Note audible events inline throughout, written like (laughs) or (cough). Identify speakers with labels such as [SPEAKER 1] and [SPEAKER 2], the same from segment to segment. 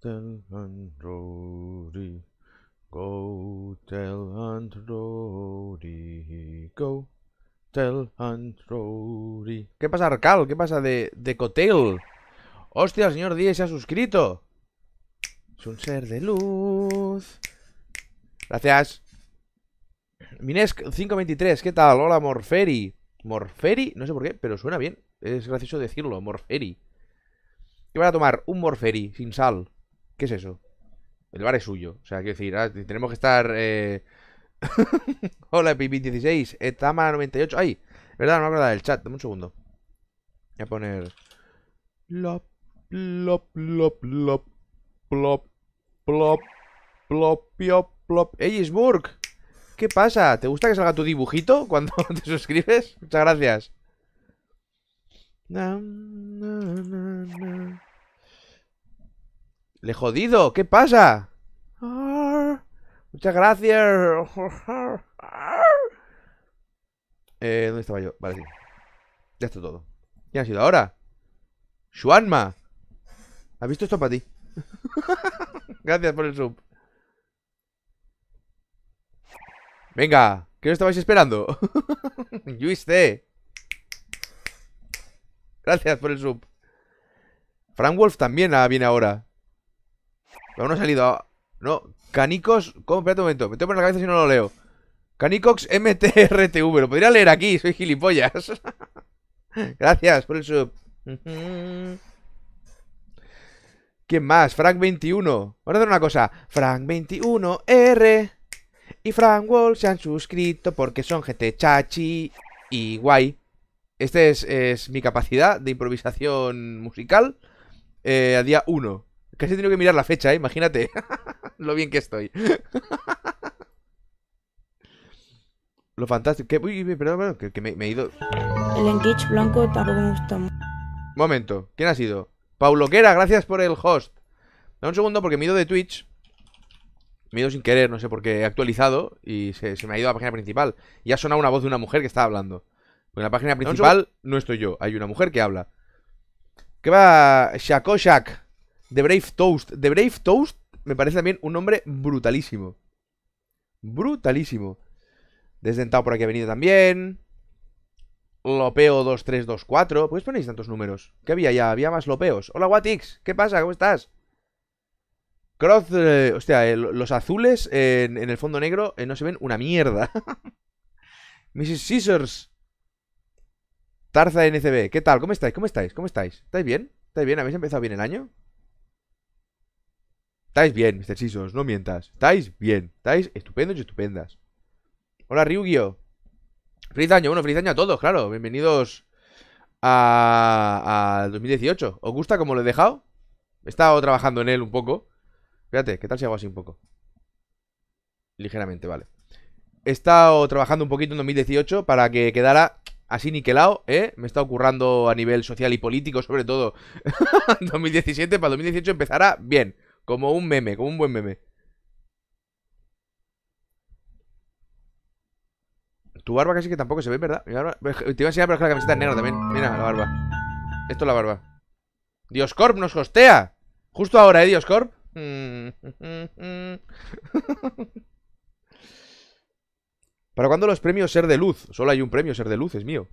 [SPEAKER 1] Tell and Rory go. Tell and
[SPEAKER 2] Rory, go. Tell and ¿Qué pasa, Arcal? ¿Qué pasa de, de Cotel? ¡Hostia, el señor Díez se ha suscrito! Es un ser de luz. Gracias. Minesk523, ¿qué tal? Hola, Morferi. Morferi, no sé por qué, pero suena bien. Es gracioso decirlo, Morferi. ¿Qué van a tomar? Un Morferi, sin sal. ¿Qué es eso? El bar es suyo. O sea, quiero decir, ah, tenemos que estar... Eh, (laughs) hola, Pipi16, Etama98. Ay, verdad, no me acuerdo del chat. Dame un segundo. Voy a poner... Plop, plop, plop, plop, plop, plop, plop, plop, plop. ¿Qué pasa? ¿Te gusta que salga tu dibujito cuando (laughs) te suscribes? Muchas gracias. Le he jodido, ¿qué pasa?
[SPEAKER 1] Muchas gracias.
[SPEAKER 2] Eh, ¿Dónde estaba yo? Vale, sí. Ya está todo. ¿Quién ha sido ahora? ¡Shuanma! ¿Has visto esto para ti? (laughs) Gracias por el sub. Venga, ¿qué os estabais esperando? Luis (laughs) C. Gracias por el sub. Frank Wolf también viene ahora. Pero no ha salido. No, Canicos. ¿Cómo? Espera un momento. Me tengo poner la cabeza si no lo leo. Canicox MTRTV. Lo podría leer aquí, soy gilipollas. (laughs) Gracias por el sub. ¿Quién más? Frank21. Vamos a hacer una cosa. Frank21R y Frank Wall se han suscrito porque son gente chachi y guay. Esta es, mi capacidad de improvisación musical eh, a día 1. Casi he tenido que mirar la fecha, eh, imagínate (laughs) lo bien que estoy. (laughs) lo fantástico. uy, perdón, perdón, me, he ido.
[SPEAKER 1] El engage blanco tampoco me gusta.
[SPEAKER 2] Momento, ¿quién ha sido? Paulo Quera, gracias por el host. Da un segundo porque me he ido de Twitch me he ido sin querer, no sé por qué, he actualizado y se, me ha ido a la página principal. Y ha sonado una voz de una mujer que está hablando. Pues en la página principal no, estoy yo, hay una mujer que habla. ¿Qué va? Shakoshak, The Brave Toast. The Brave Toast me parece también un nombre brutalísimo. Brutalísimo. Desdentado por aquí ha venido también. Lopeo 2324. ¿Por qué ponéis tantos números? ¿Qué había ya? Había más Lopeos. Hola, Watix. ¿Qué pasa? ¿Cómo estás? Cross, hostia, eh, los azules en, el fondo negro eh, no se ven una mierda. Mrs. (laughs) Scissors. Tarza NCB. ¿Qué tal? ¿Cómo estáis? ¿Cómo estáis? ¿Cómo estáis? ¿Estáis bien? ¿Estáis bien? ¿Habéis empezado bien el año? Estáis bien, Mr. Scissors, no mientas. Estáis bien. Estáis estupendos y estupendas. Hola, Ryugio. Feliz año. Bueno, feliz año a todos, claro. Bienvenidos a, 2018. ¿Os gusta como lo he dejado? He estado trabajando en él un poco. Fíjate, ¿qué tal si hago así un poco? Ligeramente, vale. He estado trabajando un poquito en 2018 para que quedara así niquelado, ¿eh? Me está estado a nivel social y político, sobre todo. 2017 (laughs) para 2018 empezará bien. Como un meme, como un buen meme. Tu barba casi que tampoco se ve, ¿verdad? Te iba a enseñar, pero es que la camiseta es negra también. Mira, la barba. Esto es la barba. ¡Dioscorp nos costea, Justo ahora, ¿eh, Dioscorp? ¿Para cuándo los premios Ser de Luz? Solo hay un premio Ser de Luz, es mío.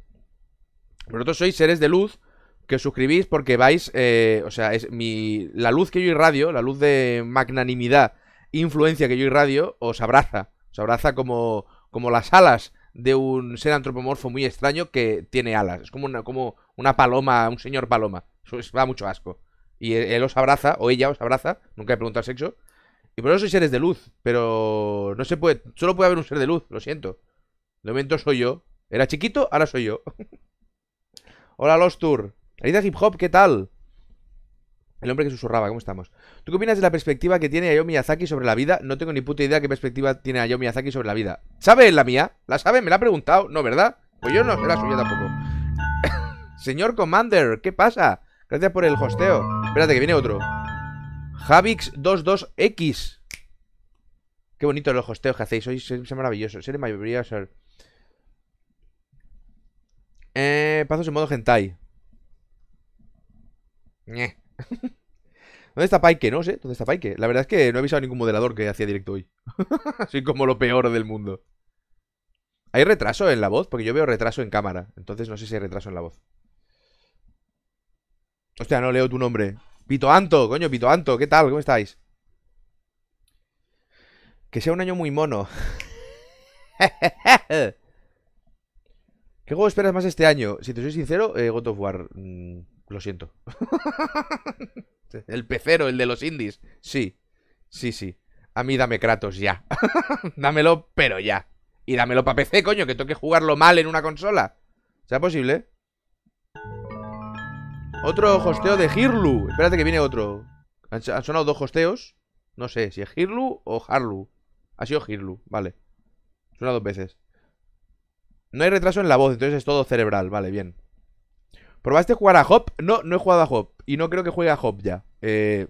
[SPEAKER 2] Pero Vosotros sois seres de luz que os suscribís porque vais... Eh, o sea, es mi, la luz que yo irradio, la luz de magnanimidad, influencia que yo irradio, os abraza. Os abraza como, como las alas de un ser antropomorfo muy extraño que tiene alas. Es como una, como una paloma, un señor paloma. Va mucho asco. Y él, os abraza, o ella os abraza, nunca he preguntado el sexo. Y por eso soy seres de luz, pero no se puede, solo puede haber un ser de luz, lo siento. De momento soy yo. Era chiquito, ahora soy yo. (laughs) Hola, Lost Tour. Hip Hop, ¿qué tal? El hombre que susurraba, ¿cómo estamos? ¿Tú qué opinas de la perspectiva que tiene Ayo Miyazaki sobre la vida? No tengo ni puta idea qué perspectiva tiene Ayo Miyazaki sobre la vida. ¿Sabe la mía? ¿La sabe? ¿Me la ha preguntado? No, ¿verdad? Pues yo no sé la suya tampoco. (coughs) Señor Commander, ¿qué pasa? Gracias por el hosteo. Espérate, que viene otro. Javix22X. Qué bonito los hosteos que hacéis. es maravilloso. Sería mayoría ser Eh, pasos en modo hentai. (laughs) ¿Dónde está Paike? No sé. ¿Dónde está Paike? La verdad es que no he avisado a ningún modelador que hacía directo hoy. (laughs) Soy como lo peor del mundo. ¿Hay retraso en la voz? Porque yo veo retraso en cámara. Entonces no sé si hay retraso en la voz. Hostia, no leo tu nombre. Pito Anto, coño, Pito Anto, ¿qué tal? ¿Cómo estáis? Que sea un año muy mono. (laughs) ¿Qué juego esperas más este año? Si te soy sincero, eh, God of War. Mm, lo siento. (laughs) el pecero, el de los indies. Sí, sí, sí. A mí dame Kratos ya. (laughs) dámelo, pero ya. Y dámelo para PC, coño, que toque jugarlo mal en una consola. ¿Sea posible? Otro hosteo de Hirlu. Espérate que viene otro. Han, sonado dos hosteos. No sé si es Hirlu o Harlu. Ha sido Hirlu, vale. Suena dos veces. No hay retraso en la voz, entonces es todo cerebral. Vale, bien. ¿Probaste jugar a Hop? No, no he jugado a Hop. Y no creo que juegue a Hop ya. Eh,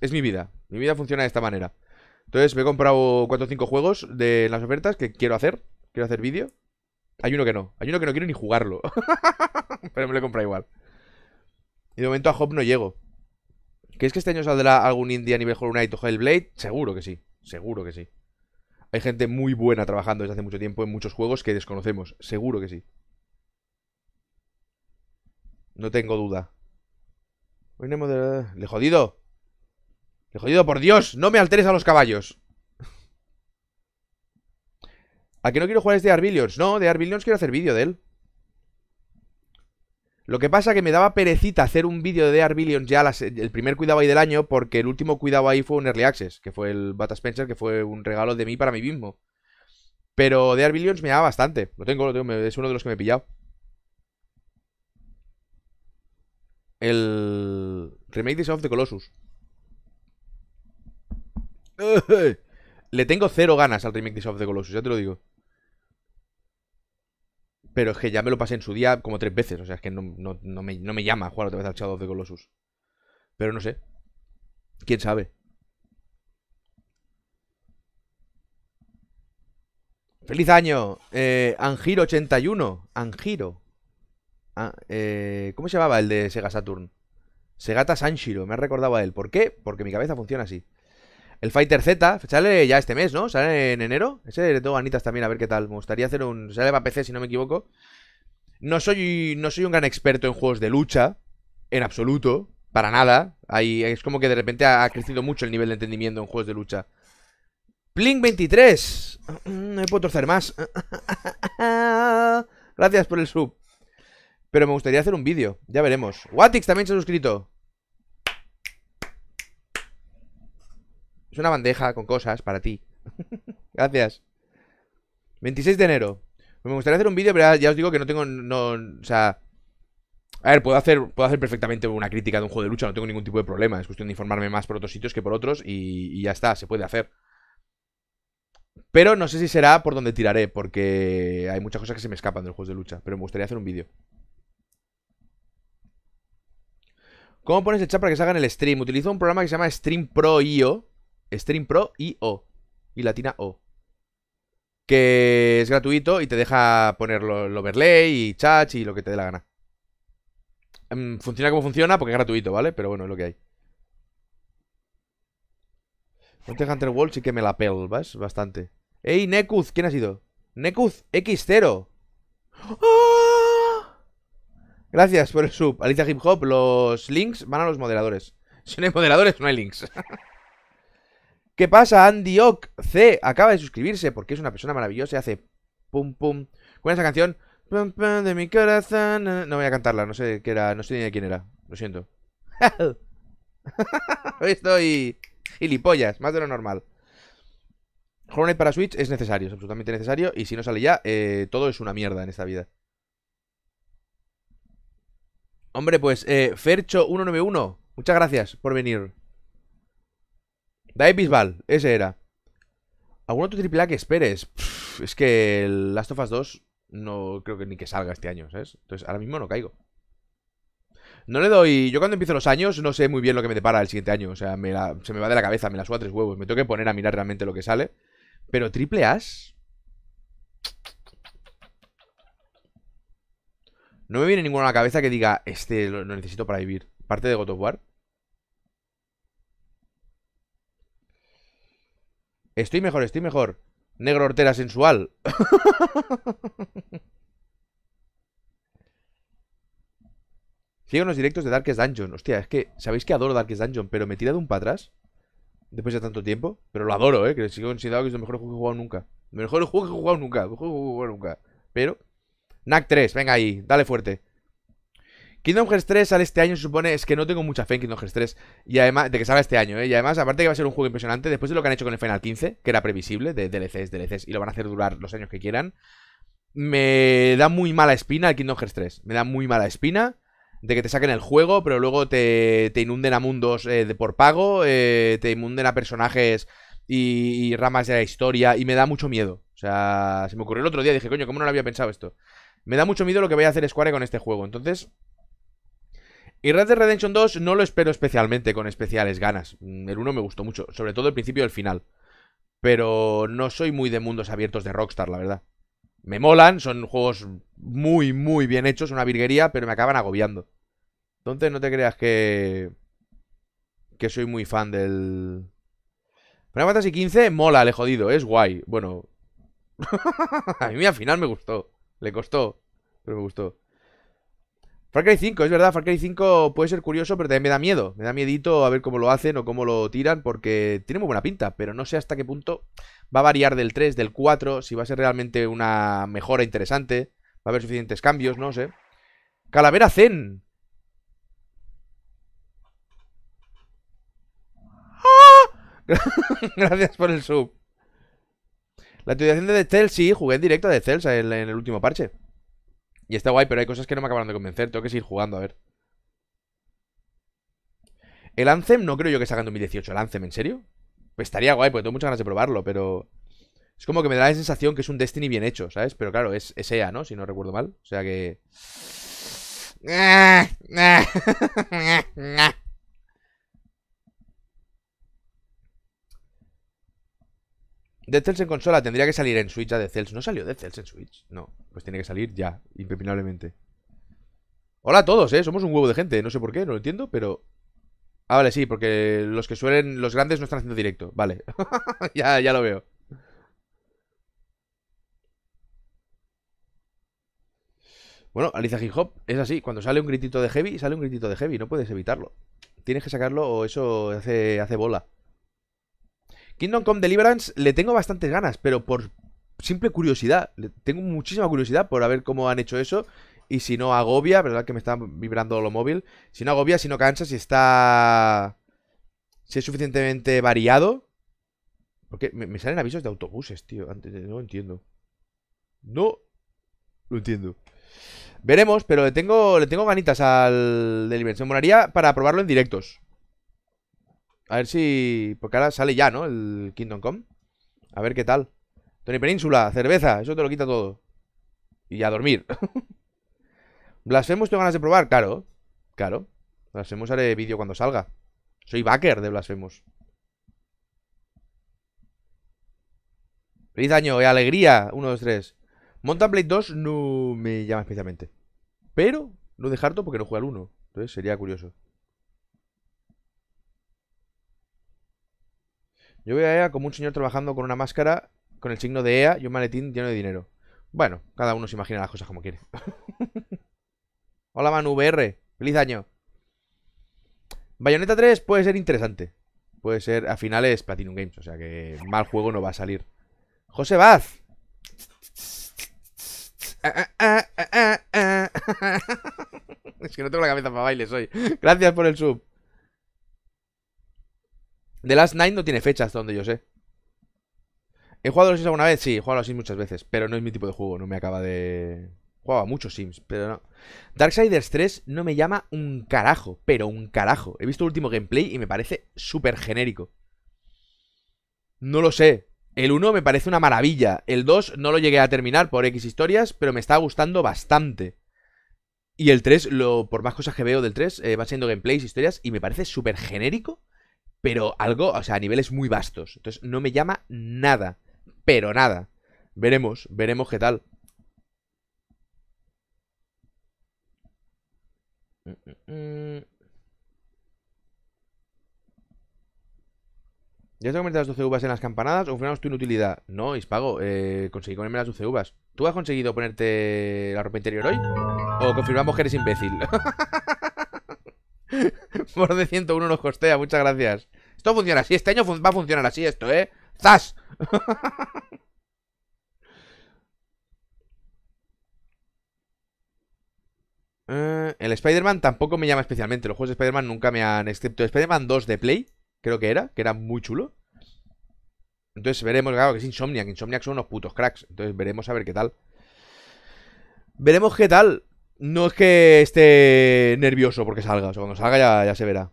[SPEAKER 2] es mi vida. Mi vida funciona de esta manera. Entonces me he comprado 4 o 5 juegos de las ofertas que quiero hacer. Quiero hacer vídeo. Hay uno que no. Hay uno que no quiero ni jugarlo. (laughs) Pero me lo he comprado igual de momento a Hop no llego. ¿Crees que este año saldrá algún indie a nivel Hollow Knight o Hellblade? Seguro que sí, seguro que sí. Hay gente muy buena trabajando desde hace mucho tiempo en muchos juegos que desconocemos, seguro que sí. No tengo duda. Le he jodido. Le he jodido, por Dios, no me alteres a los caballos. (laughs) ¿A no quiero jugar este de Arbillions? No, de Arbillions quiero hacer vídeo de él. Lo que pasa es que me daba perecita hacer un vídeo de Billions ya el primer cuidado ahí del año, porque el último cuidado ahí fue un Early Access, que fue el Bata Spencer, que fue un regalo de mí para mí mismo. Pero de Billions me da bastante. Lo tengo, lo tengo, es uno de los que me he pillado. El Remake de of the Colossus. (laughs) Le tengo cero ganas al Remake de of the Colossus, ya te lo digo. Pero es que ya me lo pasé en su día como tres veces. O sea, es que no, me, llama jugar otra vez al Shadow of the Colossus. Pero no sé. ¿Quién sabe? ¡Feliz año! Eh, Angiro 81. Angiro. Ah, eh, ¿Cómo se llamaba el de Sega Saturn? Segata Sanshiro. Me ha recordado a él. ¿Por qué? Porque mi cabeza funciona así. El Fighter Z sale ya este mes, ¿no? Sale en enero. Ese de tengo también a ver qué tal. Me gustaría hacer un. Sale para PC, si no me equivoco. No soy, no soy un gran experto en juegos de lucha. En absoluto. Para nada. Ahí es como que de repente ha, crecido mucho el nivel de entendimiento en juegos de lucha. plink 23. (clears throat) No puedo hacer más. (laughs) Gracias por el sub. Pero me gustaría hacer un vídeo. Ya veremos. Watix también se ha suscrito. Es una bandeja con cosas para ti. (laughs) Gracias. 26 de enero. Me gustaría hacer un vídeo, pero ya os digo que no tengo. o sea. A ver, puedo hacer, puedo hacer perfectamente una crítica de un juego de lucha, no tengo ningún tipo de problema. Es cuestión de informarme más por otros sitios que por otros y, ya está, se puede hacer. Pero no sé si será por donde tiraré, porque hay muchas cosas que se me escapan de los juegos de lucha. Pero me gustaría hacer un vídeo. ¿Cómo pones el chat para que salga en el stream? Utilizo un programa que se llama Stream Pro IO Stream Pro y O. Y latina O. Que es gratuito y te deja poner el overlay y chat y lo que te dé la gana. Mm, funciona como funciona porque es gratuito, ¿vale? Pero bueno, es lo que hay. Monte Hunter World sí que me la pel, ¿Ves? Bastante. ¡Ey, Nekuz! ¿Quién ha sido? ¡Nekuz X0! ¡Ah! Gracias por el sub. Alicia Hip Hop, los links van a los moderadores. Si no hay moderadores, no hay links. (laughs) ¿Qué pasa? Andy Ock C acaba de suscribirse porque es una persona maravillosa y hace pum pum con esa canción pum pum de mi corazón. No voy a cantarla, no sé qué era, no sé ni quién era. Lo siento. (laughs) estoy gilipollas, más de lo normal. Hornet para Switch es necesario, es absolutamente necesario. Y si no sale ya, eh, todo es una mierda en esta vida. Hombre, pues, eh, Fercho191, muchas gracias por venir. David Bisbal, ese era. ¿Algún otro A que esperes? es que el Last of Us 2 no creo que ni que salga este año, ¿sabes? Entonces ahora mismo no caigo. No le doy. Yo cuando empiezo los años no sé muy bien lo que me depara el siguiente año. O sea, se me va de la cabeza, me la suba tres huevos. Me tengo que poner a mirar realmente lo que sale. Pero triple A No me viene ninguna a la cabeza que diga, este lo necesito para vivir. Parte de God of War. Estoy mejor, estoy mejor. Negro hortera sensual. (laughs) Sigo los directos de Darkest Dungeon. Hostia, es que sabéis que adoro Darkest Dungeon, pero me tira de un para atrás. Después de tanto tiempo. Pero lo adoro, ¿eh? Que sigo considerado que es el mejor juego que he jugado nunca. El mejor juego que he jugado nunca. El mejor juego que he jugado nunca. Pero... NAC 3, venga ahí. Dale fuerte. Kingdom Hearts 3 sale este año, se supone, es que no tengo mucha fe en Kingdom Hearts 3. Y además, de que salga este año, ¿eh? Y además, aparte que va a ser un juego impresionante, después de lo que han hecho con el Final 15, que era previsible, de DLCs, DLCs, y lo van a hacer durar los años que quieran, me da muy mala espina el Kingdom Hearts 3. Me da muy mala espina de que te saquen el juego, pero luego te, inunden a mundos eh, de por pago, eh, te inunden a personajes y, ramas de la historia, y me da mucho miedo. O sea, se me ocurrió el otro día, dije, coño, ¿cómo no lo había pensado esto? Me da mucho miedo lo que vaya a hacer Square con este juego. Entonces, y Red Dead Redemption 2 no lo espero especialmente con especiales ganas. Mm, el 1 me gustó mucho, sobre todo el principio y el final. Pero no soy muy de mundos abiertos de Rockstar, la verdad. Me molan, son juegos muy, muy bien hechos, una virguería, pero me acaban agobiando. Entonces no te creas que... Que soy muy fan del... Final Fantasy XV mola, le jodido, es guay. Bueno... (laughs) a mí al final me gustó. Le costó, pero me gustó. Far Cry 5, es verdad, Far Cry 5 puede ser curioso, pero también me da miedo. Me da miedito a ver cómo lo hacen o cómo lo tiran, porque tiene muy buena pinta, pero no sé hasta qué punto va a variar del 3, del 4, si va a ser realmente una mejora interesante, va a haber suficientes cambios, no sé. Calavera Zen. ¡Ah! (laughs) Gracias por el sub. La actualización de The Cells, sí, jugué en directo de The Cells en el último parche. Y está guay, pero hay cosas que no me acabaron de convencer. Tengo que seguir jugando, a ver. El Anthem no creo yo que salga en 2018. ¿El Anthem, en serio? Pues estaría guay, porque tengo muchas ganas de probarlo, pero... Es como que me da la sensación que es un Destiny bien hecho, ¿sabes? Pero claro, es, es EA, ¿no? Si no recuerdo mal. O sea que... (laughs)
[SPEAKER 1] Eh, eh, (laughs) eh,
[SPEAKER 2] Dead Cells en consola tendría que salir en Switch a Dead ¿No salió Dead Cells en Switch? No, pues tiene que salir ya, impepinablemente. Hola a todos, ¿eh? Somos un huevo de gente, no sé por qué, no lo entiendo, pero... Ah, vale, sí, porque los que suelen... Los grandes no están haciendo directo, vale. (laughs) ya, ya lo veo. Bueno, Alicia Hip Hop es así. Cuando sale un gritito de heavy, sale un gritito de heavy. No puedes evitarlo. Tienes que sacarlo o eso hace, hace bola. Kingdom Come Deliverance le tengo bastantes ganas, pero por simple curiosidad. Tengo muchísima curiosidad por ver cómo han hecho eso. Y si no agobia, ¿verdad? Que me está vibrando lo móvil. Si no agobia, si no cansa, si está... Si es suficientemente variado. Porque me, salen avisos de autobuses, tío. antes no lo entiendo. No lo entiendo. Veremos, pero le tengo, le tengo ganitas al Deliverance. Me moraría para probarlo en directos. A ver si... Porque ahora sale ya, ¿no? El Kingdom Come. A ver qué tal. Tony Península, cerveza, eso te lo quita todo. Y a dormir. (laughs) ¿Blasfemos tengo ganas de probar, claro. Claro. Blasfemos haré vídeo cuando salga. Soy backer de Blasfemos. Feliz año y eh, alegría. 1, 2, 3. Mountain Blade 2 no me llama especialmente. Pero no dejarlo porque no juega al 1. Entonces sería curioso. Yo veo a EA como un señor trabajando con una máscara con el signo de EA y un maletín lleno de dinero. Bueno, cada uno se imagina las cosas como quiere. (laughs) Hola Manu VR, feliz año. Bayonetta 3 puede ser interesante. Puede ser, a finales Platinum Games, o sea que mal juego no va a salir. José Baz. (laughs) es que no tengo la cabeza para bailes hoy. Gracias por el sub. The Last Nine no tiene fechas, donde yo sé. ¿He jugado a los Sims alguna vez? Sí, he jugado a los Sims muchas veces, pero no es mi tipo de juego, no me acaba de... Jugaba muchos Sims, pero no. Darksiders 3 no me llama un carajo, pero un carajo. He visto el último gameplay y me parece súper genérico. No lo sé. El 1 me parece una maravilla. El 2 no lo llegué a terminar por X historias, pero me está gustando bastante. Y el 3, lo, por más cosas que veo del 3, eh, va siendo gameplays, historias, y me parece súper genérico pero algo, o sea, a niveles muy vastos. Entonces no me llama nada, pero nada. Veremos, veremos qué tal. ¿Ya te has las 12 uvas en las campanadas o confirmamos tu inutilidad? No, Ispago, eh, conseguí ponerme las 12 uvas. ¿Tú has conseguido ponerte la ropa interior hoy? ¿O confirmamos que eres imbécil? (laughs) (laughs) Por de 101 nos costea, muchas gracias. Esto funciona así, este año va a funcionar así esto, ¿eh? ¡Zas! (laughs) Eh, el Spider-Man tampoco me llama especialmente. Los juegos de Spider-Man nunca me han... Excepto Spider-Man 2 de Play, creo que era, que era muy chulo. Entonces veremos, claro, que es Insomniac. Insomniac son unos putos cracks. Entonces veremos a ver qué tal. Veremos qué tal. No es que esté nervioso porque salga. O sea, cuando salga ya, se verá.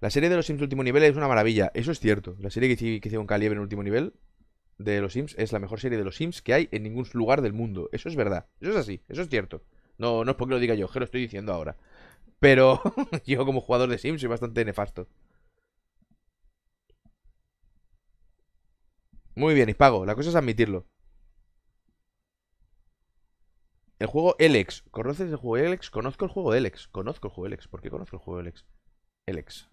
[SPEAKER 2] La serie de los Sims último nivel es una maravilla. Eso es cierto. La serie que, hicieron Calibre en último nivel de los Sims es la mejor serie de los Sims que hay en ningún lugar del mundo. Eso es verdad. Eso es así. Eso es cierto. No, no es porque lo diga yo, que lo estoy diciendo ahora. Pero (laughs) yo como jugador de Sims soy bastante nefasto. Muy bien, pago. La cosa es admitirlo. El juego Elex. ¿Conoces el juego Elex? Conozco el juego Elex. Conozco el juego Elex. ¿Por qué conozco el juego Elex? Elex.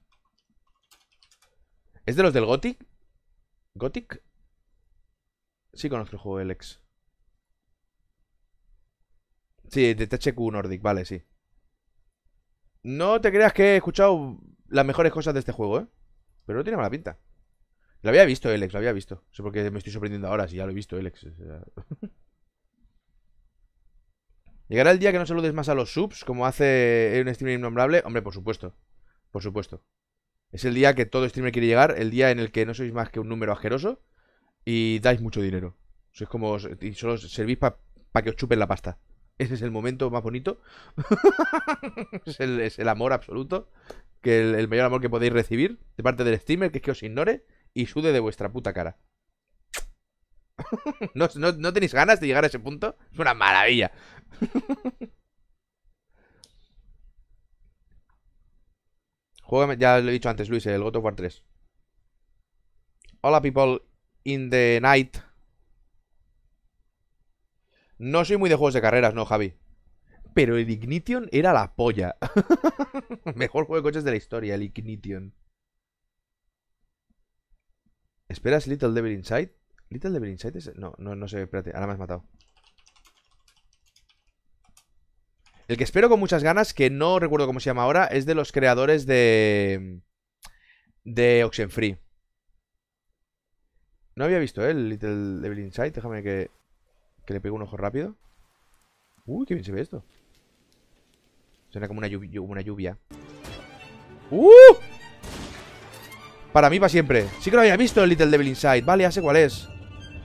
[SPEAKER 2] ¿Es de los del Gothic? ¿Gothic? Sí conozco el juego Elex. Sí, de THQ Nordic, vale, sí. No te creas que he escuchado las mejores cosas de este juego, ¿eh? Pero no tiene mala pinta. Lo había visto, Elex, lo había visto. No sé por me estoy sorprendiendo ahora, si ya lo he visto, Elex. (laughs) ¿Llegará el día que no saludes más a los subs como hace un streamer innombrable? Hombre, por supuesto. Por supuesto. Es el día que todo streamer quiere llegar, el día en el que no sois más que un número asqueroso y dais mucho dinero. Sois como... y solo servís para pa que os chupen la pasta. Ese es el momento más bonito. (laughs) es, el, amor absoluto. Que el, mayor amor que podéis recibir de parte del streamer, que es que os ignore y sude de vuestra puta cara. (laughs) ¿No, no tenéis ganas de llegar a ese punto? Es una maravilla. (laughs) Juega, ya lo he dicho antes, Luis, el God of War 3. Hola, people in the night. No soy muy de juegos de carreras, no, Javi. Pero el Ignition era la polla. (laughs) Mejor juego de coches de la historia, el Ignition. ¿Esperas Little Devil Inside? ¿Little Devil Inside es.? No, no, no sé, espérate, ahora me has matado. El que espero con muchas ganas, que no recuerdo cómo se llama ahora, es de los creadores de. de Oxenfree. No había visto ¿eh? el Little Devil Inside. Déjame que, que le pegue un ojo rápido. Uy, qué bien se ve esto. Suena como una lluvia. Una lluvia. ¡Uh! Para mí, para siempre. Sí que lo había visto el Little Devil Inside. Vale, ¿hace sé cuál es.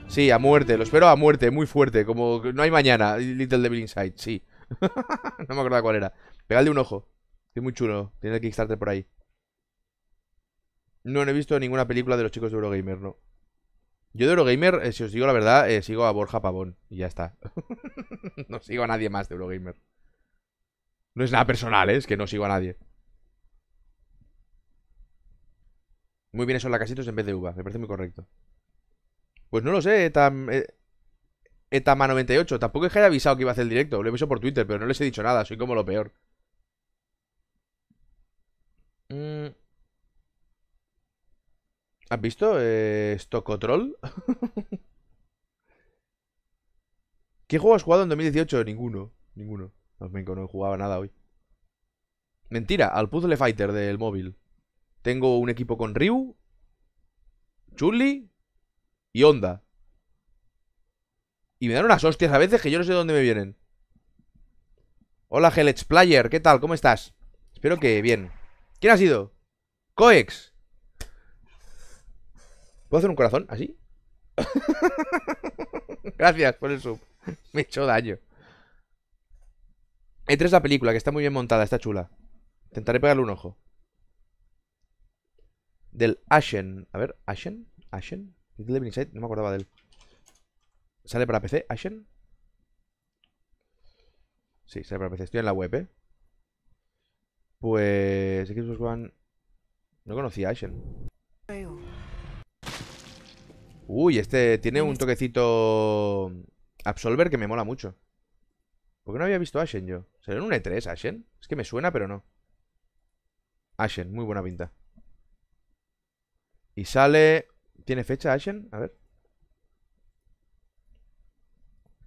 [SPEAKER 2] Sí, a muerte. Lo espero a muerte, muy fuerte. Como no hay mañana, Little Devil Inside, sí. (laughs) no me acuerdo cuál era. Pegadle un ojo. Es muy chulo. Tiene el Kickstarter por ahí. No, he visto ninguna película de los chicos de Eurogamer, no. Yo de Eurogamer, eh, si os digo la verdad, eh, sigo a Borja Pavón. Y ya está. (laughs) no sigo a nadie más de Eurogamer. No es nada personal, eh, es que no sigo a nadie. Muy bien, son lacasitos en vez de uva. Me parece muy correcto. Pues no lo sé, tan, Etama98. Tampoco es que haya avisado que iba a hacer el directo. Lo he visto por Twitter, pero no les he dicho nada. Soy como lo peor. Mm. ¿Has visto? Eh, Stocotrol. (laughs) ¿Qué juego has jugado en 2018? Ninguno. Ninguno. No, no jugaba nada hoy. Mentira, al Puzzle Fighter del móvil. Tengo un equipo con Ryu, Chuli y Honda. Y me dan unas hostias a veces que yo no sé de dónde me vienen. Hola, Helech Player, ¿qué tal? ¿Cómo estás? Espero que bien. ¿Quién ha sido? Coex. ¿Puedo hacer un corazón así? (laughs) Gracias por el sub. Me he hecho daño. Entre la película, que está muy bien montada, está chula. Intentaré pegarle un ojo. Del Ashen. A ver, Ashen. Ashen. no me acordaba de él. ¿Sale para PC, Ashen? Sí, sale para PC. Estoy en la web, ¿eh? Pues... Xbox One... No conocía a Ashen. Uy, este tiene un toquecito... Absolver que me mola mucho. ¿Por qué no había visto a Ashen yo? ¿Será en un E3 Ashen? Es que me suena, pero no. Ashen, muy buena pinta. Y sale... ¿Tiene fecha Ashen? A ver.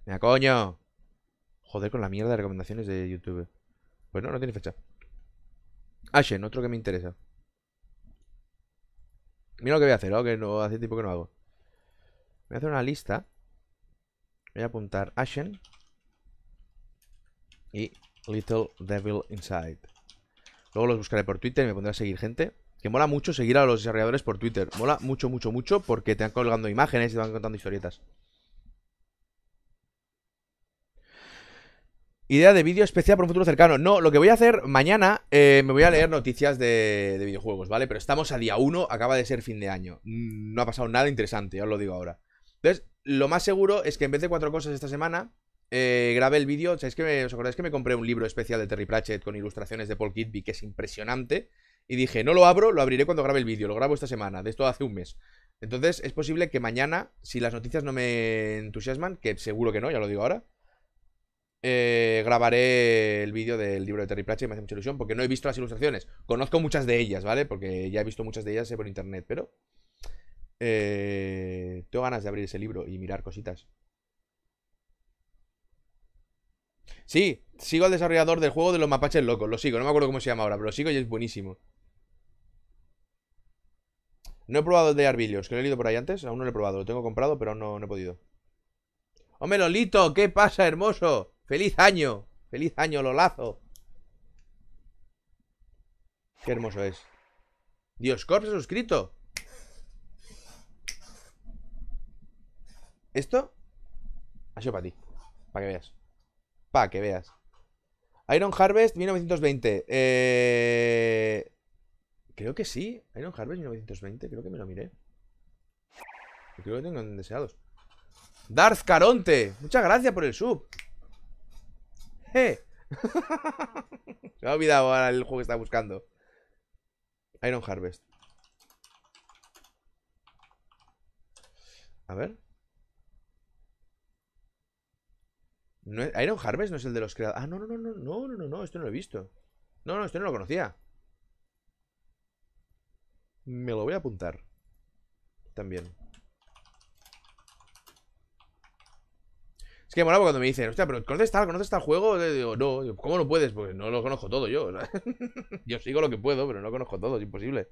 [SPEAKER 2] Mira, coño. Joder con la mierda de recomendaciones de YouTube. Pues no, no tiene fecha. Ashen, otro que me interesa. Mira lo que voy a hacer, lo que no hace tiempo que no hago. Voy a hacer una lista. Voy a apuntar Ashen y Little Devil Inside. Luego los buscaré por Twitter y me pondré a seguir gente. Que mola mucho seguir a los desarrolladores por Twitter. Mola mucho, mucho, mucho porque te van colgando imágenes y te van contando historietas. Idea de vídeo especial para un futuro cercano. No, lo que voy a hacer mañana, eh, me voy a leer noticias de, videojuegos, ¿vale? Pero estamos a día 1, acaba de ser fin de año. Mm, no ha pasado nada interesante, ya os lo digo ahora. Entonces, lo más seguro es que en vez de cuatro cosas esta semana, eh, grabé el vídeo. ¿Sabéis que me, os acordáis que me compré un libro especial de Terry Pratchett con ilustraciones de Paul Kidby, que es impresionante? Y dije, no lo abro, lo abriré cuando grabe el vídeo, lo grabo esta semana, de esto hace un mes. Entonces, es posible que mañana, si las noticias no me entusiasman, que seguro que no, ya lo digo ahora eh, grabaré el vídeo del libro de Terry Pratchett, me hace mucha ilusión, porque no he visto las ilustraciones. Conozco muchas de ellas, ¿vale? Porque ya he visto muchas de ellas eh, por internet, pero... Eh, tengo ganas de abrir ese libro y mirar cositas. Sí, sigo al desarrollador del juego de los mapaches locos, lo sigo, no me acuerdo cómo se llama ahora, pero lo sigo y es buenísimo. No he probado el de Arbilios, que lo he leído por ahí antes, aún no lo he probado, lo tengo comprado, pero no, no he podido. ¡Hombre, Lolito! ¿Qué pasa, hermoso? ¡Feliz año! ¡Feliz año, Lolazo! ¡Qué hermoso es! Dios Corp se ha suscrito. ¿Esto? Ha sido para ti. Para que veas. Para que veas. Iron Harvest 1920. Eh... Creo que sí. Iron Harvest 1920. Creo que me lo miré. Creo que tengo en deseados. Darth Caronte. Muchas gracias por el sub. ¡Eh! Se (laughs) me ha olvidado ahora el juego que estaba buscando. Iron Harvest. A ver. ¿No Iron Harvest no es el de los creadores. Ah, no, no, no, no, no, no, no, no, esto no lo he visto. No, no, esto no lo conocía. Me lo voy a apuntar. También. Es que me cuando me dicen, hostia, pero ¿conoces tal? ¿Conoces tal juego? Y digo, no, ¿cómo no puedes? Porque no lo conozco todo yo. (laughs) yo sigo lo que puedo, pero no conozco todo, es imposible.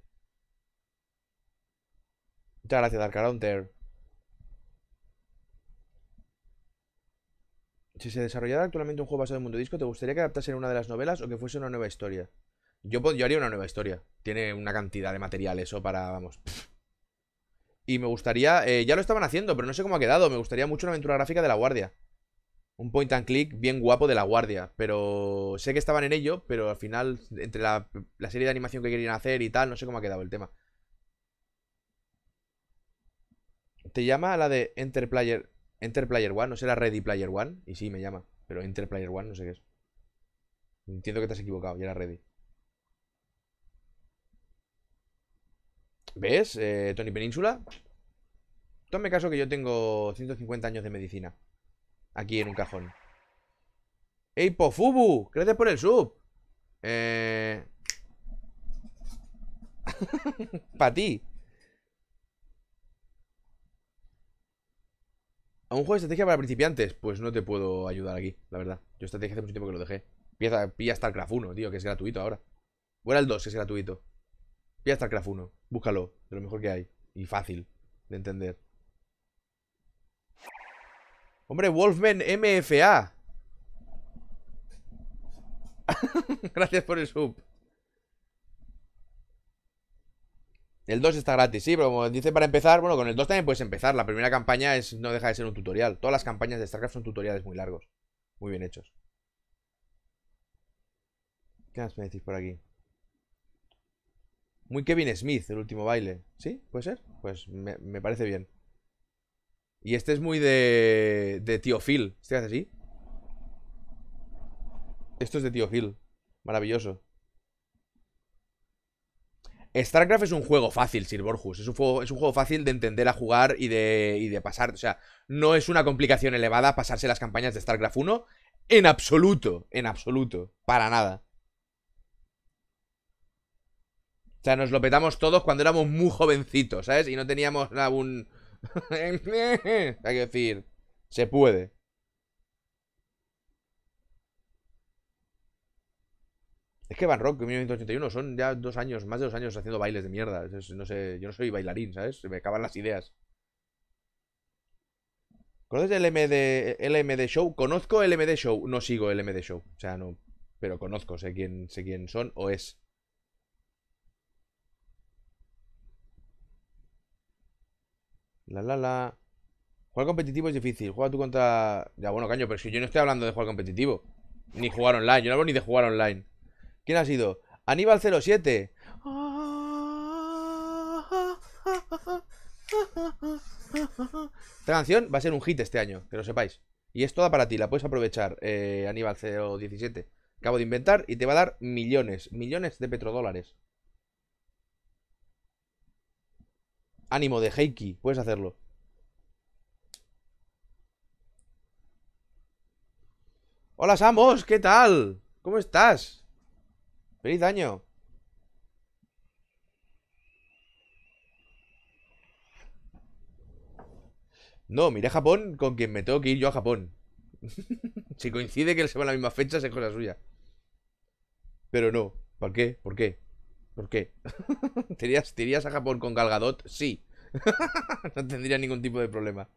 [SPEAKER 2] Muchas gracias, Dark Counter. Si se desarrollara actualmente un juego basado en mundo disco, ¿te gustaría que adaptase en una de las novelas o que fuese una nueva historia? Yo, haría una nueva historia. Tiene una cantidad de material eso para, vamos. Y me gustaría, eh, ya lo estaban haciendo, pero no sé cómo ha quedado. Me gustaría mucho una aventura gráfica de la guardia. Un point and click bien guapo de la guardia. Pero sé que estaban en ello, pero al final, entre la, serie de animación que querían hacer y tal, no sé cómo ha quedado el tema. Te llama a la de Enter Player, Enter Player One, no será Ready Player One. Y sí, me llama. Pero Enter Player One, no sé qué es. Entiendo que te has equivocado, ya era Ready. ¿Ves, eh, Tony Península? Tome caso que yo tengo 150 años de medicina. Aquí en un cajón. ¡Ey, Pofubu! ¡Gracias por el sub! Eh... (laughs) Para ti. ¿A un juego de estrategia para principiantes? Pues no te puedo ayudar aquí, la verdad. Yo estrategia hace mucho tiempo que lo dejé. Pilla, pilla StarCraft 1, tío, que es gratuito ahora. O el 2, que es gratuito. Pilla StarCraft 1. Búscalo, de lo mejor que hay. Y fácil de entender. Hombre, Wolfman MFA. (laughs) Gracias por el sub. El 2 está gratis, sí, pero como dice para empezar, bueno, con el 2 también puedes empezar. La primera campaña es, no deja de ser un tutorial. Todas las campañas de StarCraft son tutoriales muy largos, muy bien hechos. ¿Qué más me decís por aquí? Muy Kevin Smith, el último baile. ¿Sí? ¿Puede ser? Pues me parece bien. Y este es muy de, de tío Phil. ¿Este hace así? Esto es de tío Phil. Maravilloso. StarCraft es un juego fácil, Sir Es un juego, fácil de entender a jugar y de, de pasar. O sea, no es una complicación elevada pasarse las campañas de StarCraft 1 en absoluto. En absoluto. Para nada. O sea, nos lo petamos todos cuando éramos muy jovencitos, ¿sabes? Y no teníamos un, (laughs) Hay que decir, se puede. Es que Van Rock, 1981, son ya dos años, más de dos años haciendo bailes de mierda. no sé, yo no soy bailarín, ¿sabes? Se me acaban las ideas. ¿Conoces el MD, LMD Show? Conozco el MD Show, no sigo el MD Show. O sea, no. Pero conozco, sé quién, sé quién son o es. La, la, la. Jugar competitivo es difícil. Juega tú contra... Ya, bueno, caño, pero si yo no estoy hablando de jugar competitivo. Ni jugar online. Yo no hablo ni de jugar online. ¿Quién ha sido? Aníbal 07. Esta canción va a ser un hit este año, que lo sepáis. Y es toda para ti, la puedes aprovechar, eh, Aníbal 017. Acabo de inventar y te va a dar millones, millones de petrodólares. Ánimo de Heiki, puedes hacerlo. Hola Samos, ¿qué tal? ¿Cómo estás? Feliz año. No, miré Japón con quien me tengo que ir yo a Japón. (laughs) si coincide que él se va en la misma fecha, es cosa suya. Pero no. ¿Por qué? ¿Por qué? ¿Por qué? (laughs) ¿Te irías, a Japón con Galgadot? Sí. (laughs) no tendría ningún tipo de problema.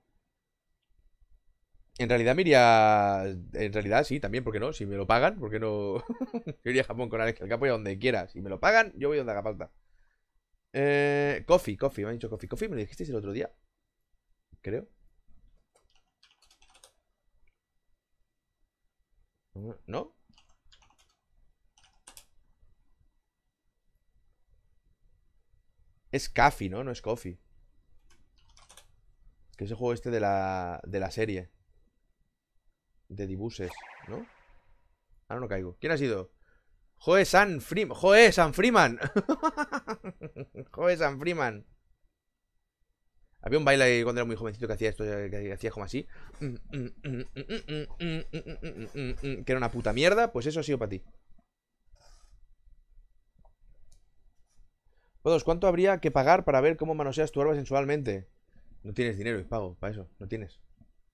[SPEAKER 2] En realidad me iría... En realidad sí, también, ¿por qué no? Si me lo pagan, ¿por qué no? (laughs) yo iría a Japón con Alex el Capo y a donde quiera. Si me lo pagan, yo voy donde haga falta. Eh, coffee, coffee, me han dicho coffee. Coffee me lo dijisteis el otro día. Creo. ¿No? Es Caffi, ¿no? No es Coffee. Que es el juego este de la, de la serie. De dibuses, ¿no? Ahora no caigo. ¿Quién ha sido? Joe San Freeman. Joe San Freeman. (laughs) Joe San Freeman. Había un baile ahí cuando era muy jovencito que hacía esto, que hacía como así. (laughs) Que era una puta mierda. Pues eso ha sido para ti. Todos, ¿cuánto habría que pagar para ver cómo manoseas tu arma sensualmente? No tienes dinero, y pago, para eso. No tienes.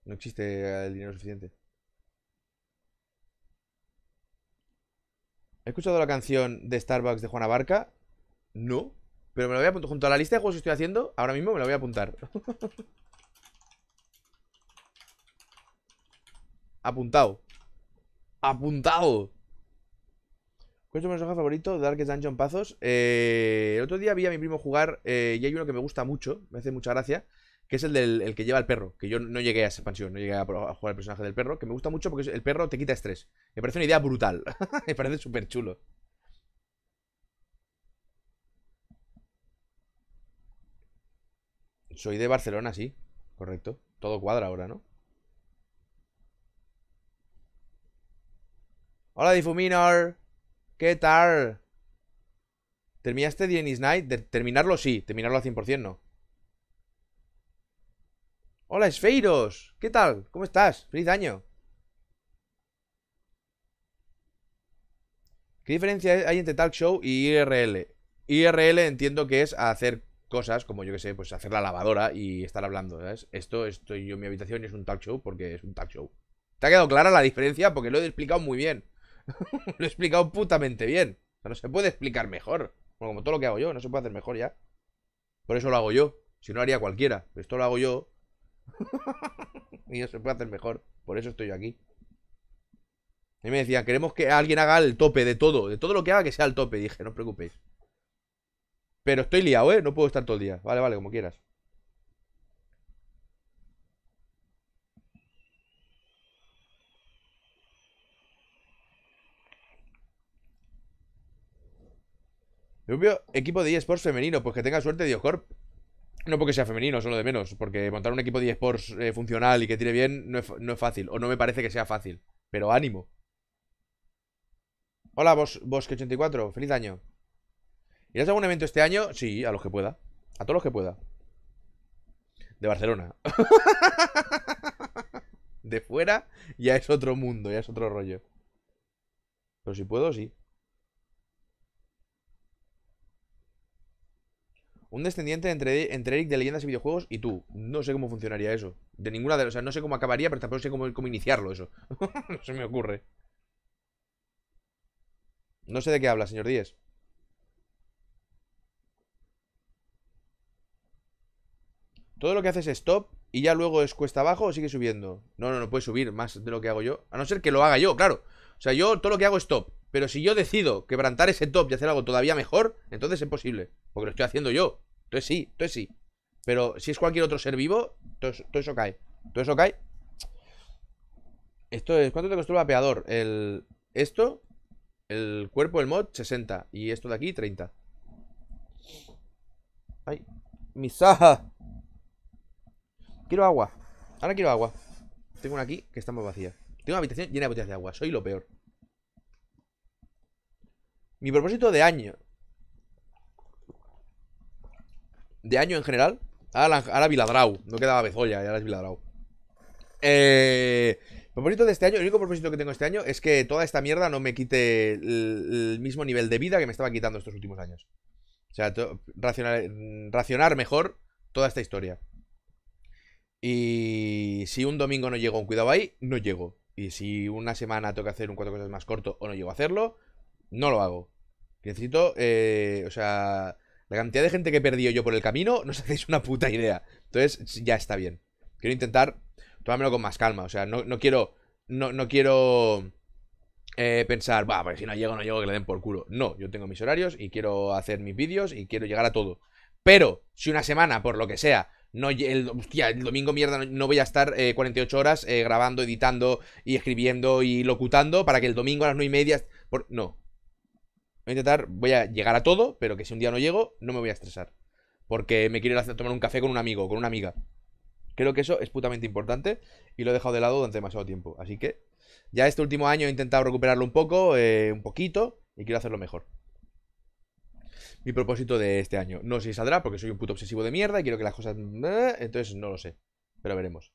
[SPEAKER 2] No existe eh, el dinero suficiente. ¿He escuchado la canción de Starbucks de Juana Barca? No. Pero me la voy a apuntar. Junto a la lista de juegos que estoy haciendo, ahora mismo me la voy a apuntar. (laughs) Apuntado. Apuntado. ¿Cuál es tu personaje favorito? Darkest Dungeon Pazos. Eh, el otro día vi a mi primo jugar eh, y hay uno que me gusta mucho, me hace mucha gracia, que es el del que lleva el perro. Que yo no llegué a esa expansión, no llegué a, jugar el personaje del perro, que me gusta mucho porque el perro te quita estrés. Me parece una idea brutal. (laughs) me parece súper chulo. Soy de Barcelona, sí. Correcto. Todo cuadra ahora, ¿no? Hola, difuminar. ¿Qué tal? ¿Terminaste Dennis Night? terminarlo sí, terminarlo al 100% no. Hola, Esfeiros. ¿Qué tal? ¿Cómo estás? Feliz año. ¿Qué diferencia hay entre talk show y IRL? IRL entiendo que es hacer cosas, como yo que sé, pues hacer la lavadora y estar hablando, ¿sabes? Esto estoy yo en mi habitación y es un talk show porque es un talk show. ¿Te ha quedado clara la diferencia? Porque lo he explicado muy bien. (laughs) lo he explicado putamente bien. no se puede explicar mejor. como todo lo que hago yo, no se puede hacer mejor ya. Por eso lo hago yo. Si no, lo haría cualquiera. esto lo hago yo. (laughs) y no se puede hacer mejor. Por eso estoy yo aquí. Y me decían, queremos que alguien haga el tope de todo. De todo lo que haga, que sea el tope. dije, no os preocupéis. Pero estoy liado, ¿eh? No puedo estar todo el día. Vale, vale, como quieras. propio equipo de eSports femenino, pues que tenga suerte Dioscorp. No porque sea femenino, solo de menos, porque montar un equipo de eSports eh, funcional y que tire bien no es, fácil, o no me parece que sea fácil, pero ánimo. Hola, Bosque84, feliz año. ¿Irás a algún evento este año? Sí, a los que pueda, a todos los que pueda. De Barcelona. (laughs) de fuera ya es otro mundo, ya es otro rollo. Pero si puedo, sí. Un descendiente entre, entre Eric de leyendas y videojuegos y tú. No sé cómo funcionaría eso. De ninguna de las. O sea, no sé cómo acabaría, pero tampoco sé cómo, cómo iniciarlo eso. (laughs) no se me ocurre. No sé de qué habla, señor Díez. Todo lo que haces es stop y ya luego es cuesta abajo o sigue subiendo. No, no, no puede subir más de lo que hago yo. A no ser que lo haga yo, claro. O sea, yo todo lo que hago es top. Pero si yo decido quebrantar ese top y hacer algo todavía mejor, entonces es posible. Porque lo estoy haciendo yo. Entonces sí, entonces sí. Pero si es cualquier otro ser vivo, todo eso, cae. Todo eso cae. Esto es. ¿Cuánto te costó el vapeador? El. Esto. El cuerpo, el mod, 60. Y esto de aquí, 30. ¡Ay! ¡Misaja! Quiero agua. Ahora quiero agua. Tengo una aquí que está más vacía. Tengo una habitación llena de botellas de agua. Soy lo peor. Mi propósito de año. de año en general. Ahora, ahora no quedaba Bezoya, ahora es Viladrau. Eh, propósito de este año, el único propósito que tengo este año es que toda esta mierda no me quite el, mismo nivel de vida que me estaba quitando estos últimos años. O sea, racionar, racionar mejor toda esta historia. Y si un domingo no llego a un cuidado ahí, no llego. Y si una semana tengo que hacer un cuatro cosas más corto o no llego a hacerlo, no lo hago. Necesito, eh, o sea, la cantidad de gente que he perdido yo por el camino, no os (laughs) hacéis una puta idea. Entonces, ya está bien. Quiero intentar tomármelo con más calma. O sea, no, quiero. No, quiero. Eh, pensar, va, pues si no llego, no llego, que le den por culo. No, yo tengo mis horarios y quiero hacer mis vídeos y quiero llegar a todo. Pero, si una semana, por lo que sea, no, el, hostia, el domingo mierda no, voy a estar 48 eh, horas eh, grabando, editando y escribiendo y locutando para que el domingo a las 9 y media... no, Voy a intentar, voy a llegar a todo, pero que si un día no llego, no me voy a estresar. Porque me quiero hacer tomar un café con un amigo, con una amiga. Creo que eso es putamente importante y lo he dejado de lado durante demasiado tiempo. Así que ya este último año he intentado recuperarlo un poco, eh, un poquito, y quiero hacerlo mejor. Mi propósito de este año. No sé si saldrá porque soy un puto obsesivo de mierda y quiero que las cosas... Eh, entonces no lo sé, pero veremos.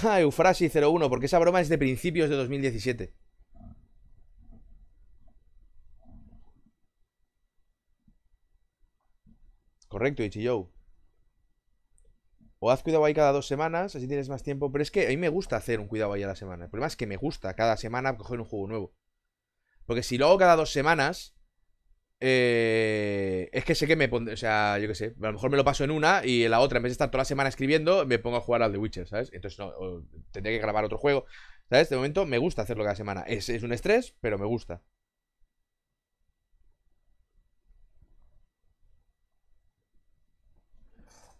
[SPEAKER 2] (laughs) Ah, Eufrasi 01, porque esa broma es de principios de 2017. Correcto, Ichiyo. O haz cuidado ahí cada dos semanas, así tienes más tiempo. Pero es que a mí me gusta hacer un cuidado ahí a la semana. El problema es que me gusta cada semana coger un juego nuevo. Porque si lo hago cada dos semanas, eh, es que sé que me pondré, o sea, yo qué sé, a lo mejor me lo paso en una y en la otra, en vez de estar toda la semana escribiendo, me pongo a jugar al The Witcher, ¿sabes? Entonces no, tendría que grabar otro juego, ¿sabes? De momento me gusta hacerlo cada semana. Es, es un estrés, pero me gusta.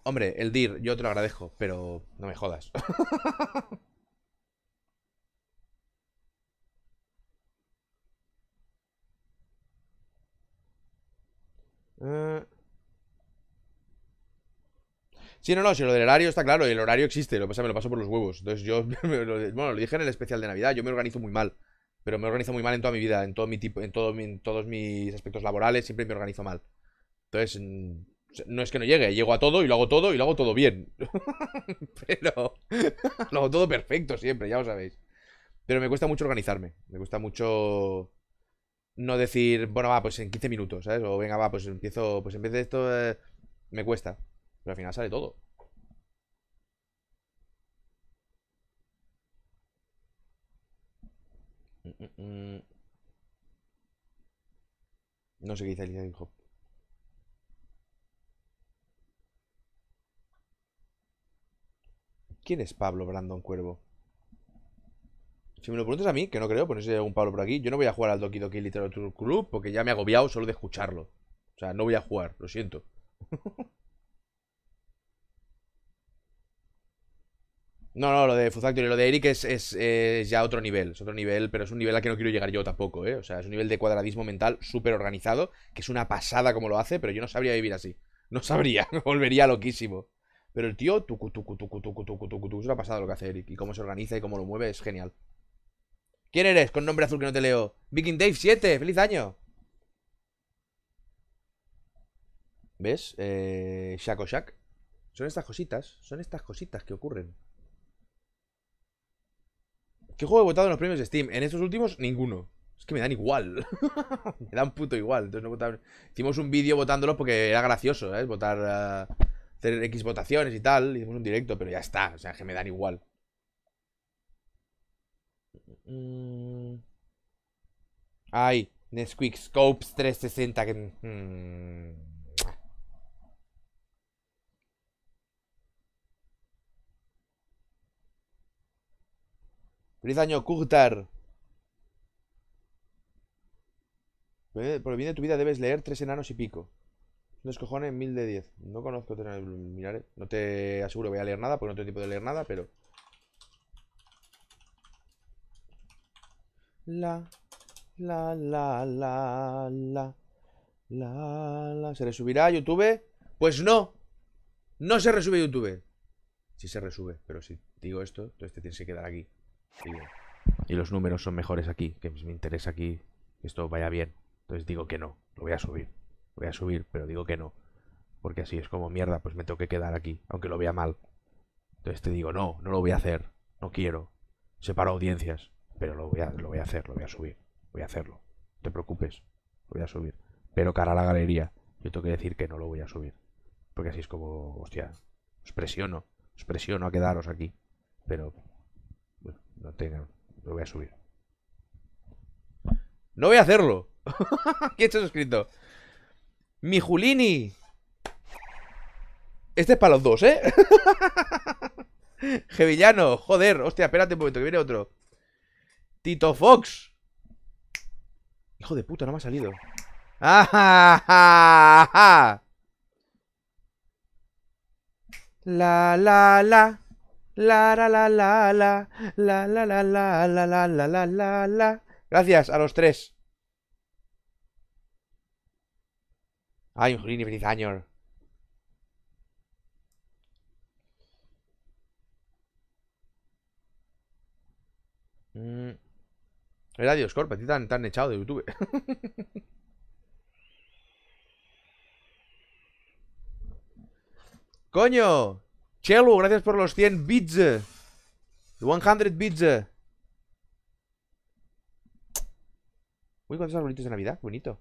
[SPEAKER 2] Hombre, el DIR, yo te lo agradezco, pero no me jodas. (laughs) Eh. Sí, no, no, si lo del horario está claro, el horario existe, lo pasa, me lo paso por los huevos. Entonces yo, (laughs) bueno, lo dije en el especial de Navidad, yo me organizo muy mal, pero me organizo muy mal en toda mi vida, en todo mi tipo, en, en todos mis aspectos laborales, siempre me organizo mal. Entonces, mm, no es que no llegue, llego a todo y lo hago todo y lo hago todo bien. (laughs) pero (laughs) lo hago todo perfecto siempre, ya lo sabéis. Pero me cuesta mucho organizarme, me cuesta mucho no decir, bueno, va, pues en 15 minutos, ¿sabes? O venga, va, pues empiezo, pues empiezo esto, eh, me cuesta. Pero al final sale todo. Mm, mm, mm. No sé qué dice el hijo ¿Quién es Pablo Brandon Cuervo? Si me lo preguntas a mí, que no creo, pues un palo Pablo por aquí, yo no voy a jugar al Doki Doki Literature Club porque ya me he agobiado solo de escucharlo. O sea, no voy a jugar, lo siento. (laughs) No, no, lo de y lo de Eric es, ya otro nivel, es otro nivel, pero es un nivel al que no quiero llegar yo tampoco, ¿eh? O sea, es un nivel de cuadradismo mental súper organizado, que es una pasada como lo hace, pero yo no sabría vivir así. No sabría, (laughs) volvería loquísimo. Pero el tío, tú, tucu, tucu, tucu, tucu, tucu, tucu, es una pasada lo que hace Eric, y cómo se organiza y cómo lo mueve, es genial. ¿Quién eres con nombre azul que no te leo? Viking Dave 7, feliz año. ¿Ves? Eh, Shaco Shack. Son estas cositas, son estas cositas que ocurren. ¿Qué juego he votado en los premios de Steam? En estos últimos, ninguno. Es que me dan igual. (laughs) me dan puto igual. Hicimos un vídeo votándolos porque era gracioso, ¿eh? Votar. Eh, hacer X votaciones y tal. Hicimos un directo, pero ya está. O sea, que me dan igual. Mm. Ay, Nesquik Scopes 360. Que, mm. ¡Feliz año, Kugtar! Por el bien de tu vida debes leer tres enanos y pico. Los cojones, mil de diez. No conozco eh. No te aseguro que voy a leer nada, porque no tengo tiempo de leer nada, pero...
[SPEAKER 1] La, la, la, la, la,
[SPEAKER 2] la, la. ¿Se resubirá a YouTube? Pues no. No se resube YouTube. Si se resube, pero si digo esto, entonces te tienes que quedar aquí. Y los números son mejores aquí, que me interesa aquí que esto vaya bien. Entonces digo que no, lo voy a subir. Lo voy a subir, pero digo que no. Porque así es como mierda, pues me tengo que quedar aquí, aunque lo vea mal. Entonces te digo, no, no lo voy a hacer, no quiero. Separo audiencias pero lo voy, a, lo voy a hacer, lo voy a subir, voy a hacerlo. No te preocupes, lo voy a subir. Pero cara a la galería, yo tengo que decir que no lo voy a subir. Porque así es como, hostia, os presiono, os presiono a quedaros aquí. Pero, bueno, no tengan, lo voy a subir. No voy a hacerlo. (laughs) ¿Qué he hecho suscrito? Mi Julini. Este es para los dos, ¿eh? Jevillano, (laughs) joder, hostia, espérate un momento, que viene otro. Tito Fox. Hijo de puta, no me ha salido.
[SPEAKER 1] La la la. La la la la la. La la la la
[SPEAKER 2] la la la la la la. Gracias a los tres. Ay, un la, feliz mm. Era Dios a ti tan, echado de YouTube. (laughs) ¡Coño! Chelu, gracias por los 100 bits. 100 bits. Uy, cuántos arbolitos de Navidad, bonito.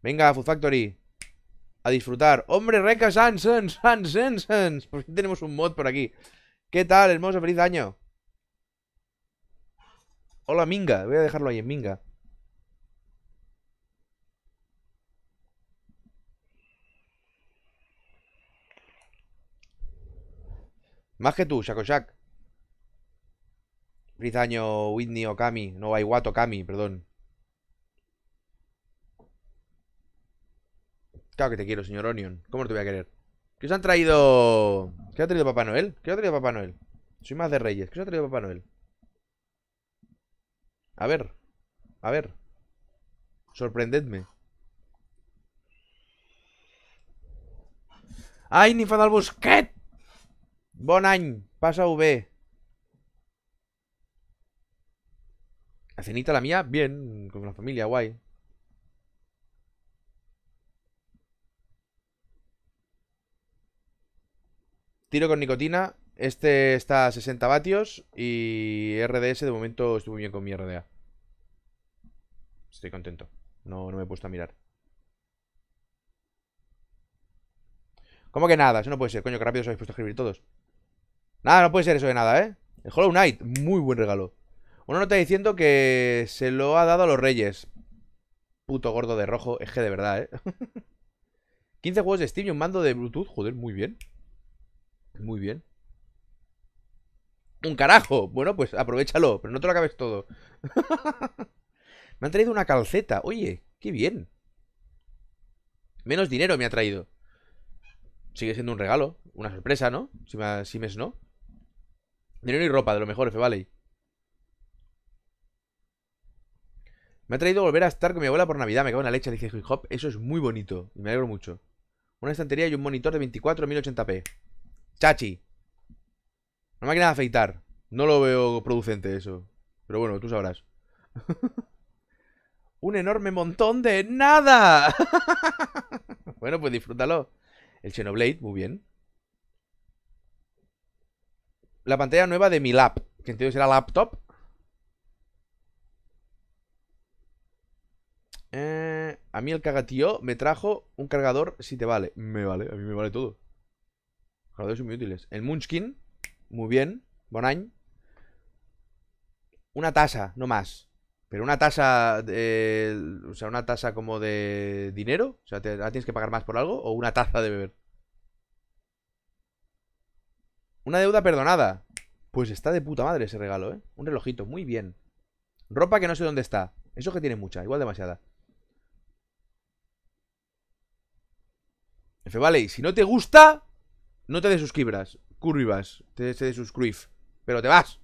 [SPEAKER 2] Venga, Food Factory. A disfrutar. Hombre, Reca Sansons, Sansons. Por tenemos un mod por aquí. ¿Qué tal, hermoso? Feliz año. Hola Minga, voy a dejarlo ahí en Minga. Más que tú, Shaco Shack. Brizaño, Whitney, Kami, No, Aiwato, Kami, perdón. Claro que te quiero, señor Onion. ¿Cómo no te voy a querer? ¿Qué os han traído? ¿Qué os ha traído Papá Noel? ¿Qué os ha traído Papá Noel? Soy más de Reyes. ¿Qué os ha traído Papá Noel? A ver, a ver. Sorprendedme. ¡Ay, ni fan Busquet! Bon any, Pasa V. cenita la mía, bien, con la familia, guay. Tiro con nicotina, este está a 60 vatios y RDS de momento estuvo bien con mi RDA. Estoy contento. No, no me he puesto a mirar. ¿Cómo que nada? Eso no puede ser, coño, qué rápido os habéis puesto a escribir todos. Nada, no puede ser eso de nada, ¿eh? El Hollow Knight, muy buen regalo. Uno no diciendo que se lo ha dado a los reyes. Puto gordo de rojo, es que de verdad, ¿eh? 15 (laughs) juegos de Steam y un mando de Bluetooth, joder, muy bien. Muy bien un carajo. Bueno, pues aprovechalo, pero no te lo acabes todo. (laughs) me han traído una calceta. Oye, qué bien. Menos dinero me ha traído. Sigue siendo un regalo. Una sorpresa, ¿no? Si me, si no. Dinero y ropa, de lo mejor, f vale Me ha traído volver a estar con mi abuela por Navidad. Me cago en la leche, dice Hip Hop. Eso es muy bonito. Y me alegro mucho. Una estantería y un monitor de 24 1080p. Chachi. Una máquina de afeitar. No lo veo producente eso. Pero bueno, tú sabrás. (laughs) ¡Un enorme montón de nada! (laughs) bueno, pues disfrútalo. El Xenoblade, muy bien. La pantalla nueva de mi lap. Que entiendo será laptop. Eh, a mí el cagatío me trajo un cargador, si te vale. Me vale, a mí me vale todo. Cargadores muy útiles. El Munchkin muy bien, bon Una tasa, no más. Pero una tasa, de, o sea, una tasa como de dinero, o sea, ahora tienes que pagar más por algo, o una taza de beber. Una deuda perdonada. Pues está de puta madre ese regalo, ¿eh? Un relojito, muy bien. Ropa que no sé dónde está. Eso que tiene mucha, igual demasiada. F, vale, y si no te gusta, no te desuscribas curribas, Te, de Pero te vas.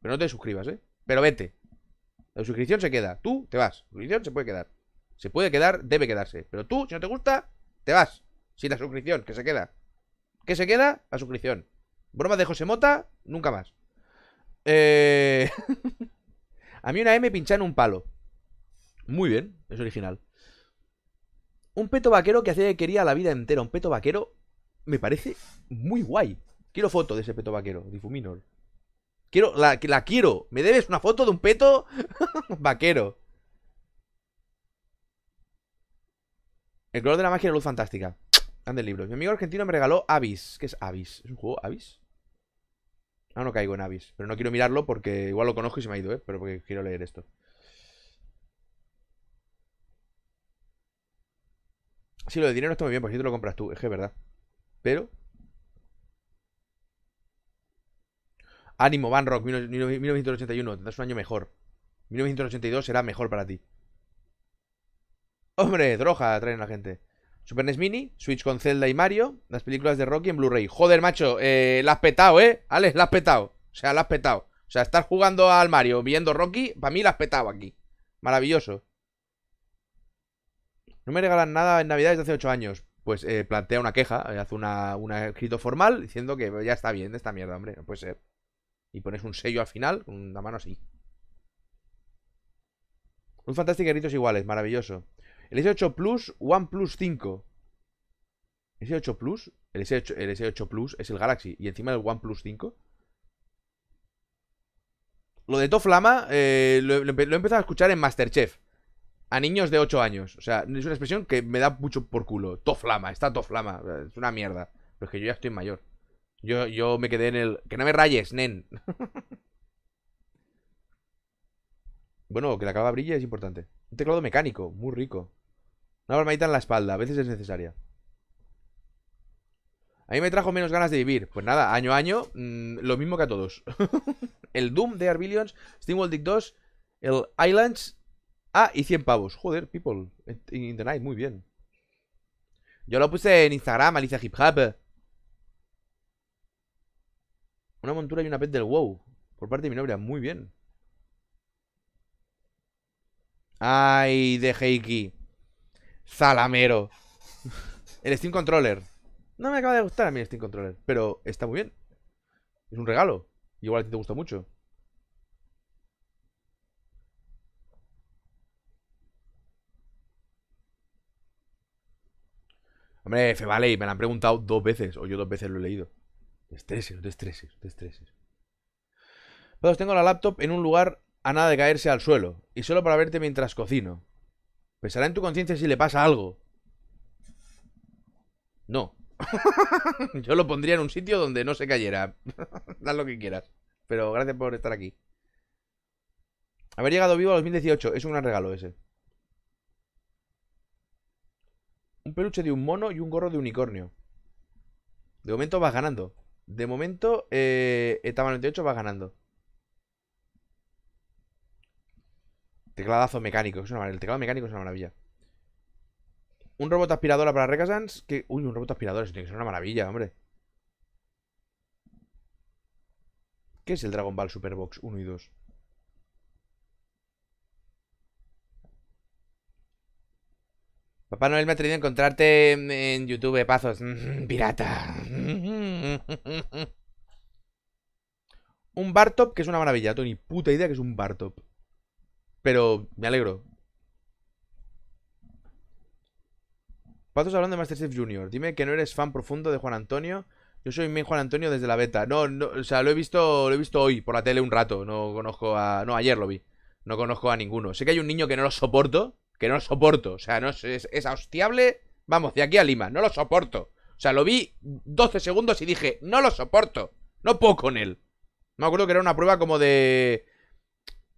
[SPEAKER 2] Pero no te suscribas, ¿eh? Pero vete. La suscripción se queda. Tú te vas. La suscripción se puede quedar. Se puede quedar, debe quedarse. Pero tú, si no te gusta, te vas. Sin la suscripción, que se queda. Que se queda? La suscripción. Broma de José Mota, nunca más. Eh... (laughs) A mí una M pincha en un palo. Muy bien, es original. Un peto vaquero que hacía que quería la vida entera. Un peto vaquero me parece muy guay. Quiero foto de ese peto vaquero, difuminor. Quiero, la, la quiero. ¿Me debes una foto de un peto (laughs) vaquero? El color de la máquina la luz fantástica. Ande el libro. Mi amigo argentino me regaló Avis. ¿Qué es Avis? ¿Es un juego Avis? Ah, no caigo en Avis. Pero no quiero mirarlo porque igual lo conozco y se me ha ido, ¿eh? Pero porque quiero leer esto. Sí, lo de dinero está muy bien, porque si te lo compras tú, es que es verdad. Pero Ánimo, Van Rock, 1981, tendrás un año mejor. 1982 será mejor para ti. Hombre, droga, traen a la gente. Super NES Mini, Switch con Zelda y Mario, las películas de Rocky en Blu-ray. Joder, macho, eh, la has petado, ¿eh? Alex, la has petado. O sea, la has petado. O sea, estar jugando al Mario viendo Rocky, para mí la has petado aquí. Maravilloso. No me regalan nada en Navidad desde hace 8 años. Pues eh, plantea una queja, eh, hace un escrito formal diciendo que ya está bien de esta mierda, hombre, no puede ser. Y pones un sello al final con una mano así. Un fantástico gritos iguales, maravilloso. El S8 Plus, OnePlus 5. S8 Plus, el S8, el S8 Plus es el Galaxy y encima el OnePlus 5. Lo de Toflama eh, lo, lo, he empezado a escuchar en Masterchef. A niños de 8 años. O sea, es una expresión que me da mucho por culo. Toflama, está Toflama. Es una mierda. Pero es que yo ya estoy mayor. Yo, me quedé en el... Que no me rayes, nen. (laughs) bueno, que la cava brille es importante. Un teclado mecánico, muy rico. Una palmadita en la espalda, a veces es necesaria. A mí me trajo menos ganas de vivir. Pues nada, año a año, mm, lo mismo que a todos. (laughs) el Doom de Arbillions, steam Dick 2, el Islands... Ah, y 100 pavos. Joder, people. In the night, muy bien. Yo lo puse en Instagram, Alicia Hip Hop. Una montura y una pet del WoW. Por parte de mi novia, muy bien. Ay, de Heiki. Salamero. El Steam Controller. No me acaba de gustar a mí el Steam Controller, pero está muy bien. Es un regalo. Igual a ti te gusta mucho. Hombre, F, vale, y me la han preguntado dos veces, o yo dos veces lo he leído. Destreses, destreses, destreses. Todos tengo la laptop en un lugar a nada de caerse al suelo. Y solo para verte mientras cocino. ¿Pensará en tu conciencia si le pasa algo. No. (laughs) Yo lo pondría en un sitio donde no se cayera. (laughs) Haz lo que quieras. Pero gracias por estar aquí. Haber llegado vivo a 2018. Es un regalo ese. Un peluche de un mono y un gorro de unicornio. De momento vas ganando. De momento, eh, etapa 98 va ganando. Tecladazo mecánico. Es una maravilla. El teclado mecánico es una maravilla. Un robot aspiradora para recasans Que... Uy, un robot aspirador, Eso tiene que ser una maravilla, hombre. ¿Qué es el Dragon Ball Super Box 1 y 2? Papá Noel me ha atrevido a encontrarte en YouTube, eh, Pazos. (laughs) Pirata. (laughs) Un bar top que es una maravilla, Tony. Puta idea que es un bar top. Pero me alegro. Pazos hablando de Masterchef Junior. Dime que no eres fan profundo de Juan Antonio. Yo soy main Juan Antonio desde la beta. No, no, o sea, lo he visto, lo he visto hoy por la tele un rato. No conozco a, no ayer lo vi. No conozco a ninguno. Sé que hay un niño que no lo soporto que no lo soporto. O sea, no es, es, hostiable. Vamos, de aquí a Lima, no lo soporto. O sea, lo vi 12 segundos y dije, no lo soporto. No puedo con él. Me acuerdo que era una prueba como de.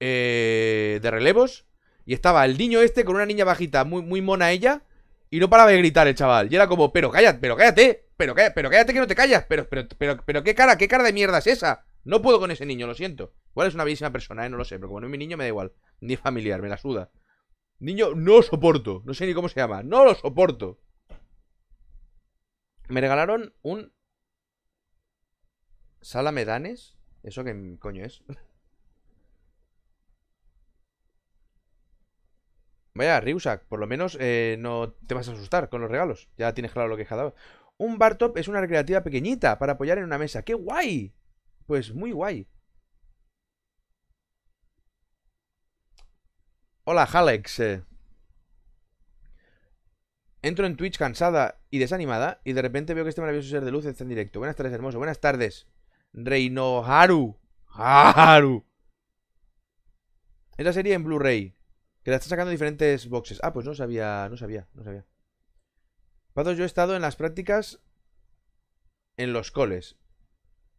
[SPEAKER 2] Eh, de relevos. Y estaba el niño este con una niña bajita, muy, muy mona ella. Y no paraba de gritar el chaval. Y era como, pero cállate, pero cállate, pero cállate, pero cállate que no te callas. Pero, pero, pero, pero, qué cara, qué cara de mierda es esa. No puedo con ese niño, lo siento. Igual es una bellísima persona, ¿eh? no lo sé, pero como no es mi niño, me da igual. Ni familiar, me la suda. Niño, no soporto. No sé ni cómo se llama. No lo soporto. Me regalaron un... Salamedanes. ¿Eso qué coño es? Vaya, Ryusak, por lo menos eh, no te vas a asustar con los regalos. Ya tienes claro lo que es dado. Un bar top es una recreativa pequeñita para apoyar en una mesa. ¡Qué guay! Pues muy guay. Hola, Alex. Entro en Twitch cansada y desanimada y de repente veo que este maravilloso ser de luz está en directo. Buenas tardes, hermoso. Buenas tardes. Reino Haru. Haru. Es la serie en Blu-ray. Que la está sacando diferentes boxes. Ah, pues no sabía, no sabía, no sabía. Pato, yo he estado en las prácticas en los coles.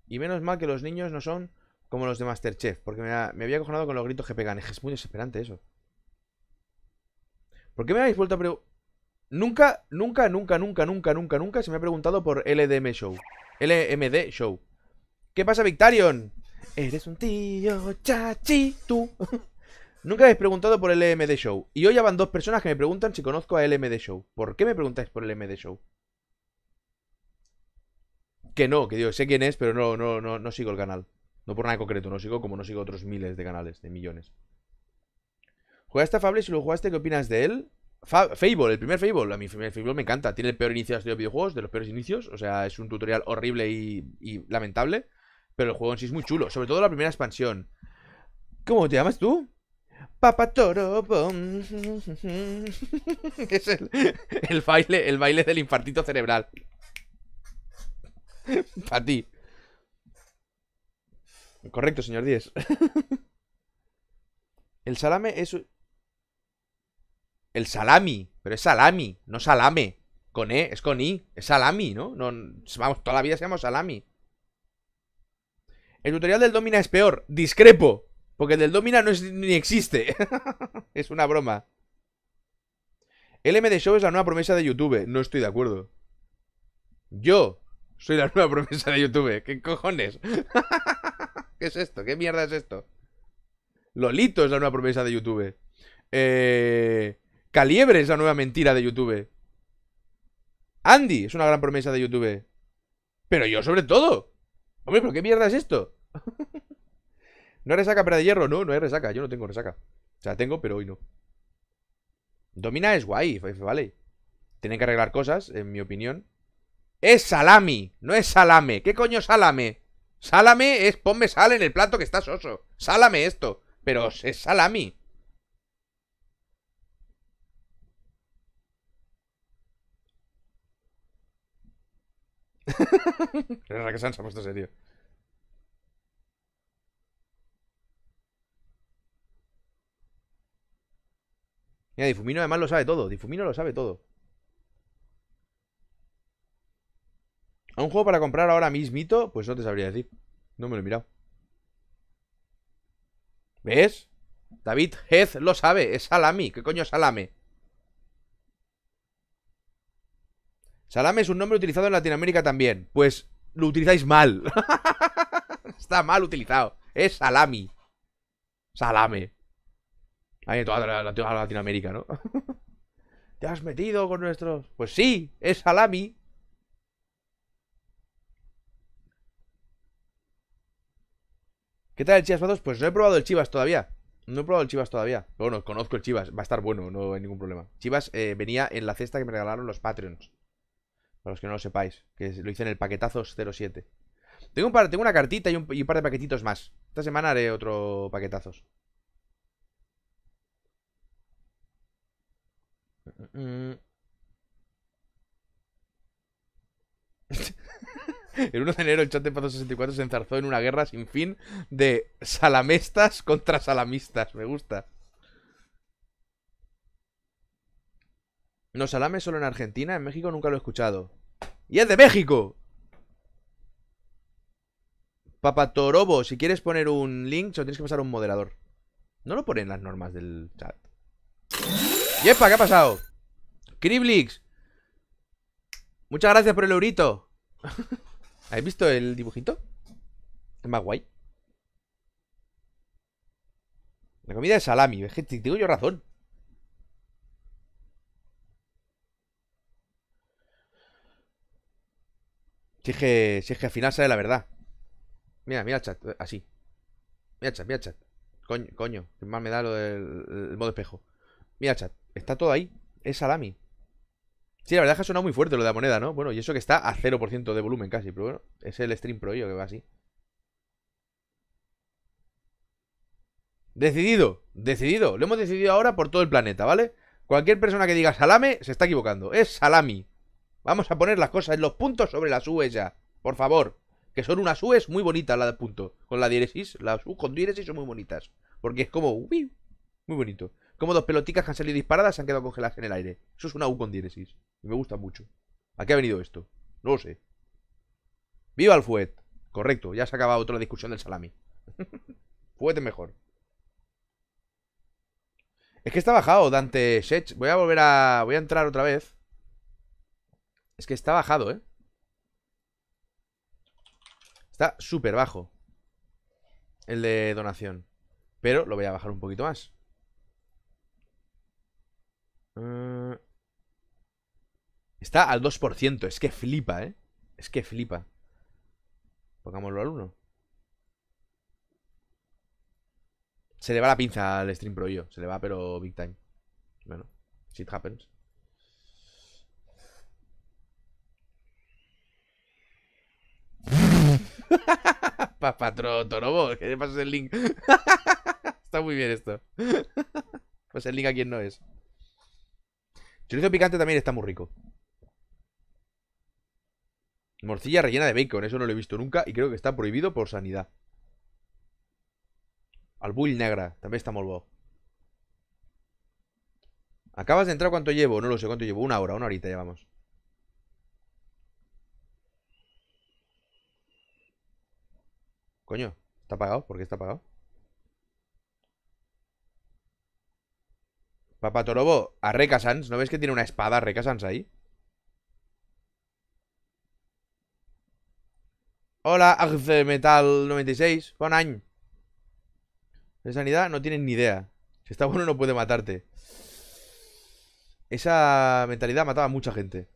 [SPEAKER 2] Y menos mal que los niños no son como los de Masterchef. Porque me, había cojonado con los gritos que pegan. Es muy desesperante eso. ¿Por qué me habéis vuelto a preguntar? Nunca, nunca, nunca, nunca, nunca, nunca, nunca se me ha preguntado por LDM Show. LMD Show. ¿Qué pasa, Victarion? Eres un tío chachi, tú. (laughs) Nunca habéis preguntado por LMD Show. Y hoy ya van dos personas que me preguntan si conozco a LMD Show. ¿Por qué me preguntáis por LMD Show? Que no, que digo, sé quién es, pero no, no, no, sigo el canal. No por nada concreto, no sigo como no sigo otros miles de canales, de millones. ¿Jugaste a Fable? Si lo jugaste, ¿qué opinas de él? Fable, el primer Fable. A mí el primer Fable me encanta. Tiene el peor inicio de la de videojuegos, de los peores inicios. O sea, es un tutorial horrible y, lamentable. Pero el juego en sí es muy chulo. Sobre todo la primera expansión. ¿Cómo te llamas tú? Papa Toro (laughs) Es el, baile, el baile del infartito cerebral. Para (laughs) ti. Correcto, señor 10. (laughs) el salame es el salami, pero es salami, no salame. Con E, es con I, es salami, ¿no? no vamos, toda la vida se llama salami. El tutorial del Domina es peor, discrepo. Porque el del Domina no ni existe. (laughs) es una broma. LMD Show es la nueva promesa de YouTube. No estoy de acuerdo. Yo soy la nueva (laughs) promesa de YouTube. ¿Qué cojones? (laughs) ¿Qué es esto? ¿Qué mierda es esto? Lolito es la nueva promesa de YouTube. Eh... Calibre es la nueva mentira de YouTube. Andy es una gran promesa de YouTube. Pero yo sobre todo. Hombre, ¿pero qué mierda es esto? (laughs) ¿No resaca, para de hierro? No, no hay resaca. Yo no tengo resaca. O sea, tengo, pero hoy no. Domina es guay, vale. Tienen que arreglar cosas, en mi opinión. Es salami, no es salame. ¿Qué coño salame? Salame es ponme sal en el plato que está soso. Sálame esto. Pero es salami. es la que se han puesto serio. Mira, Difumino además lo sabe todo. Difumino lo sabe todo. ¿A un juego para comprar ahora mismito? Pues no te sabría decir. No me lo he mirado. ¿Ves? David Hez lo sabe. Es salami. ¿Qué coño es salame? Salame es un nombre utilizado en Latinoamérica también. Pues lo utilizáis mal. (laughs) Está mal utilizado. Es salami. Salame. Hay en toda Latinoamérica, ¿no? (laughs) ¿Te has metido con nuestros? Pues sí, es salami. ¿Qué tal el Chivas Pues no he probado el Chivas todavía. No he probado el Chivas todavía. Bueno, conozco el Chivas. Va a estar bueno, no hay ningún problema. Chivas eh, venía en la cesta que me regalaron los Patreons. Para los que no lo sepáis, que lo hice en el paquetazos 07. Tengo, una cartita y un, par de paquetitos más. Esta semana haré otro paquetazos. (laughs) El 1 de enero el chat de Pazo 64 se enzarzó en una guerra sin fin de salamestas contra salamistas. Me gusta. No, salame solo en Argentina, en México nunca lo he escuchado. ¡Y es de México! Papatorobo, si quieres poner un link, solo tienes que pasar a un moderador. No lo ponen las normas del chat. ¡Yepa! ¿Qué ha pasado? Kriblix. Muchas gracias por el eurito. (laughs) ¿Habéis visto el dibujito? Es más guay. La comida es salami. tengo yo razón. Si es que, al final sale la verdad. Mira, mira el chat, eh, así. Mira el chat, mira el chat. Coño, coño, que más me da lo del modo espejo. Mira el chat, está todo ahí. Es salami. Sí, la verdad es que ha sonado muy fuerte lo de la moneda, ¿no? Bueno, y eso que está a 0% de volumen casi, pero bueno, es el stream pro yo que va así. Decidido, decidido. Lo hemos decidido ahora por todo el planeta, ¿vale? Cualquier persona que diga salame se está equivocando. Es salami. Vamos a poner las cosas en los puntos sobre las U's ya. Por favor. Que son unas U's muy bonitas la de punto. Con la diéresis. Las U con diéresis son muy bonitas. Porque es como... muy bonito. Como dos peloticas que han salido disparadas se han quedado congeladas en el aire. Eso es una U con diéresis. Y me gusta mucho. ¿A qué ha venido esto? No lo sé. ¡Viva el fuet! Correcto, ya se acaba otra discusión del salami. (laughs) fuete mejor. Es que está bajado Dante Sech. Voy a volver a... Voy a entrar otra vez. Es que está bajado, ¿eh? Está súper bajo. El de donación. Pero lo voy a bajar un poquito más. Eh, está al 2%. Es que flipa, ¿eh? Es que flipa. Pongámoslo al 1. Se le va la pinza al Stream Pro yo. Se le va, pero big time. Bueno, shit happens. (laughs) Papá Torobo, que le pasas el link. (laughs) Está muy bien esto. (laughs) Pues el link a quien no es. Chorizo picante también está muy rico. Morcilla rellena de bacon, eso no lo he visto nunca y creo que está prohibido por sanidad. Albuil negra, también está muy ¿Acabas de entrar cuánto llevo? No lo sé cuánto llevo, una hora, una horita llevamos. Coño, ¿está apagado? ¿Por qué está apagado? Papatorobo, a Reca ¿No ves que tiene una espada Reca ahí? Hola, Metal 96. Buen año. De sanidad no tienen ni idea. Si está bueno no puede matarte. Esa mentalidad mataba a mucha gente.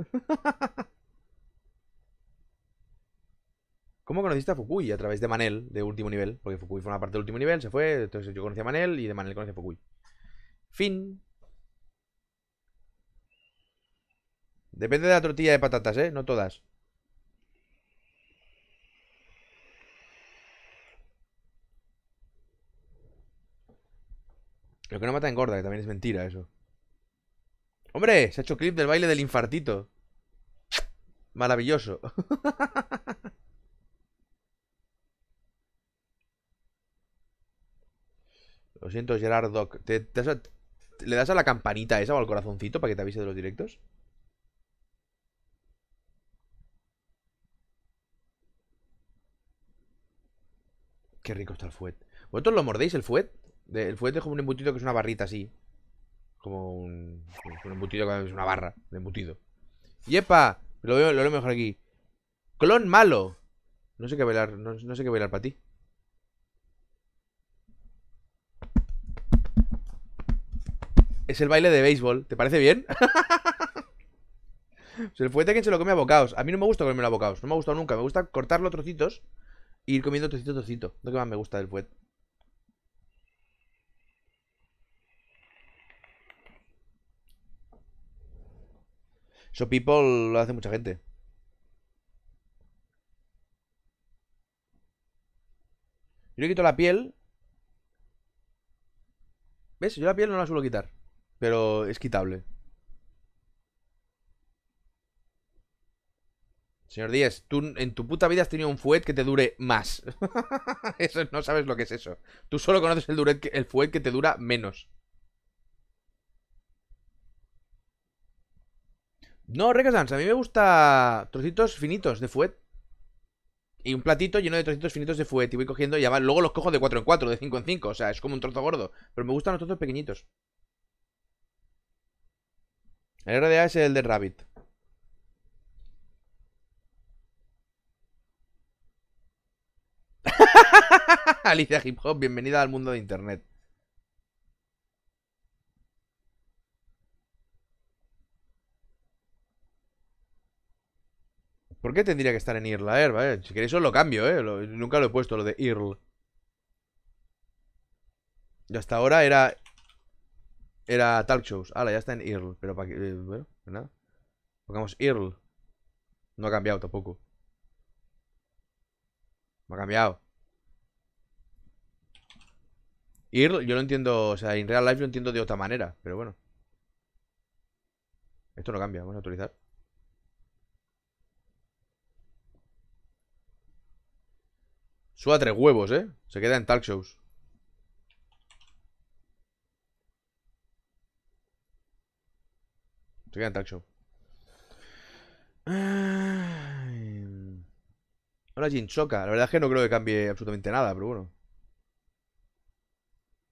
[SPEAKER 2] (laughs) ¿Cómo conociste a Fukui? A través de Manel, de último nivel. Porque Fukui fue una parte del último nivel, se fue. Entonces yo conocía a Manel y de Manel conocí a Fukui. Fin. Depende de la tortilla de patatas, ¿eh? No todas. Lo que no mata engorda, que también es mentira eso. ¡Hombre! Se ha hecho clip del baile del infartito. Maravilloso. (laughs) Lo siento, Gerard Doc. ¿Te, le das a la campanita esa o al corazoncito para que te avise de los directos? Qué rico está el fuet. ¿Vosotros lo mordéis el fuet? El fuet es como un embutido que es una barrita así. Como un, un embutido es una barra de embutido. ¡Yepa! Lo veo, lo mejor aquí. ¡Clon malo! No sé qué bailar, no, sé qué velar para ti. Es el baile de béisbol. ¿Te parece bien? (laughs) se le a quien se lo come a bocados. A mí no me gusta comerme a bocados. No me ha gustado nunca. Me gusta cortarlo trocitos y e ir comiendo trocito trocito. Lo que más me gusta del fuet. Eso people lo hace mucha gente. Yo le quito la piel. ¿Ves? Yo la piel no la suelo quitar. Pero es quitable. Señor Díez, tú en tu puta vida has tenido un fuet que te dure más. (laughs) eso no sabes lo que es eso. Tú solo conoces el, el fuet que te dura menos. No, Regasans, a mí me gusta trocitos finitos de fuet. Y un platito lleno de trocitos finitos de fuet. Y voy cogiendo y luego los cojo de 4 en 4, de 5 en 5. O sea, es como un trozo gordo. Pero me gustan los trozos pequeñitos. El RDA es el de Rabbit. (laughs) Alicia Hip Hop, bienvenida al mundo de internet. ¿Por qué tendría que estar en Irl a ver, Si queréis os lo cambio, ¿eh? nunca lo he puesto, lo de Irl. Y hasta ahora era... Era Talk Shows. Ahora ya está en Irl. Pero para que... Eh, bueno, pues nada. Pongamos Irl. No ha cambiado tampoco. No ha cambiado. Irl, yo lo entiendo... O sea, en Real Life lo entiendo de otra manera. Pero bueno. Esto no cambia. Vamos a actualizar Suda tres huevos, ¿eh? Se queda en talk shows. Se queda en talk show. (sighs) Ahora Choca. La verdad es que no creo que cambie absolutamente nada, pero bueno.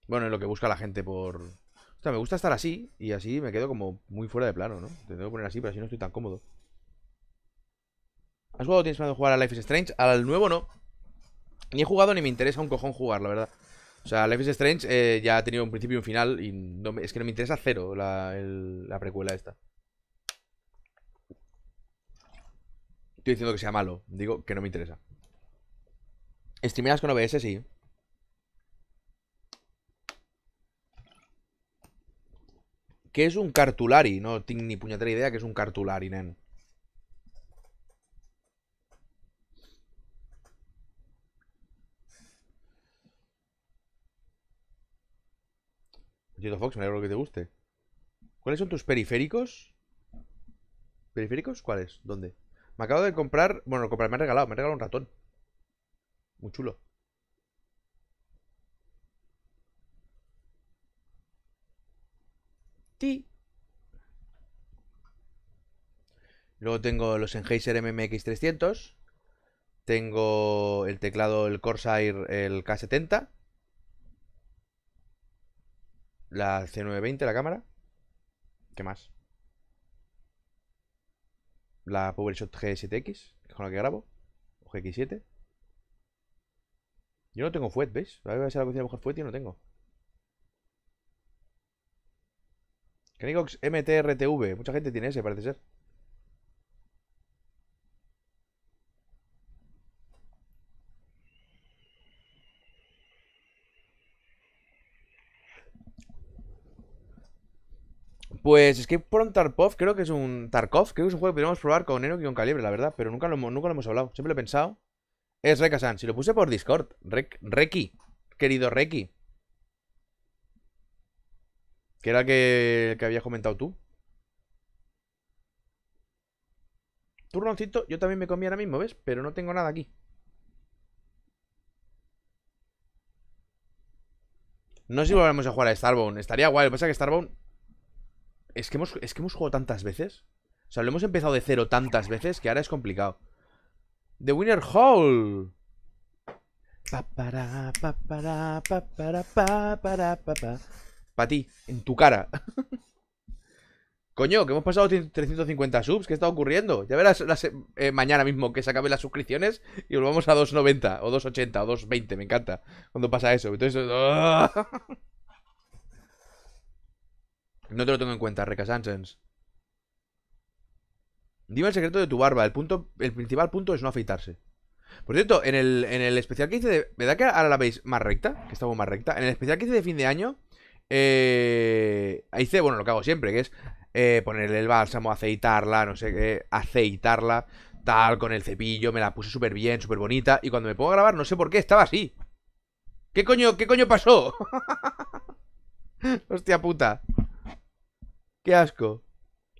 [SPEAKER 2] Bueno, es lo que busca la gente por... O sea, me gusta estar así y así me quedo como muy fuera de plano, ¿no? Te tengo que poner así, pero así no estoy tan cómodo. ¿Has jugado tienes de jugar a Life is Strange? Al nuevo no. Ni he jugado ni me interesa un cojón jugar, la verdad. O sea, Life is Strange eh, ya ha tenido un principio y un final y no es que no me interesa cero la, precuela esta. Estoy diciendo que sea malo, digo que no me interesa. ¿Streameas con OBS? Sí. ¿Qué es un cartulari? No tengo ni puñetera idea que es un cartulari, nen. Tito Fox, me alegro que te guste. ¿Cuáles son tus periféricos? ¿Periféricos? ¿Cuáles? ¿Dónde? Me acabo de comprar... Bueno, comprar, me ha regalado, me ha regalado un ratón. Muy chulo. Ti. Luego tengo los Sennheiser MMX300. Tengo el teclado, el Corsair, el K70. La C920, la cámara. ¿Qué más? La PowerShot G7X, es con la que grabo. O gx 7 Yo no tengo fuet, ¿veis? a ver si ser la cocina de mujer fuet y no tengo. Knikox MTRTV. Mucha gente tiene ese, parece ser. Pues es que por un Tarkov creo que es un... Tarkov creo que es un juego que podríamos probar con Eno y con Calibre, la verdad. Pero nunca lo, nunca lo hemos hablado. Siempre lo he pensado. Es Rekasan. Si lo puse por Discord. Reki. Querido Reki. Que era que, el que habías comentado tú. Turroncito, yo también me comí ahora mismo, ¿ves? Pero no tengo nada aquí. No sé si volvemos a jugar a Starbound. Estaría guay. Lo que pasa es que Starbound es, que hemos, jugado tantas veces. O sea, lo hemos empezado de cero tantas veces que ahora es complicado. The Winner Hall. Pa ti, en tu cara. (laughs) Coño, que hemos pasado 350 subs. ¿Qué está ocurriendo? Ya verás eh, mañana mismo que se acaben las suscripciones y volvamos a 290 o 280 o 220. Me encanta cuando pasa eso. Entonces... ¡ah! (laughs) No te lo tengo en cuenta, Reca Sansens. Dime el secreto de tu barba. El, punto, el principal punto es no afeitarse. Por cierto, en el, en el especial que hice de... da que ahora la veis más recta? Que estaba más recta. En el especial que hice de fin de año... Eh, hice, bueno, lo que hago siempre, que es eh, ponerle el bálsamo, aceitarla, no sé qué, aceitarla, tal, con el cepillo, me la puse súper bien, súper bonita, y cuando me pongo a grabar, no sé por qué, estaba así. ¿Qué coño, qué coño pasó? (laughs) Hostia puta. ¡Qué asco!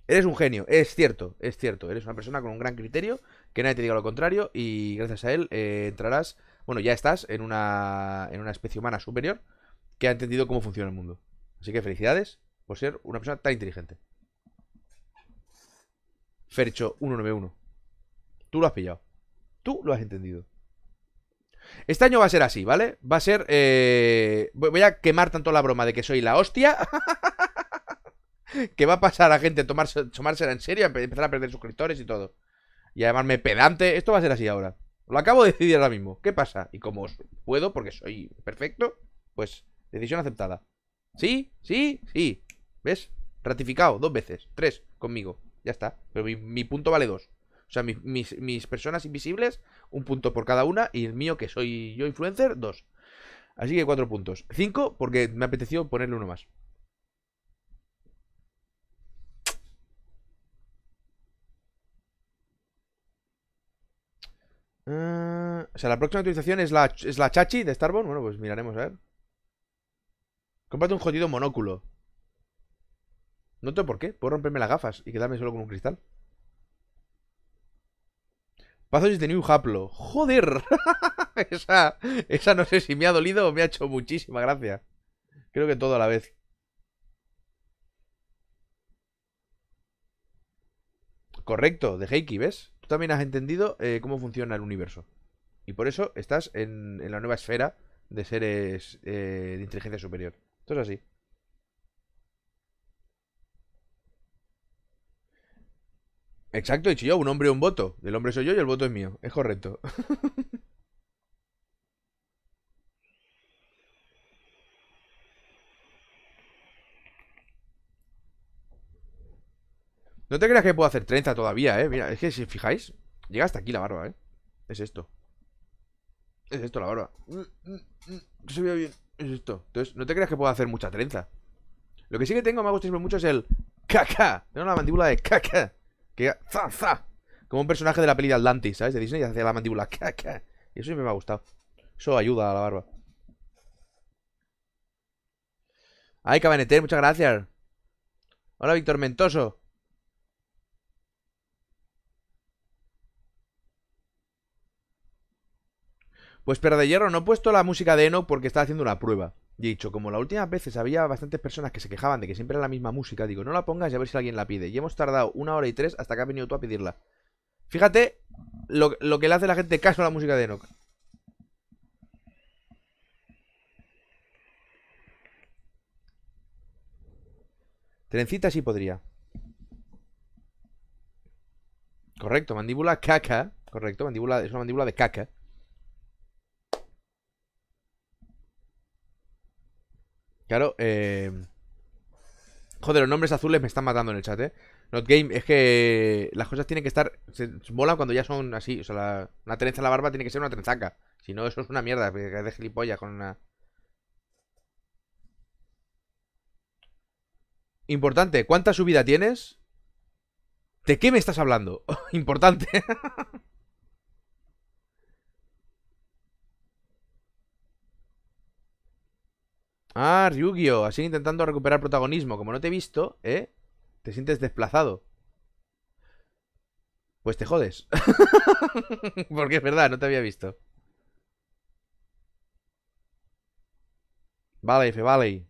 [SPEAKER 2] Eres un genio, es cierto, es cierto. Eres una persona con un gran criterio, que nadie te diga lo contrario, y gracias a él eh, entrarás, bueno, ya estás en una, en una especie humana superior que ha entendido cómo funciona el mundo. Así que felicidades por ser una persona tan inteligente. Fercho 191. Tú lo has pillado. Tú lo has entendido. Este año va a ser así, ¿vale? Va a ser... Eh, voy a quemar tanto la broma de que soy la hostia. (laughs) ¿Qué va a pasar a gente? Tomarse, tomársela en serio, empezar a perder suscriptores y todo. Y a llamarme pedante. Esto va a ser así ahora. Lo acabo de decidir ahora mismo. ¿Qué pasa? Y como puedo, porque soy perfecto, pues decisión aceptada. ¿Sí? ¿Sí? ¿Sí? ¿Ves? Ratificado dos veces. Tres conmigo. Ya está. Pero mi, punto vale dos. O sea, mis, mis personas invisibles, un punto por cada una. Y el mío, que soy yo influencer, dos. Así que cuatro puntos. Cinco, porque me apeteció ponerle uno más. Mm, o sea, la próxima actualización es la, es la chachi de Starborn? Bueno, pues miraremos a ver. Comprate un jodido monóculo. No tengo por qué. Puedo romperme las gafas y quedarme solo con un cristal. Pazos de New Haplo. ¡Joder! (laughs) esa, esa no sé si me ha dolido o me ha hecho muchísima gracia. Creo que todo a la vez. Correcto, de Heiki, ¿ves? también has entendido eh, cómo funciona el universo. Y por eso estás en, la nueva esfera de seres eh, de inteligencia superior. Esto es así. Exacto, he dicho yo, un hombre un voto. El hombre soy yo y el voto es mío. Es correcto. (laughs) No te creas que puedo hacer trenza todavía, ¿eh? Mira, es que si fijáis, llega hasta aquí la barba, ¿eh? Es esto. Es esto la barba. Mm, mm, mm, se ve bien. Es esto. Entonces, no te creas que puedo hacer mucha trenza. Lo que sí que tengo, me ha gustado este mucho, es el caca. Tengo una mandíbula de caca. Que za, Como un personaje de la peli Atlantis, ¿sabes? De Disney hace la mandíbula caca. Y eso sí me ha gustado. Eso ayuda a la barba. Ay, cabanete, muchas gracias. Hola, Víctor Mentoso. Pues Perra de Hierro, no he puesto la música de Enoch porque estaba haciendo una prueba. Y he dicho, como la última veces había bastantes personas que se quejaban de que siempre era la misma música, digo, no la pongas y a ver si alguien la pide. Y hemos tardado una hora y tres hasta que ha venido tú a pedirla. Fíjate lo, que le hace la gente caso a la música de Enoch. Trencita sí podría. Correcto, mandíbula caca. Correcto, mandíbula es una mandíbula de caca. Claro, eh... Joder, los nombres azules me están matando en el chat, ¿eh? Not game, es que las cosas tienen que estar... Se volan cuando ya son así, o sea, una trenza en la barba tiene que ser una trenzaca. Si no, eso es una mierda, que de gilipollas con una... Importante, ¿cuánta subida tienes? ¿De qué me estás hablando? (laughs) Importante. (laughs) Ah, Ryugio, así intentando recuperar protagonismo. Como no te he visto, ¿eh? Te sientes desplazado. Pues te jodes. (laughs) Porque es verdad, no te había visto. Vale, F, vale.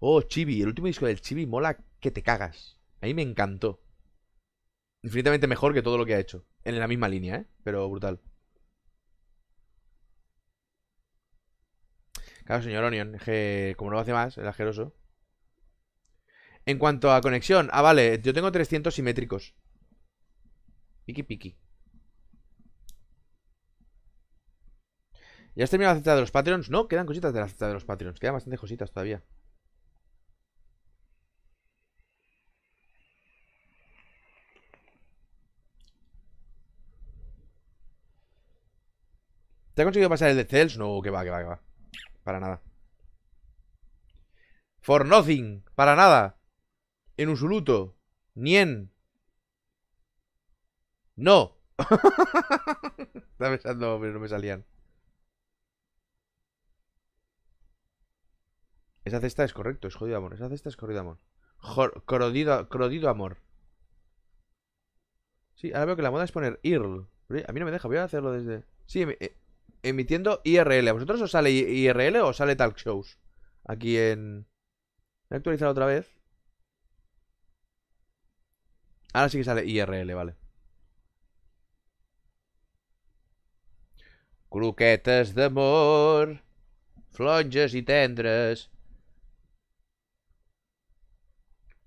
[SPEAKER 2] Oh, Chibi, el último disco del Chibi mola que te cagas. A mí me encantó. Infinitamente mejor que todo lo que ha hecho. En la misma línea, ¿eh? Pero brutal. Claro, señor Onion, como no lo hace más, el asqueroso. En cuanto a conexión, ah, vale, yo tengo 300 simétricos. Piqui piki. ¿Ya has terminado la cesta de los Patreons? No, quedan cositas de la cesta de los Patreons. Quedan bastantes cositas todavía. ¿Te ha conseguido pasar el de Cels? No, que va, que va, que va para nada. For nothing, para nada. En usuluto, nien. No. (laughs) Estaba pensando, pero no me salían. Esa cesta es correcto, es jodido amor. Esa cesta es jodido amor. Jor crodido, amor. Sí, ahora veo que la moda es poner IRL. A mí no me deja, voy a hacerlo desde... Sí, me... Em, eh, emitiendo IRL. ¿A vosotros os sale IRL o sale talk shows? Aquí en... Voy a actualizar otra vez. Ahora sí que sale IRL, vale. de amor flonges y tendres.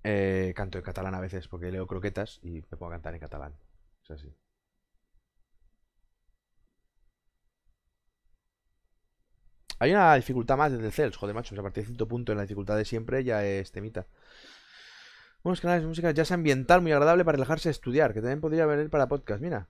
[SPEAKER 2] Eh, canto en catalán a veces porque leo croquetas y me puedo cantar en catalán. Es así. Hay una dificultad más desde el Cells, joder, macho. a partir de cierto punto en la dificultad de siempre ya es temita. Unos canales de música ya sea ambiental muy agradable para relajarse a estudiar, que también podría venir para podcast, mira.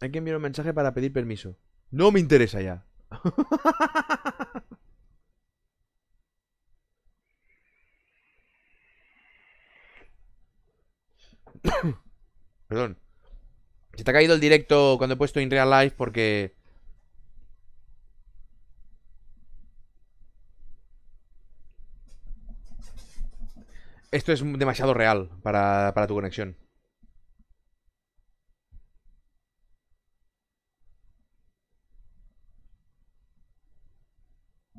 [SPEAKER 2] Hay que enviar un mensaje para pedir permiso. No me interesa ya. (coughs) Perdón. Se te ha caído el directo cuando he puesto In Real Life porque Esto es demasiado real para, tu conexión.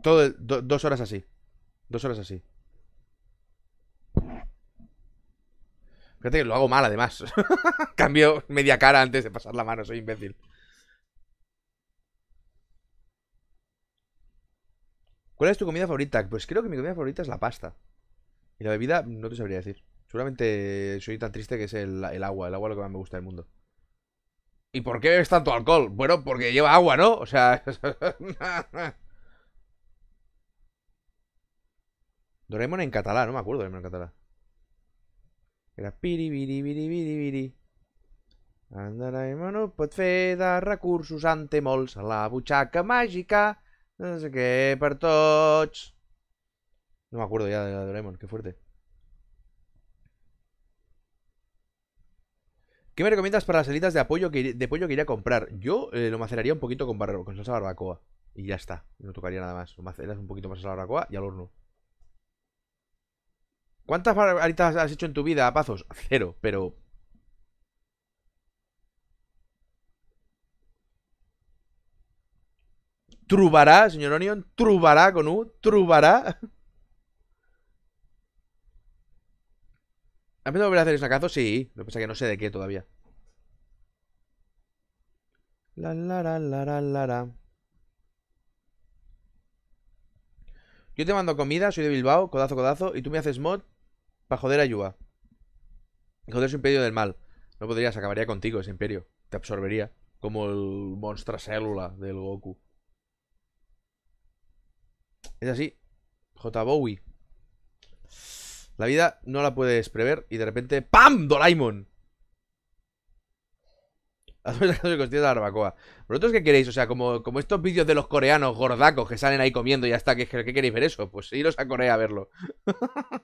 [SPEAKER 2] Todo, dos horas así. Dos horas así. Fíjate que lo hago mal, además. (laughs) Cambio media cara antes de pasar la mano, soy imbécil. ¿Cuál es tu comida favorita? Pues creo que mi comida favorita es la pasta. Y la bebida, no te sabría decir. Seguramente soy tan triste que es el, agua, el agua es lo que más me gusta del mundo. ¿Y por qué bebes tanto alcohol? Bueno, porque lleva agua, ¿no? O sea... (laughs) Doraemon en catalán, no me acuerdo Doraemon en catalán. Era piri, biri, biri, biri, biri. Andaraemon, pot recursos ante a la butxaca mágica, No sé qué, per tots. No me acuerdo ya de la Doraemon, qué fuerte. ¿Qué me recomiendas para las salitas de, apoyo que, de pollo que iría a comprar? Yo eh, lo maceraría un poquito con, con salsa barbacoa. Y ya está. No tocaría nada más. Lo maceras un poquito más a la barbacoa y al horno. ¿Cuántas varitas has hecho en tu vida, Pazos? Cero, pero... Trubará, señor Onion, trubará con U, trubará. mí me volver a hacer el sacazo? Sí, lo que pasa que no sé de qué todavía.
[SPEAKER 1] La la la
[SPEAKER 2] Yo te mando comida, soy de Bilbao, codazo, codazo, y tú me haces mod para joder a Yuba. Joder es imperio del mal. No podrías, acabaría contigo ese imperio. Te absorbería. Como el monstruo célula del Goku. Es así. J. Bowie. La vida no la puedes prever y de repente ¡PAM! ¡Doraemon! que de la barbacoa. ¿Vosotros qué queréis? O sea, como, como estos vídeos de los coreanos gordacos que salen ahí comiendo y ya está. ¿Qué, qué queréis ver eso? Pues iros a Corea a verlo. (laughs)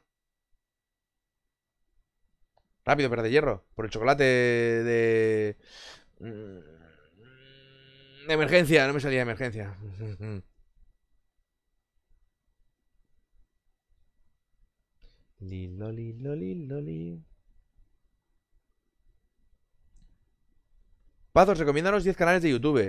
[SPEAKER 2] Rápido, pero de hierro. Por el chocolate de... De emergencia. No me salía de emergencia. (laughs) Li loli los loli. Pazos, recomiéndanos 10 canales de YouTube.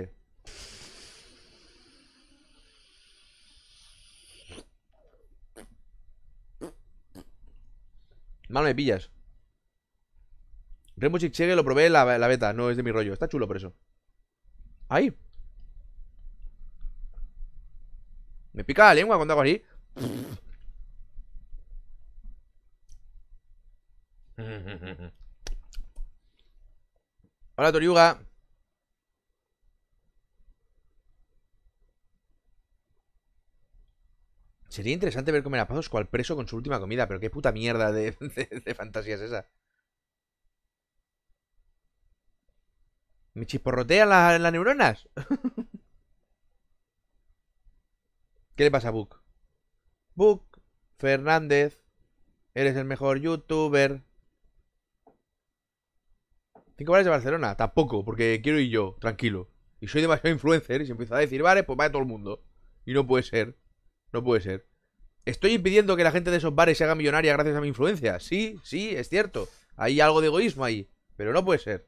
[SPEAKER 2] Mal me pillas. Six Chegue lo probé la, la beta, no es de mi rollo. Está chulo por eso. Ahí. Me pica la lengua cuando hago así. Hola, Toriuga. Sería interesante ver la paso Pazos cual preso con su última comida, pero qué puta mierda de, fantasías (laughs) fantasía es esa. ¿Me chisporrotean las neuronas? (laughs) ¿Qué le pasa a Book? Book, Fernández, eres el mejor youtuber. Cinco bares de Barcelona, tampoco, porque quiero ir yo, tranquilo. Y soy demasiado influencer y se empieza a decir bares, pues de todo el mundo. Y no puede ser. No puede ser. ¿Estoy impidiendo que la gente de esos bares se haga millonaria gracias a mi influencia? Sí, sí, es cierto. Hay algo de egoísmo ahí. Pero no puede ser.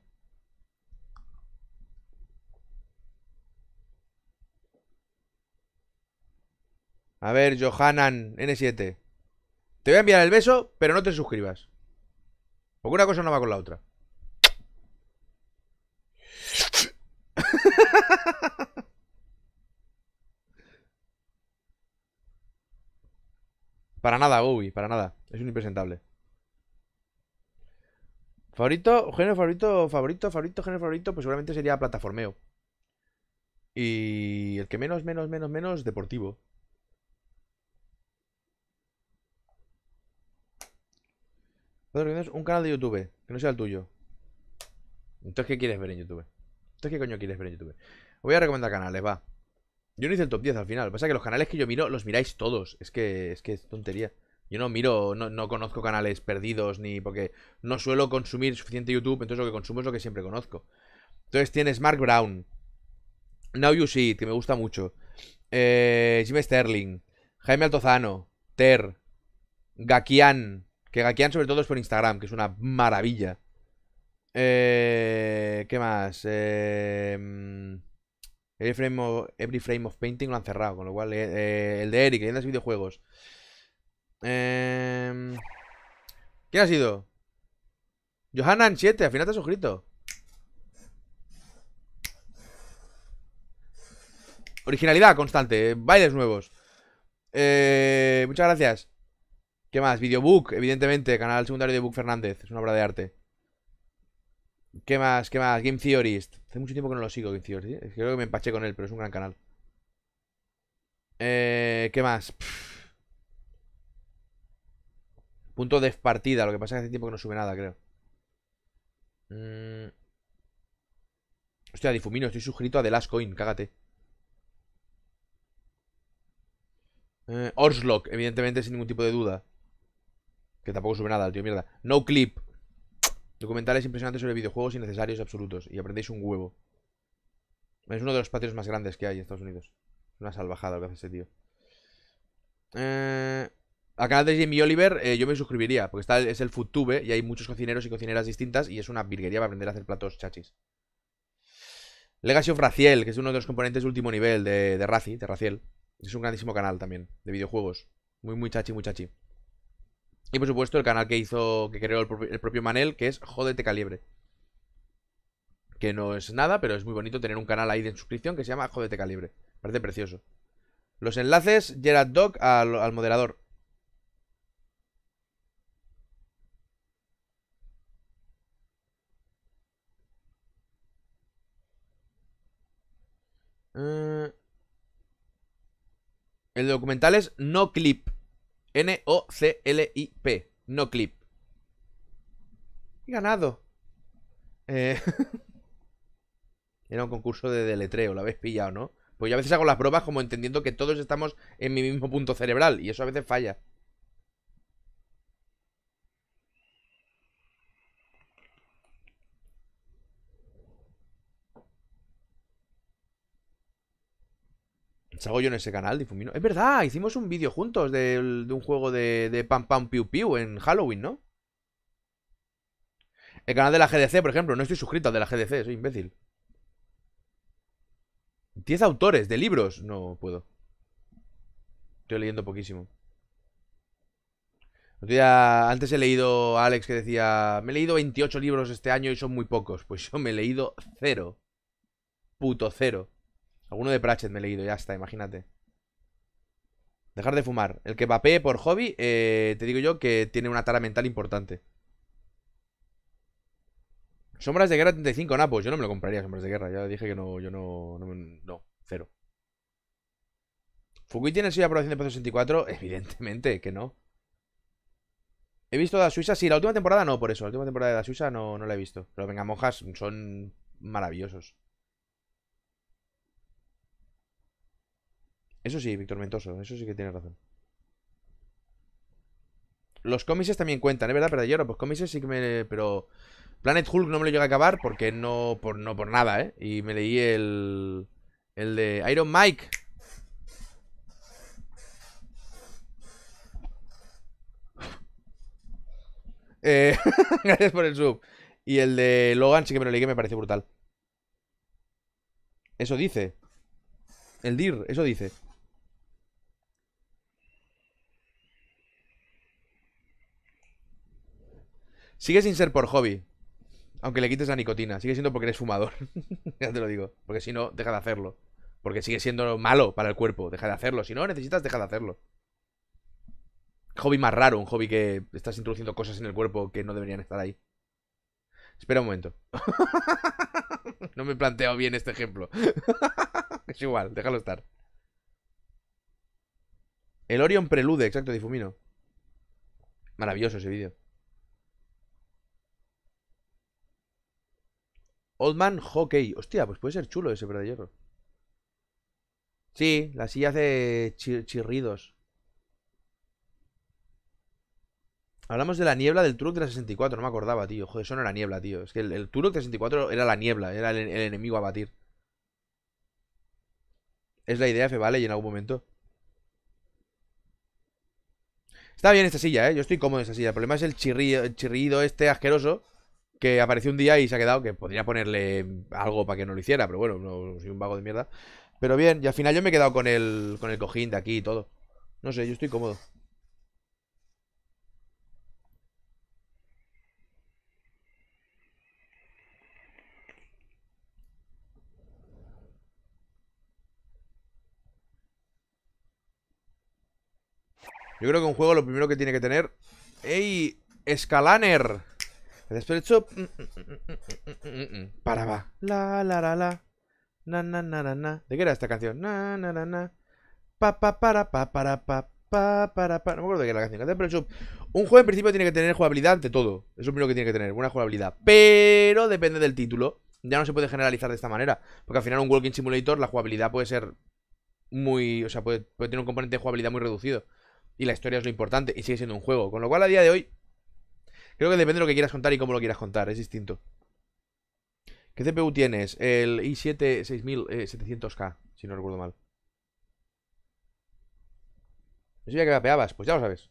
[SPEAKER 2] A ver, Johanan, N7. Te voy a enviar el beso, pero no te suscribas. Porque una cosa no va con la otra. (laughs) para nada, Gobi, para nada. Es un impresentable. Favorito, género favorito, favorito, favorito, género favorito, pues seguramente sería plataformeo. Y el que menos, menos, menos, menos, deportivo. Un canal de YouTube, que no sea el tuyo. Entonces, ¿qué quieres ver en YouTube? qué coño quieres ver en YouTube? voy a recomendar canales, va. Yo no hice el top 10 al final. Lo que pasa es que los canales que yo miro los miráis todos. Es que es, que tontería. Yo no miro, no, conozco canales perdidos ni porque no suelo consumir suficiente YouTube, entonces lo que consumo es lo que siempre conozco. Entonces tienes Mark Brown, Now You See, que me gusta mucho, eh, Jim Sterling, Jaime Altozano, Ter, Gakian, que Gakian sobre todo es por Instagram, que es una maravilla. Eh, ¿Qué más? Eh, mm, every, frame of, Painting lo han cerrado, con lo cual eh, eh, el de Eric, leyendas y videojuegos. Em, ¿Quién ha sido? johanan 7, al final te has suscrito. Originalidad constante, bailes nuevos. Eh, muchas gracias. ¿Qué más? Videobook, evidentemente, canal secundario de Book Fernández. Es una obra de arte. ¿Qué más? ¿Qué más? Game Theorist. Hace mucho tiempo que no lo sigo, Game Theorist. ¿eh? Creo que me empaché con él, pero es un gran canal. Eh, ¿Qué más? Punto de partida. Lo que pasa es que hace tiempo que no sube nada, creo. Mm. Hostia, difumino. Estoy suscrito a The Last Coin. Cágate. Eh, evidentemente, sin ningún tipo de duda. Que tampoco sube nada, tío, mierda. No clip. Documentales impresionantes sobre videojuegos innecesarios absolutos. Y aprendéis un huevo. Es uno de los patios más grandes que hay en Estados Unidos. Una salvajada lo que hace ese tío. Eh, al canal de Jamie Oliver eh, yo me suscribiría, porque está, es el FoodTube y hay muchos cocineros y cocineras distintas y es una virguería para aprender a hacer platos chachis. Legacy of Raciel, que es uno de los componentes de último nivel de, de Raci, de Raciel. Es un grandísimo canal también, de videojuegos. Muy, muy chachi, muy chachi. Y por supuesto el canal que hizo, que creó el, propio Manel, que es Jódete Calibre. Que no es nada, pero es muy bonito tener un canal ahí de suscripción que se llama Jódete Calibre. Parece precioso. Los enlaces, Gerard Doc al moderador. Eh, el documental es No Clip. N-O-C-L-I-P. No clip. Ganado. Eh... (laughs) Era un concurso de deletreo, lo habéis pillado, ¿no? Pues yo a veces hago las pruebas como entendiendo que todos estamos en mi mismo punto cerebral y eso a veces falla. yo en ese canal, difumino. Es verdad, hicimos un vídeo juntos de, un juego de, de Pam Pam Piu Piu en Halloween, ¿no? El canal de la GDC, por ejemplo. No estoy suscrito al de la GDC, soy imbécil. 10 autores de libros. No puedo. Estoy leyendo poquísimo. antes he leído a Alex que decía, me he leído 28 libros este año y son muy pocos. Pues yo me he leído cero. Puto cero. Alguno de Pratchett me he leído, ya está, imagínate. Dejar de fumar. El que vapee por hobby, eh, te digo yo que tiene una tara mental importante. Sombras de Guerra 35, pues Yo no me lo compraría, Sombras de Guerra. Ya dije que no, yo no. No, cero. ¿Fugui tiene su aprobación de Peso 64? (laughs) Evidentemente que no. ¿He visto la Suiza? Sí, la última temporada no, por eso. La última temporada de la Suiza no, no la he visto. Pero venga, mojas son maravillosos. Eso sí, Víctor Mentoso, eso sí que tiene razón. Los cómics también cuentan, ¿eh? verdad, pero yo pues cómics sí que me. Pero. Planet Hulk no me lo llega a acabar porque no por, no por nada, ¿eh? Y me leí el. El de Iron Mike. (laughs) Eh, (laughs) gracias por el sub. Y el de Logan sí que me lo leí que me parece brutal. Eso dice. El DIR, eso dice. Sigue sin ser por hobby. Aunque le quites la nicotina. Sigue siendo porque eres fumador. (laughs) ya te lo digo. Porque si no, deja de hacerlo. Porque sigue siendo malo para el cuerpo. Deja de hacerlo. Si no necesitas, deja de hacerlo. Hobby más raro. Un hobby que estás introduciendo cosas en el cuerpo que no deberían estar ahí. Espera un momento. (laughs) no me he planteado bien este ejemplo. (laughs) es igual, déjalo estar. El Orion Prelude, exacto, difumino. Maravilloso ese vídeo. Old Man Hockey. Hostia, pues puede ser chulo ese verde de hierro. Sí, la silla hace chirridos. Hablamos de la niebla del Turok de 64, no me acordaba, tío. Joder, eso no era niebla, tío. Es que el, el Turok 64 era la niebla, era el, enemigo a batir. Es la idea, ¿vale? y en algún momento. Está bien esta silla, ¿eh? Yo estoy cómodo en esta silla. El problema es el, el chirrido este asqueroso que apareció un día y se ha quedado, que podría ponerle algo para que no lo hiciera, pero bueno, soy un vago de mierda. Pero bien, y al final yo me he quedado con el, con el cojín de aquí y todo. No sé, yo estoy cómodo. Yo creo que un juego lo primero que tiene que tener... ¡Ey! ¡Escalaner! El despecho. Para
[SPEAKER 1] va. La, la, la, la. Na, na, na, na,
[SPEAKER 2] ¿De qué era esta canción? Na, na, na, Pa, pa, para, pa, para, pa, pa, para, pa. No me acuerdo de qué era la canción. Pero un juego en principio tiene que tener jugabilidad ante todo. Es lo primero que tiene que tener, buena jugabilidad. Pero depende del título. Ya no se puede generalizar de esta manera. Porque al final un Walking Simulator, la jugabilidad puede ser muy... O sea, puede tener un componente de jugabilidad muy reducido. Y la historia es lo importante. Y sigue siendo un juego. Con lo cual a día de hoy Creo que depende de lo que quieras contar y cómo lo quieras contar, es distinto. ¿Qué CPU tienes? El i7 6700K, eh, si no recuerdo mal. No sabía que vapeabas, pues ya lo sabes.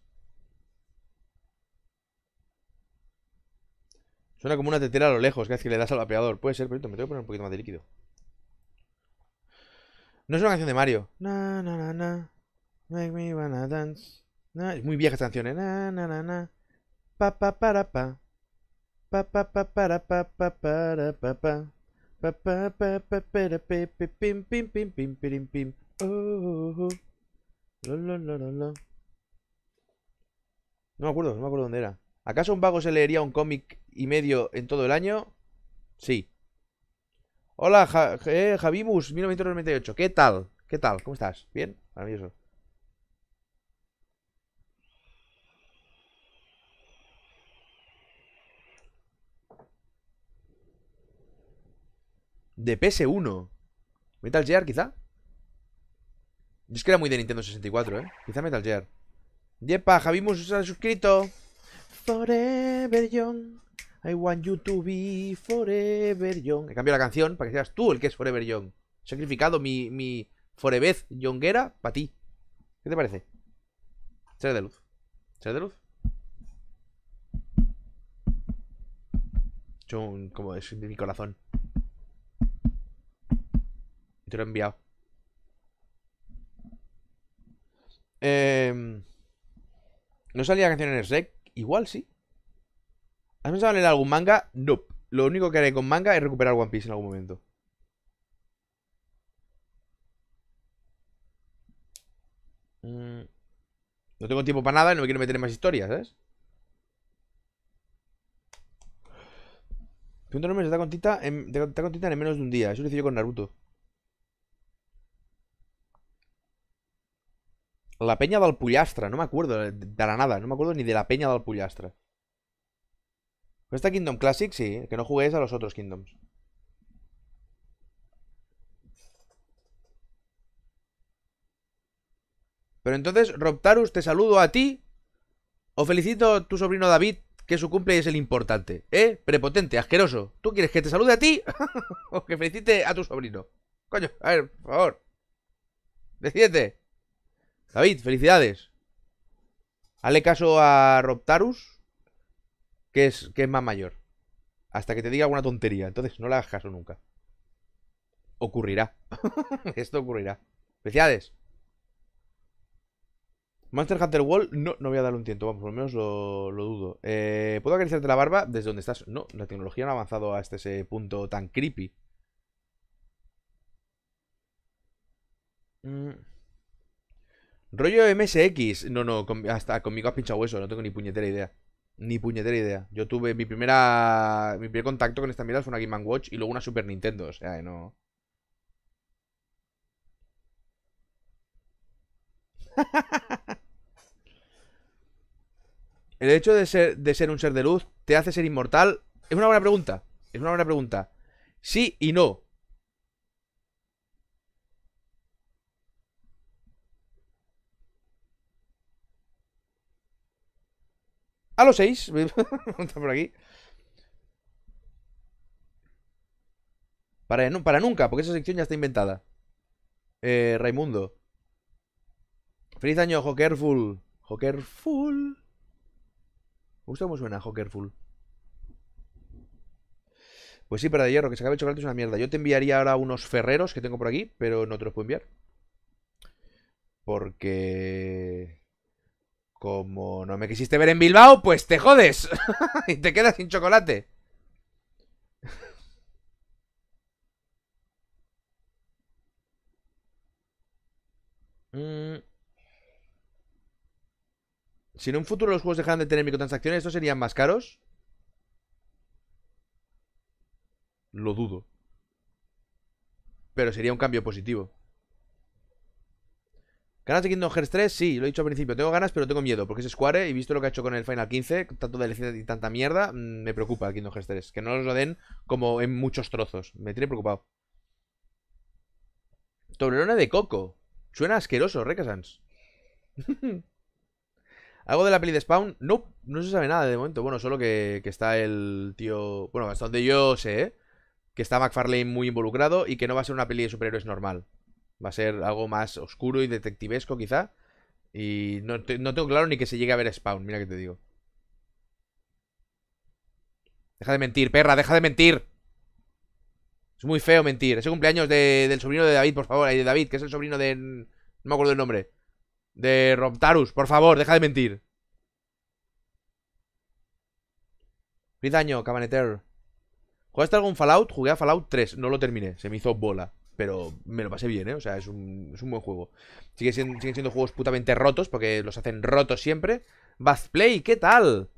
[SPEAKER 2] Suena como una tetera a lo lejos, que es que le das al vapeador. Puede ser, pero me tengo que poner un poquito más de líquido. No es una canción de Mario.
[SPEAKER 1] Na, na, na, na. Make me wanna dance. Es muy vieja esta canción, eh. Na, na, na, na pa no me
[SPEAKER 2] acuerdo no me acuerdo dónde era ¿Acaso un vago se leería un cómic y medio en todo el año? Sí. Hola, eh, javimus 1998. ¿Qué tal? ¿Qué tal? ¿Cómo estás? ¿Bien? Maravilloso. De PS1. ¿Metal Gear, quizá? es que era muy de Nintendo 64, ¿eh? Quizá Metal Gear. Yepa, Javimus se ha suscrito.
[SPEAKER 1] Forever Young. I want you to be forever
[SPEAKER 2] young. He cambiado la canción para que seas tú el que es forever young. He sacrificado mi, mi forever era para ti. ¿Qué te parece? Ser de luz. Ser de luz. como es de mi corazón te lo he enviado. Em, ¿No salía canciones canción en el rec? Igual sí. ¿Has pensado en algún manga? No. Lo único que haré con manga es recuperar One Piece en algún momento. Mm, no tengo tiempo para nada y no me quiero meter en más historias, ¿sabes? Punto número está en, en menos de un día. Eso lo hice yo con Naruto. La peña del Pollastre, no me acuerdo eh, de la nada, no me acuerdo ni de la peña del Pollastre. Esta Kingdom Classic, sí, eh, que no juguéis a los otros Kingdoms. Pero entonces, Roptarus, te saludo a ti. O felicito a tu sobrino David, que su cumple es el importante. ¿Eh? Prepotente, asqueroso. ¿Tú quieres que te salude a ti? (laughs) o que felicite a tu sobrino. Coño, a ver, por favor. Decídete. David, felicidades. Hazle caso a Roptarus, que es, que es más mayor. Hasta que te diga alguna tontería. Entonces no le hagas caso nunca. Ocurrirá. (laughs) Esto ocurrirá. Felicidades. Monster Hunter Wall, no, no voy a darle un tiento, vamos, por lo menos lo, dudo. Eh, ¿Puedo acariciarte la barba desde donde estás? No, la tecnología no ha avanzado hasta ese punto tan creepy. Mm. Rollo MSX. No, no, hasta conmigo has pinchado hueso, no tengo ni puñetera idea. Ni puñetera idea. Yo tuve mi primera. Mi primer contacto con esta mierda fue una Game Watch y luego una Super Nintendo. O sea, no. (laughs) El hecho de ser, de ser un ser de luz te hace ser inmortal. Es una buena pregunta. Es una buena pregunta. Sí y no. A los 6. (laughs) por aquí. Para, para, nunca, porque esa sección ya está inventada. Eh, Raimundo. Feliz año, jokerful. Jokerful. Me gusta cómo suena, Hockerful. Pues sí, para de hierro, que se acabe el chocolate es una mierda. Yo te enviaría ahora unos ferreros que tengo por aquí, pero no te los puedo enviar. Porque... Como no me quisiste ver en Bilbao, pues te jodes (laughs) y te quedas sin chocolate. (laughs) Mm. Si en un futuro los juegos dejaran de tener microtransacciones, ¿estos serían más caros? Lo dudo. Pero sería un cambio positivo. ¿Ganas de Kingdom Hearts 3? Sí, lo he dicho al principio. Tengo ganas, pero tengo miedo. Porque es Square y visto lo que ha hecho con el Final 15, tanto DLC y tanta mierda, mm, me preocupa el Kingdom Hearts 3. Que no nos lo den como en muchos trozos. Me tiene preocupado. Toblerone de coco. Suena asqueroso, Recasans. (laughs) ¿Algo de la peli de Spawn? No, no se sabe nada de momento. Bueno, solo que, que está el tío. Bueno, hasta donde yo sé, ¿eh? que está McFarlane muy involucrado y que no va a ser una peli de superhéroes normal. Va a ser algo más oscuro y detectivesco quizá. Y no, tengo claro ni que se llegue a ver Spawn, mira que te digo. Deja de mentir, perra, deja de mentir. Es muy feo mentir. Ese cumpleaños de, del sobrino de David, por favor. Ahí de David, que es el sobrino de... No me acuerdo el nombre. De Roptarus, por favor, deja de mentir. Feliz Cabaneter. ¿Jugaste algún Fallout? Jugué a Fallout 3, no lo terminé, se me hizo bola. Pero me lo pasé bien, ¿eh? O sea, es un, buen juego. Sigue siendo, siguen siendo juegos putamente rotos, porque los hacen rotos siempre. Bathplay, ¿qué tal?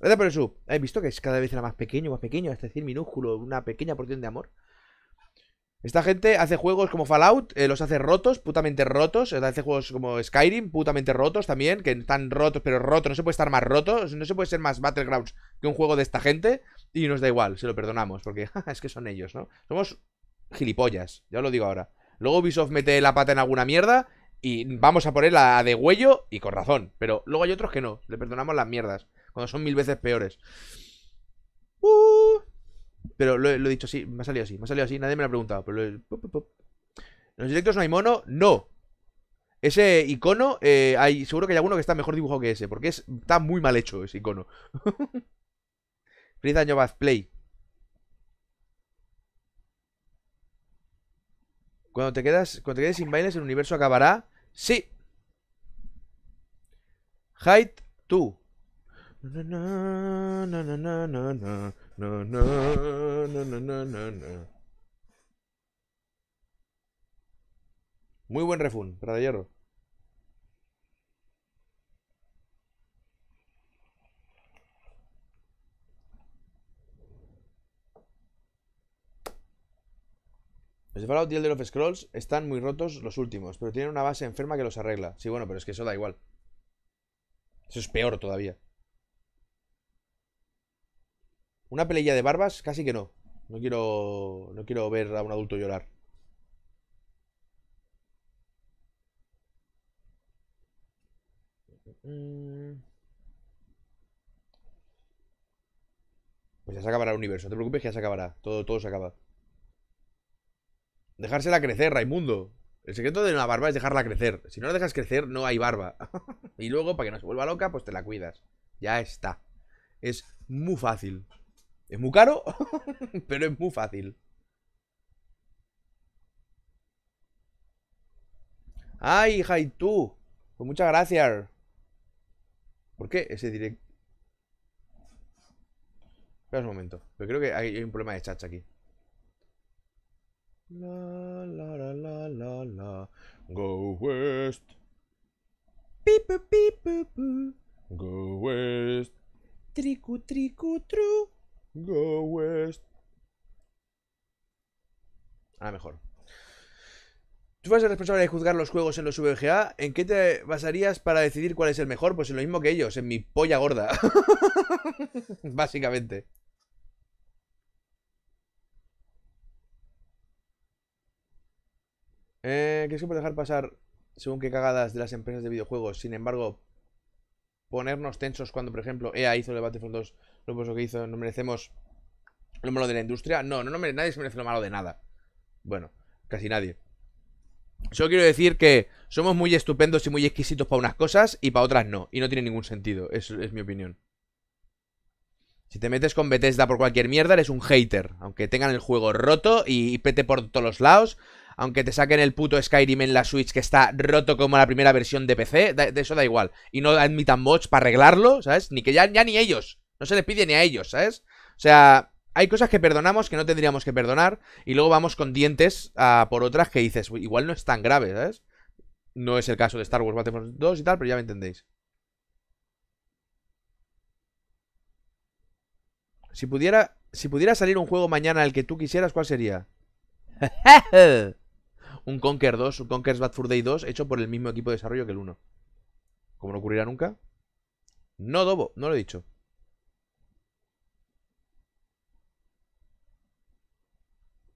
[SPEAKER 2] Gracias por el sub. has visto que es cada vez era más pequeño, más pequeño? Es decir, minúsculo, una pequeña porción de amor. Esta gente hace juegos como Fallout, eh, los hace rotos, putamente rotos. Eh, hace juegos como Skyrim, putamente rotos también, que están rotos, pero rotos no se puede estar más roto. No se puede ser más Battlegrounds que un juego de esta gente. Y nos da igual, se lo perdonamos, porque (laughs) es que son ellos, ¿no? Somos gilipollas, ya os lo digo ahora. Luego Ubisoft mete la pata en alguna mierda y vamos a ponerla a de huello y con razón. Pero luego hay otros que no, le perdonamos las mierdas, cuando son mil veces peores. Uh, pero lo, he dicho así, me ha salido así, me ha salido así, nadie me lo ha preguntado. ¿En los directos no hay mono? No. Ese icono, eh, hay, seguro que hay alguno que está mejor dibujado que ese, porque está muy mal hecho ese icono. (laughs) Feliz año, Play. Cuando te quedas, cuando te quedes sin bailes, el universo acabará. Sí. Hide tú
[SPEAKER 1] no, no,
[SPEAKER 2] no, no, no, Muy buen refund, de Hierro. Los de Fallout y of Scrolls están muy rotos los últimos, pero tienen una base enferma que los arregla. Sí, bueno, pero es que eso da igual. Eso es peor todavía. Una pelea de barbas, casi que no. No quiero, no quiero ver a un adulto llorar.
[SPEAKER 1] Pues
[SPEAKER 2] ya se acabará el universo, no te preocupes que ya se acabará. Todo, todo se acaba. Dejársela crecer, Raimundo. El secreto de una barba es dejarla crecer. Si no la dejas crecer, no hay barba. (laughs) y luego, para que no se vuelva loca, pues te la cuidas. Ya está. Es muy fácil. Es muy caro, (laughs) pero es muy fácil. ¡Ay, tú, Pues muchas gracias. ¿Por qué ese directo? Espera un momento. Pero creo que hay un problema de chat aquí.
[SPEAKER 1] La, la, la, la, la, la. Go west. Pipu, pipu, Go west.
[SPEAKER 2] Tricu, tricu, tru. Go West. Ah, mejor. Tú vas a ser responsable de juzgar los juegos en los VGA. ¿En qué te basarías para decidir cuál es el mejor? Pues en lo mismo que ellos, en mi polla gorda. (laughs) Básicamente. Eh, lo que puede dejar pasar según qué cagadas de las empresas de videojuegos? Sin embargo, ponernos tensos cuando, por ejemplo, EA hizo el Battlefield 2 lo no, que hizo, no merecemos lo malo de la industria. No, no, no nadie se merece lo malo de nada. Bueno, casi nadie. Solo quiero decir que somos muy estupendos y muy exquisitos para unas cosas y para otras no. Y no tiene ningún sentido, es, es mi opinión. Si te metes con Bethesda por cualquier mierda, eres un hater. Aunque tengan el juego roto y pete por todos los lados. Aunque te saquen el puto Skyrim en la Switch que está roto como la primera versión de PC. De, eso da igual. Y no admitan mods para arreglarlo, ¿sabes? Ni que ya ni ellos. No se les pide ni a ellos, ¿sabes? O sea, hay cosas que perdonamos que no tendríamos que perdonar y luego vamos con dientes ah, por otras que dices, igual no es tan grave, ¿sabes? No es el caso de Star Wars Battlefront 2 y tal, pero ya me entendéis. Si pudiera, si pudiera salir un juego mañana El que tú quisieras, ¿cuál sería? (laughs) un Conquer 2, un Conquer's Bad Fur Day 2 hecho por el mismo equipo de desarrollo que el 1. ¿Cómo no ocurrirá nunca. No, Dobo, no lo he dicho.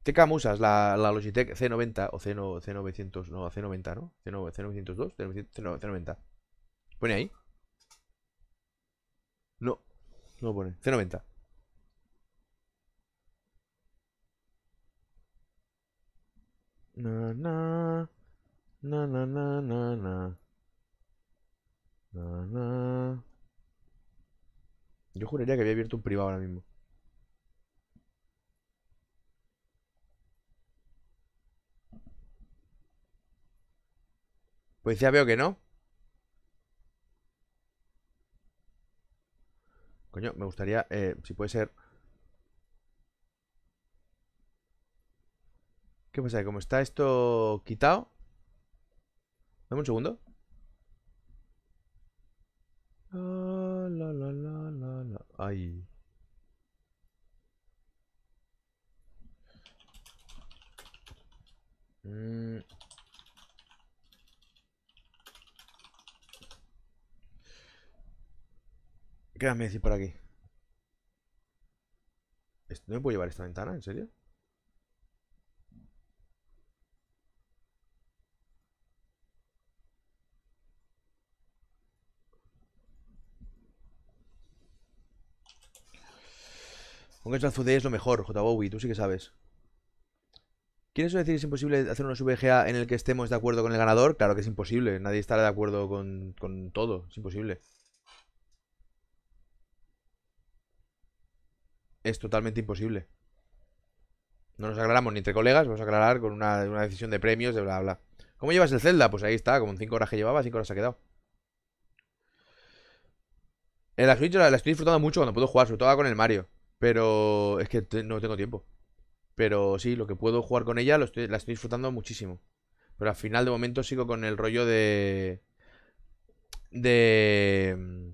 [SPEAKER 2] ¿Qué cam La, la, Logitech C90 o C, 900 no, C90, ¿no? C9, C902, c C90. ¿Pone ahí? No, no pone. C90.
[SPEAKER 1] Na, na, na, na, na,
[SPEAKER 2] na, na. Na, na. Yo juraría que había abierto un privado ahora mismo. Pues ya veo que no. Coño, me gustaría, eh, si puede ser... ¿Qué pasa? ¿Cómo está esto quitado? Dame un segundo.
[SPEAKER 1] La, la, la, la, la,
[SPEAKER 2] Ay. ¿Qué me decís por aquí? ¿No me puedo llevar esta ventana? ¿En serio? Aunque Gatsby azude es lo mejor, J. Bowie, tú sí que sabes. ¿Quieres decir que es imposible hacer una VGA en el que estemos de acuerdo con el ganador? Claro que es imposible, nadie estará de acuerdo con todo, es imposible. es totalmente imposible. No nos aclaramos ni entre colegas, vamos a aclarar con una, decisión de premios, de bla, bla. ¿Cómo llevas el Zelda? Pues ahí está, como 5 horas que llevaba, 5 horas ha quedado. En eh, la la, estoy disfrutando mucho cuando puedo jugar, sobre todo con el Mario. Pero es que no tengo tiempo. Pero sí, lo que puedo jugar con ella la estoy disfrutando muchísimo. Pero al final, de momento, sigo con el rollo de. de.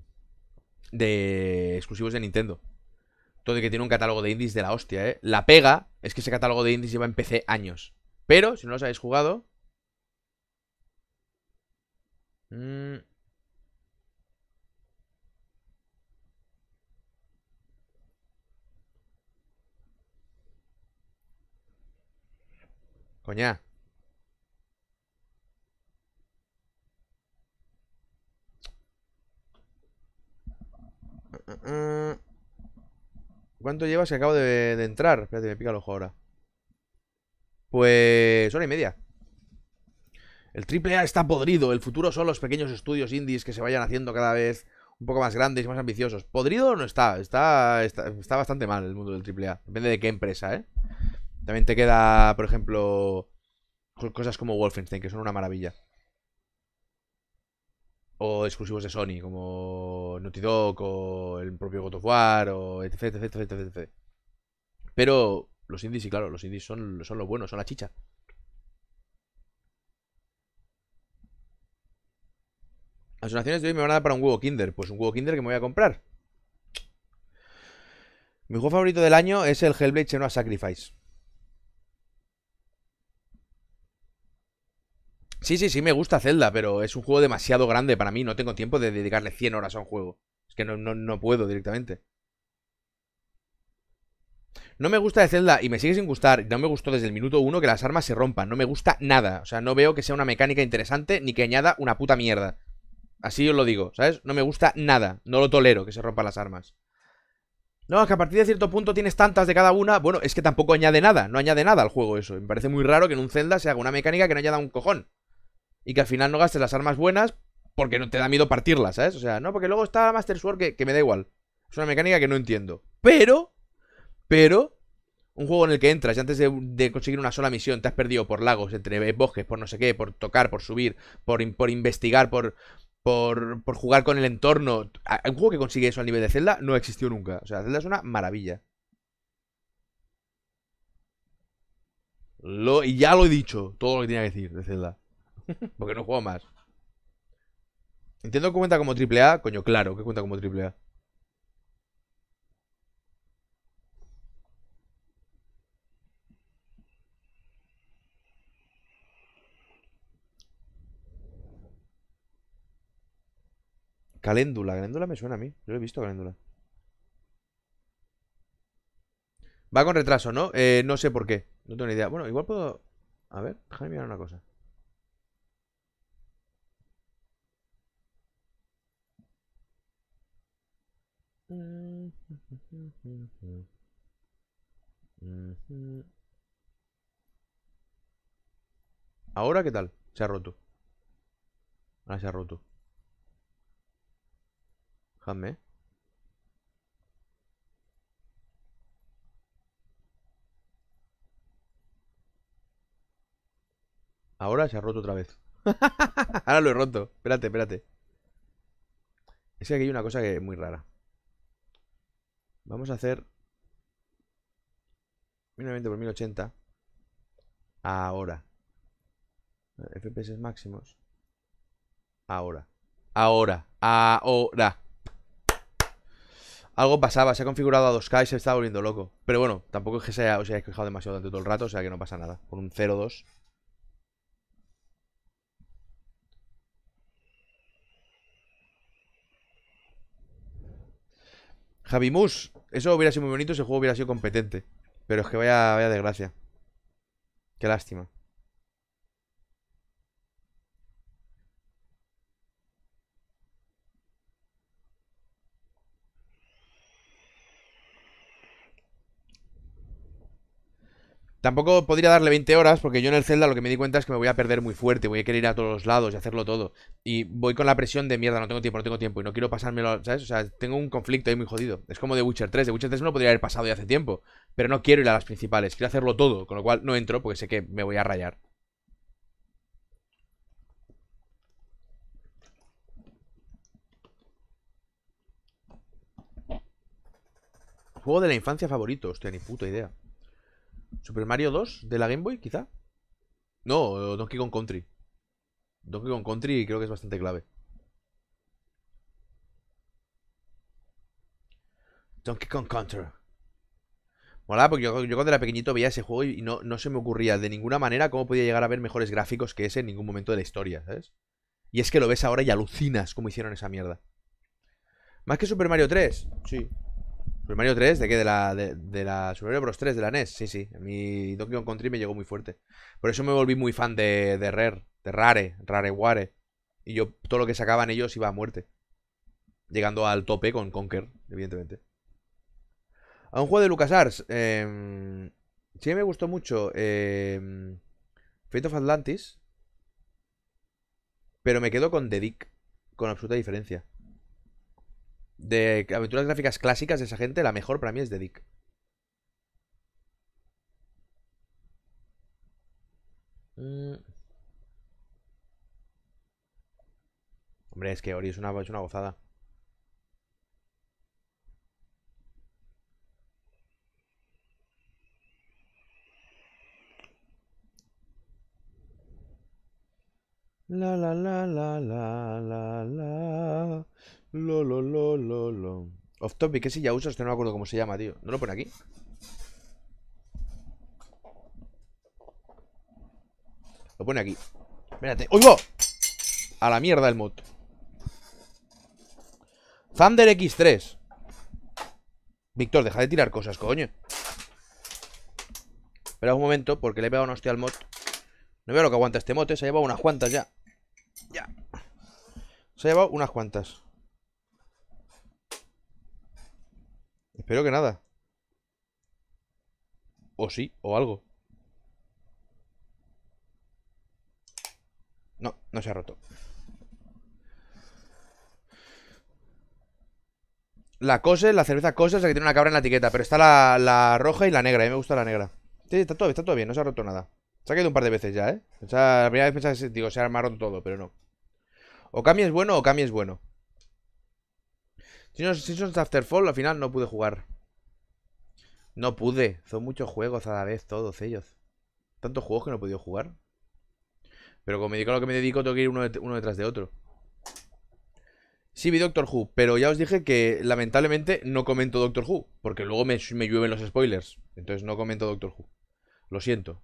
[SPEAKER 2] de exclusivos de Nintendo. Todo de que tiene un catálogo de indies de la hostia, ¿eh? La pega es que ese catálogo de indies lleva en PC años. Pero, si no los habéis jugado... Mm, coña. Mm, mm, ¿Cuánto llevas que acabo de, entrar? Espérate, me pica el ojo ahora. Pues hora y media. El AAA está podrido. El futuro son los pequeños estudios indies que se vayan haciendo cada vez un poco más grandes y más ambiciosos. Podrido no está. Está, está, está bastante mal el mundo del AAA. Depende de qué empresa, ¿eh? También te queda, por ejemplo, cosas como Wolfenstein, que son una maravilla o exclusivos de Sony, como Naughty Dog, o el propio God of War, o etc, etc, etc, etc. Pero los indies, sí, claro, los indies son, son los buenos, son la chicha. Las donaciones de hoy me van a dar para un huevo Kinder. Pues un juego Kinder que me voy a comprar. Mi juego favorito del año es el Hellblade a Sacrifice. Sí, sí, sí, me gusta Zelda, pero es un juego demasiado grande para mí. No tengo tiempo de dedicarle 100 horas a un juego. Es que no, puedo directamente. No me gusta de Zelda y me sigue sin gustar. No me gustó desde el minuto uno que las armas se rompan. No me gusta nada. O sea, no veo que sea una mecánica interesante ni que añada una puta mierda. Así os lo digo, ¿sabes? No me gusta nada. No lo tolero que se rompan las armas. No, es que a partir de cierto punto tienes tantas de cada una. Bueno, es que tampoco añade nada. No añade nada al juego eso. Me parece muy raro que en un Zelda se haga una mecánica que no añada un cojón y que al final no gastes las armas buenas porque no te da miedo partirlas, ¿sabes? O sea, no, porque luego está Master Sword que, que me da igual. Es una mecánica que no entiendo. Pero, pero, un juego en el que entras y antes de, conseguir una sola misión te has perdido por lagos, entre bosques, por no sé qué, por tocar, por subir, por, por investigar, por, por, jugar con el entorno. Un juego que consigue eso al nivel de Zelda no existió nunca. O sea, Zelda es una maravilla. Lo, y ya lo he dicho, todo lo que tenía que decir de Zelda. Porque no juego más. Entiendo que cuenta como triple Coño, claro que cuenta como triple A. Caléndula. Caléndula me suena a mí. Yo lo he visto, Caléndula. Va con retraso, ¿no? Eh, no sé por qué. No tengo ni idea. Bueno, igual puedo... A ver, déjame mirar una cosa. Ahora, ¿qué tal? Se ha roto. Ahora se ha roto. Déjame. Ahora se ha roto otra vez. (laughs) Ahora lo he roto. Espérate, espérate. Es que aquí hay una cosa que es muy rara. Vamos a hacer 1090 por 1080 ahora. FPS máximos. Ahora. Ahora. Ahora. Algo pasaba, se ha configurado a 2K y se está volviendo loco. Pero bueno, tampoco es que se haya, os hayáis quejado demasiado durante todo el rato, o sea que no pasa nada. Por un 0.2 Javimus. Eso hubiera sido muy bonito si juego hubiera sido competente. Pero es que vaya, vaya desgracia. Qué lástima. Tampoco podría darle 20 horas, porque yo en el Zelda lo que me di cuenta es que me voy a perder muy fuerte, voy a querer ir a todos los lados y hacerlo todo. Y voy con la presión de mierda, no tengo tiempo, no tengo tiempo, y no quiero pasármelo, ¿sabes? O sea, tengo un conflicto ahí muy jodido. Es como de Witcher 3, de Witcher 3 me lo podría haber pasado ya hace tiempo, pero no quiero ir a las principales, quiero hacerlo todo, con lo cual no entro porque sé que me voy a rayar. Juego de la infancia favorito, hostia, ni puta idea. ¿Super Mario 2 de la Game Boy, quizá? No, Donkey Kong Country. Donkey Kong Country creo que es bastante clave. Donkey Kong Country. Mola, porque yo, cuando era pequeñito veía ese juego y no, no, se me ocurría de ninguna manera cómo podía llegar a ver mejores gráficos que ese en ningún momento de la historia, ¿sabes? Y es que lo ves ahora y alucinas cómo hicieron esa mierda. Más que Super Mario 3, sí. Super Mario 3, ¿de qué? De la, de, la Super Mario Bros. 3, de la NES. Sí, sí. Mi Donkey Kong Country me llegó muy fuerte. Por eso me volví muy fan de, Rare, de Rare, Rareware. Y yo, todo lo que sacaban ellos iba a muerte. Llegando al tope con Conker, evidentemente. A un juego de LucasArts. Em, sí, me gustó mucho. Em, Fate of Atlantis. Pero me quedo con The Dick. Con absoluta diferencia de aventuras gráficas clásicas de esa gente, la mejor para mí es de Dick. Mm. Hombre, es que Ori es una, es una gozada.
[SPEAKER 1] La la la la la la la.
[SPEAKER 2] Lo, lo, lo, lo, lo. Off topic, ya usa este no me acuerdo cómo se llama, tío. ¿No lo pone aquí? Lo pone aquí. Espérate. ¡Uy, A la mierda el mod. Thunder X3. Víctor, deja de tirar cosas, coño. Espera un momento, porque le he pegado una hostia al mod. No veo lo que aguanta este mote, ¿eh? se ha llevado unas cuantas ya. Ya. Se ha llevado unas cuantas. Espero que nada. O sí, o algo. No, no se ha roto. La Cose, la cerveza cosa es la que tiene una cabra en la etiqueta, pero está la, roja y la negra. A mí me gusta la negra. Sí, está todo, está todo bien, no se ha roto nada. Se ha caído un par de veces ya, ¿eh? O sea, la primera vez pensaba, digo, se ha todo, pero no. O Kami es bueno o Cami es bueno. Seasons After Fall, al final no pude jugar. No pude. Son muchos juegos a la vez, todos ellos. Tantos juegos que no he podido jugar. Pero como me dedico a lo que me dedico, tengo que ir uno, detrás de otro. Sí, vi Doctor Who, pero ya os dije que lamentablemente no comento Doctor Who, porque luego me, me llueven los spoilers. Entonces no comento Doctor Who. Lo siento.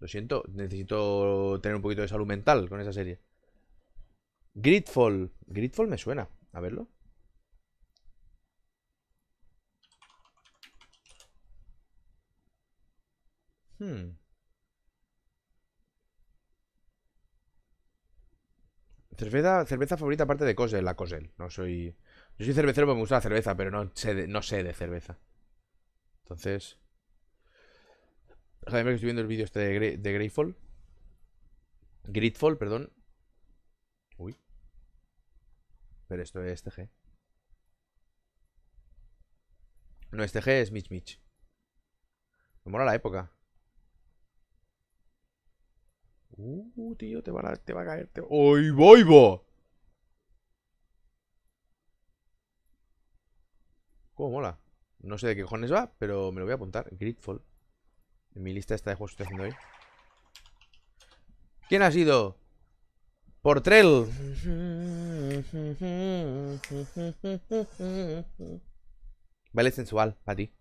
[SPEAKER 2] Lo siento. Necesito tener un poquito de salud mental con esa serie. Gritfall Gritfall me suena. A verlo. Hmm. Cerveza, cerveza favorita aparte de Cosel, la Cosel. No soy... Yo soy cervecero porque me gusta la cerveza, pero no sé de, no sé de cerveza. Entonces... Déjame ver que estoy viendo el vídeo este de, de perdón. Uy. Pero esto es G. No, este G es Mitch Mitch. Me mola la época. Uh, tío, te, te va a caerte ¡Oh, ¡Hoy voy, ¿Cómo mola? No sé de qué cojones va, pero me lo voy a apuntar. Gridfall. En mi lista está de juegos que estoy haciendo hoy. ¿Quién ha sido? Portrel. Vale, sensual, para ti.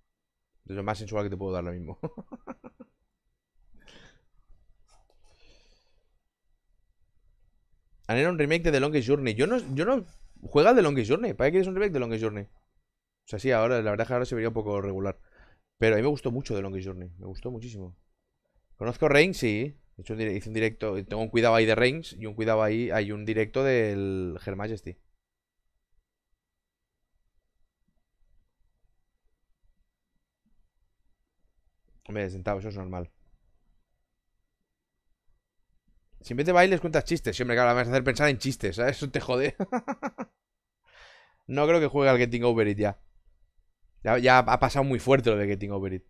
[SPEAKER 2] Es lo más sensual que te puedo dar ahora mismo. (laughs) Era un remake de The Longest Journey. Yo no, yo no juega The Longest Journey. ¿Para que quieres un remake de The Longest Journey? O sea, sí, ahora la verdad es que ahora se vería un poco regular. Pero a mí me gustó mucho The Longest Journey. Me gustó muchísimo. ¿Conozco Reigns? Sí. hice un directo. Tengo un cuidado ahí de Reigns y un cuidado ahí. Hay un directo del Her Majesty. Hombre, sentado, eso es normal. Si te vez bailes cuentas chistes, siempre claro, me vas a hacer pensar en chistes, ¿sabes? Eso te jode. (laughs) no creo que juegue al Getting Over It ya. ya. ha pasado muy fuerte lo de Getting Over It.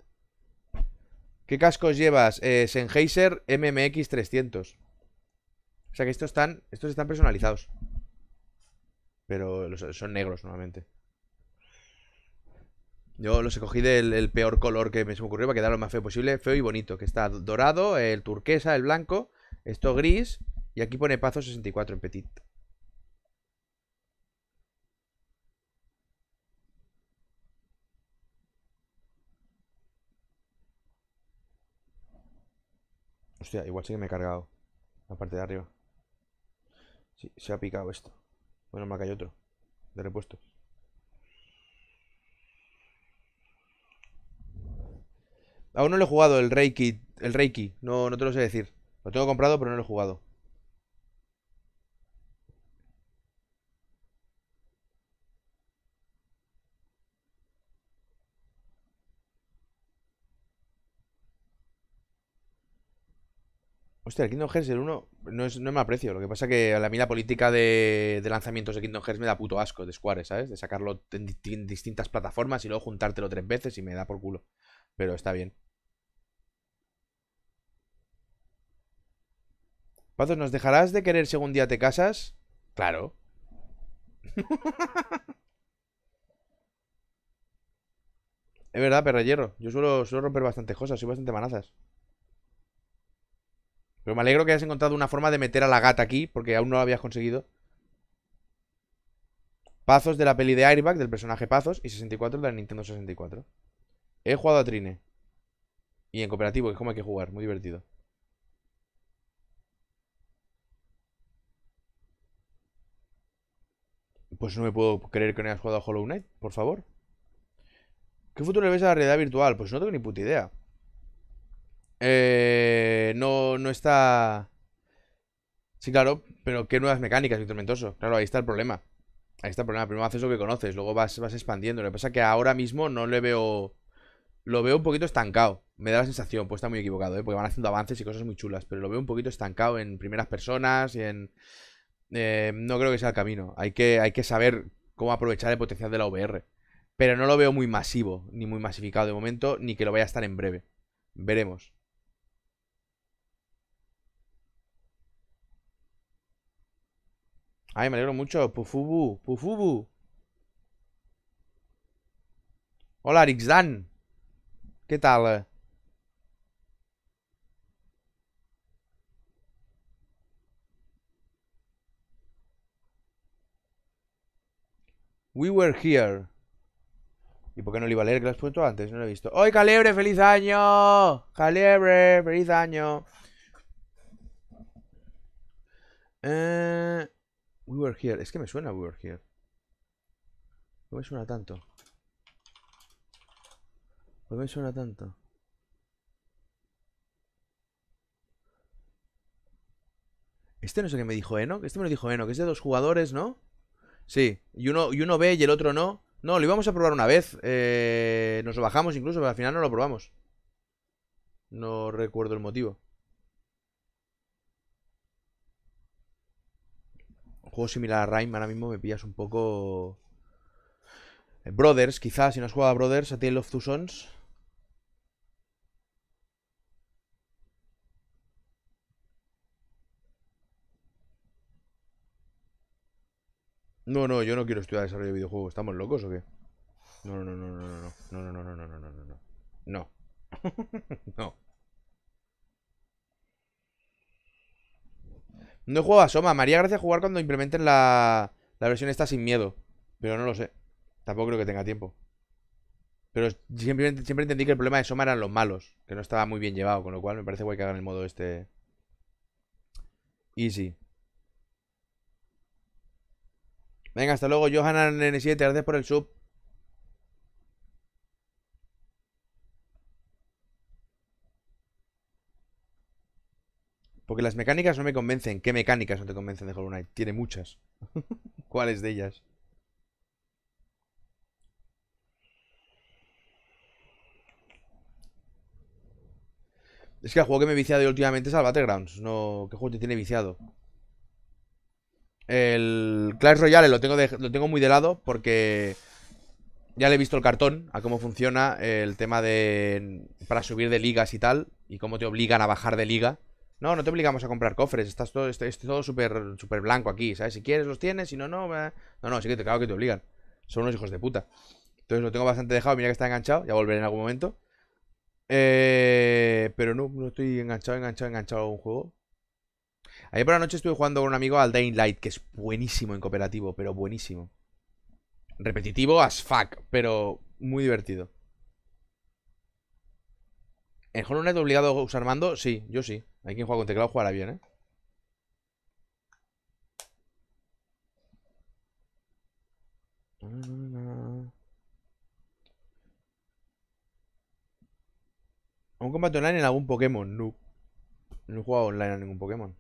[SPEAKER 2] ¿Qué cascos llevas? Eh, Sennheiser MMX 300. O sea que estos están, estos están personalizados. Pero son negros normalmente. Yo los escogí del el peor color que me se me ocurrió para quedar lo más feo posible. Feo y bonito. Que está dorado, el turquesa, el blanco esto gris. Y aquí pone Pazo 64 en petit. Hostia, igual sí que me he cargado. La parte de arriba. Sí, se ha picado esto. Bueno, me hay otro. De repuesto. Aún no lo he jugado el Reiki. El Reiki. No, no te lo sé decir. Lo tengo comprado, pero no lo he jugado. Hostia, el Kingdom Hearts el 1 no, me aprecio. Lo que pasa es que a mí la política de, lanzamientos de Kingdom Hearts me da puto asco de Square, ¿sabes? De sacarlo en distintas plataformas y luego juntártelo tres veces y me da por culo. Pero está bien. Pazos, ¿nos dejarás de querer si día te casas? Claro. (laughs) es verdad, perra hierro. Yo suelo, suelo romper bastantes cosas, soy bastante manazas. Pero me alegro que hayas encontrado una forma de meter a la gata aquí, porque aún no lo habías conseguido. Pazos de la peli de Airbag, del personaje Pazos, y 64 de la Nintendo 64. He jugado a Trine. Y en cooperativo, que es como hay que jugar, muy divertido. Pues no me puedo creer que no hayas jugado a Hollow Knight, por favor. ¿Qué futuro le ves a la realidad virtual? Pues no tengo ni puta idea. Eh, no, no está... Sí, claro, pero qué nuevas mecánicas, Víctor Mentoso. Claro, ahí está el problema. Ahí está el problema. Primero haces lo que conoces, luego vas, vas expandiendo. Lo que pasa es que ahora mismo no le veo... Lo veo un poquito estancado. Me da la sensación, pues está muy equivocado, ¿eh? porque van haciendo avances y cosas muy chulas. Pero lo veo un poquito estancado en primeras personas y en... Eh, no creo que sea el camino. Hay que, hay que saber cómo aprovechar el potencial de la VR. Pero no lo veo muy masivo, ni muy masificado de momento, ni que lo vaya a estar en breve. Veremos. Ay, me alegro mucho. Pufubu, Pufubu. Hola, Rixdan. ¿Qué tal? We were here. ¿Y por qué no le iba a leer? Que lo has puesto antes, no lo he visto. ¡Hoy, Calibre feliz año! Calibre feliz año! Eh, we were here. Es que me suena We were here. No me suena tanto. No me suena tanto. Este no es el que me dijo Eno Este me lo dijo Eno Que Es de dos jugadores, ¿no? Sí, y uno, y uno ve y el otro no. No, lo íbamos a probar una vez. Eh, nos lo bajamos incluso, pero al final no lo probamos. No recuerdo el motivo. Un juego similar a Rhyme. ahora mismo me pillas un poco... Eh, Brothers, quizás, si no has jugado a Brothers, a Tale of Two Sons. No, no, yo no quiero estudiar desarrollo de videojuegos. ¿Estamos locos o qué? No, no, no, no, no, no, no, no, no, no, no, no, no, no. No. no. No juego a Soma. María gracias jugar cuando implementen la, la versión esta sin miedo. Pero no lo sé. Tampoco creo que tenga tiempo. Pero siempre, siempre entendí que el problema de Soma eran los malos. Que no estaba muy bien llevado. Con lo cual me parece guay que hagan el modo este. Easy. Venga, hasta luego, Johanna N7, gracias por el sub. Porque las mecánicas no me convencen. ¿Qué mecánicas no te convencen de Hollow Knight? Tiene muchas. (laughs) ¿Cuáles de ellas? Es que el juego que me he viciado últimamente es al Battlegrounds. No, ¿Qué juego te tiene viciado? El Clash Royale lo tengo, lo tengo muy de lado porque ya le he visto el cartón, a cómo funciona el tema de... para subir de ligas y tal, y cómo te obligan a bajar de liga. No, no te obligamos a comprar cofres, estás todo, este, este, todo súper super blanco aquí, ¿sabes? Si quieres los tienes, si no, no... No, no, sí que te claro que te obligan. Son unos hijos de puta. Entonces lo tengo bastante dejado, mira que está enganchado, ya volveré en algún momento. Eh, pero no, no estoy enganchado, enganchado, enganchado a un juego. Ayer por la noche estuve jugando con un amigo al Dane Light, que es buenísimo en cooperativo, pero buenísimo. Repetitivo as fuck, pero muy divertido. ¿En Hollow Knight obligado a usar mando? Sí, yo sí. Hay quien juega con teclado, jugará bien, ¿eh? ¿Un combate online en algún Pokémon? No. No he jugado online a ningún Pokémon.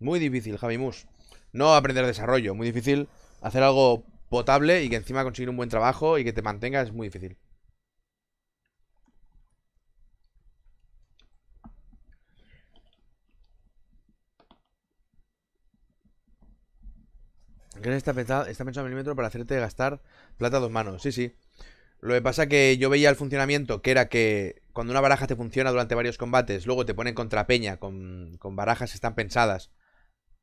[SPEAKER 2] Muy difícil, Javimus. No aprender desarrollo, muy difícil. Hacer algo potable y que encima conseguir un buen trabajo y que te mantenga es muy difícil. Está pensado, está pensado milímetro para hacerte gastar plata a dos manos. Sí, sí. Lo que pasa es que yo veía el funcionamiento, que era que cuando una baraja te funciona durante varios combates, luego te ponen contra peña con, con barajas que están pensadas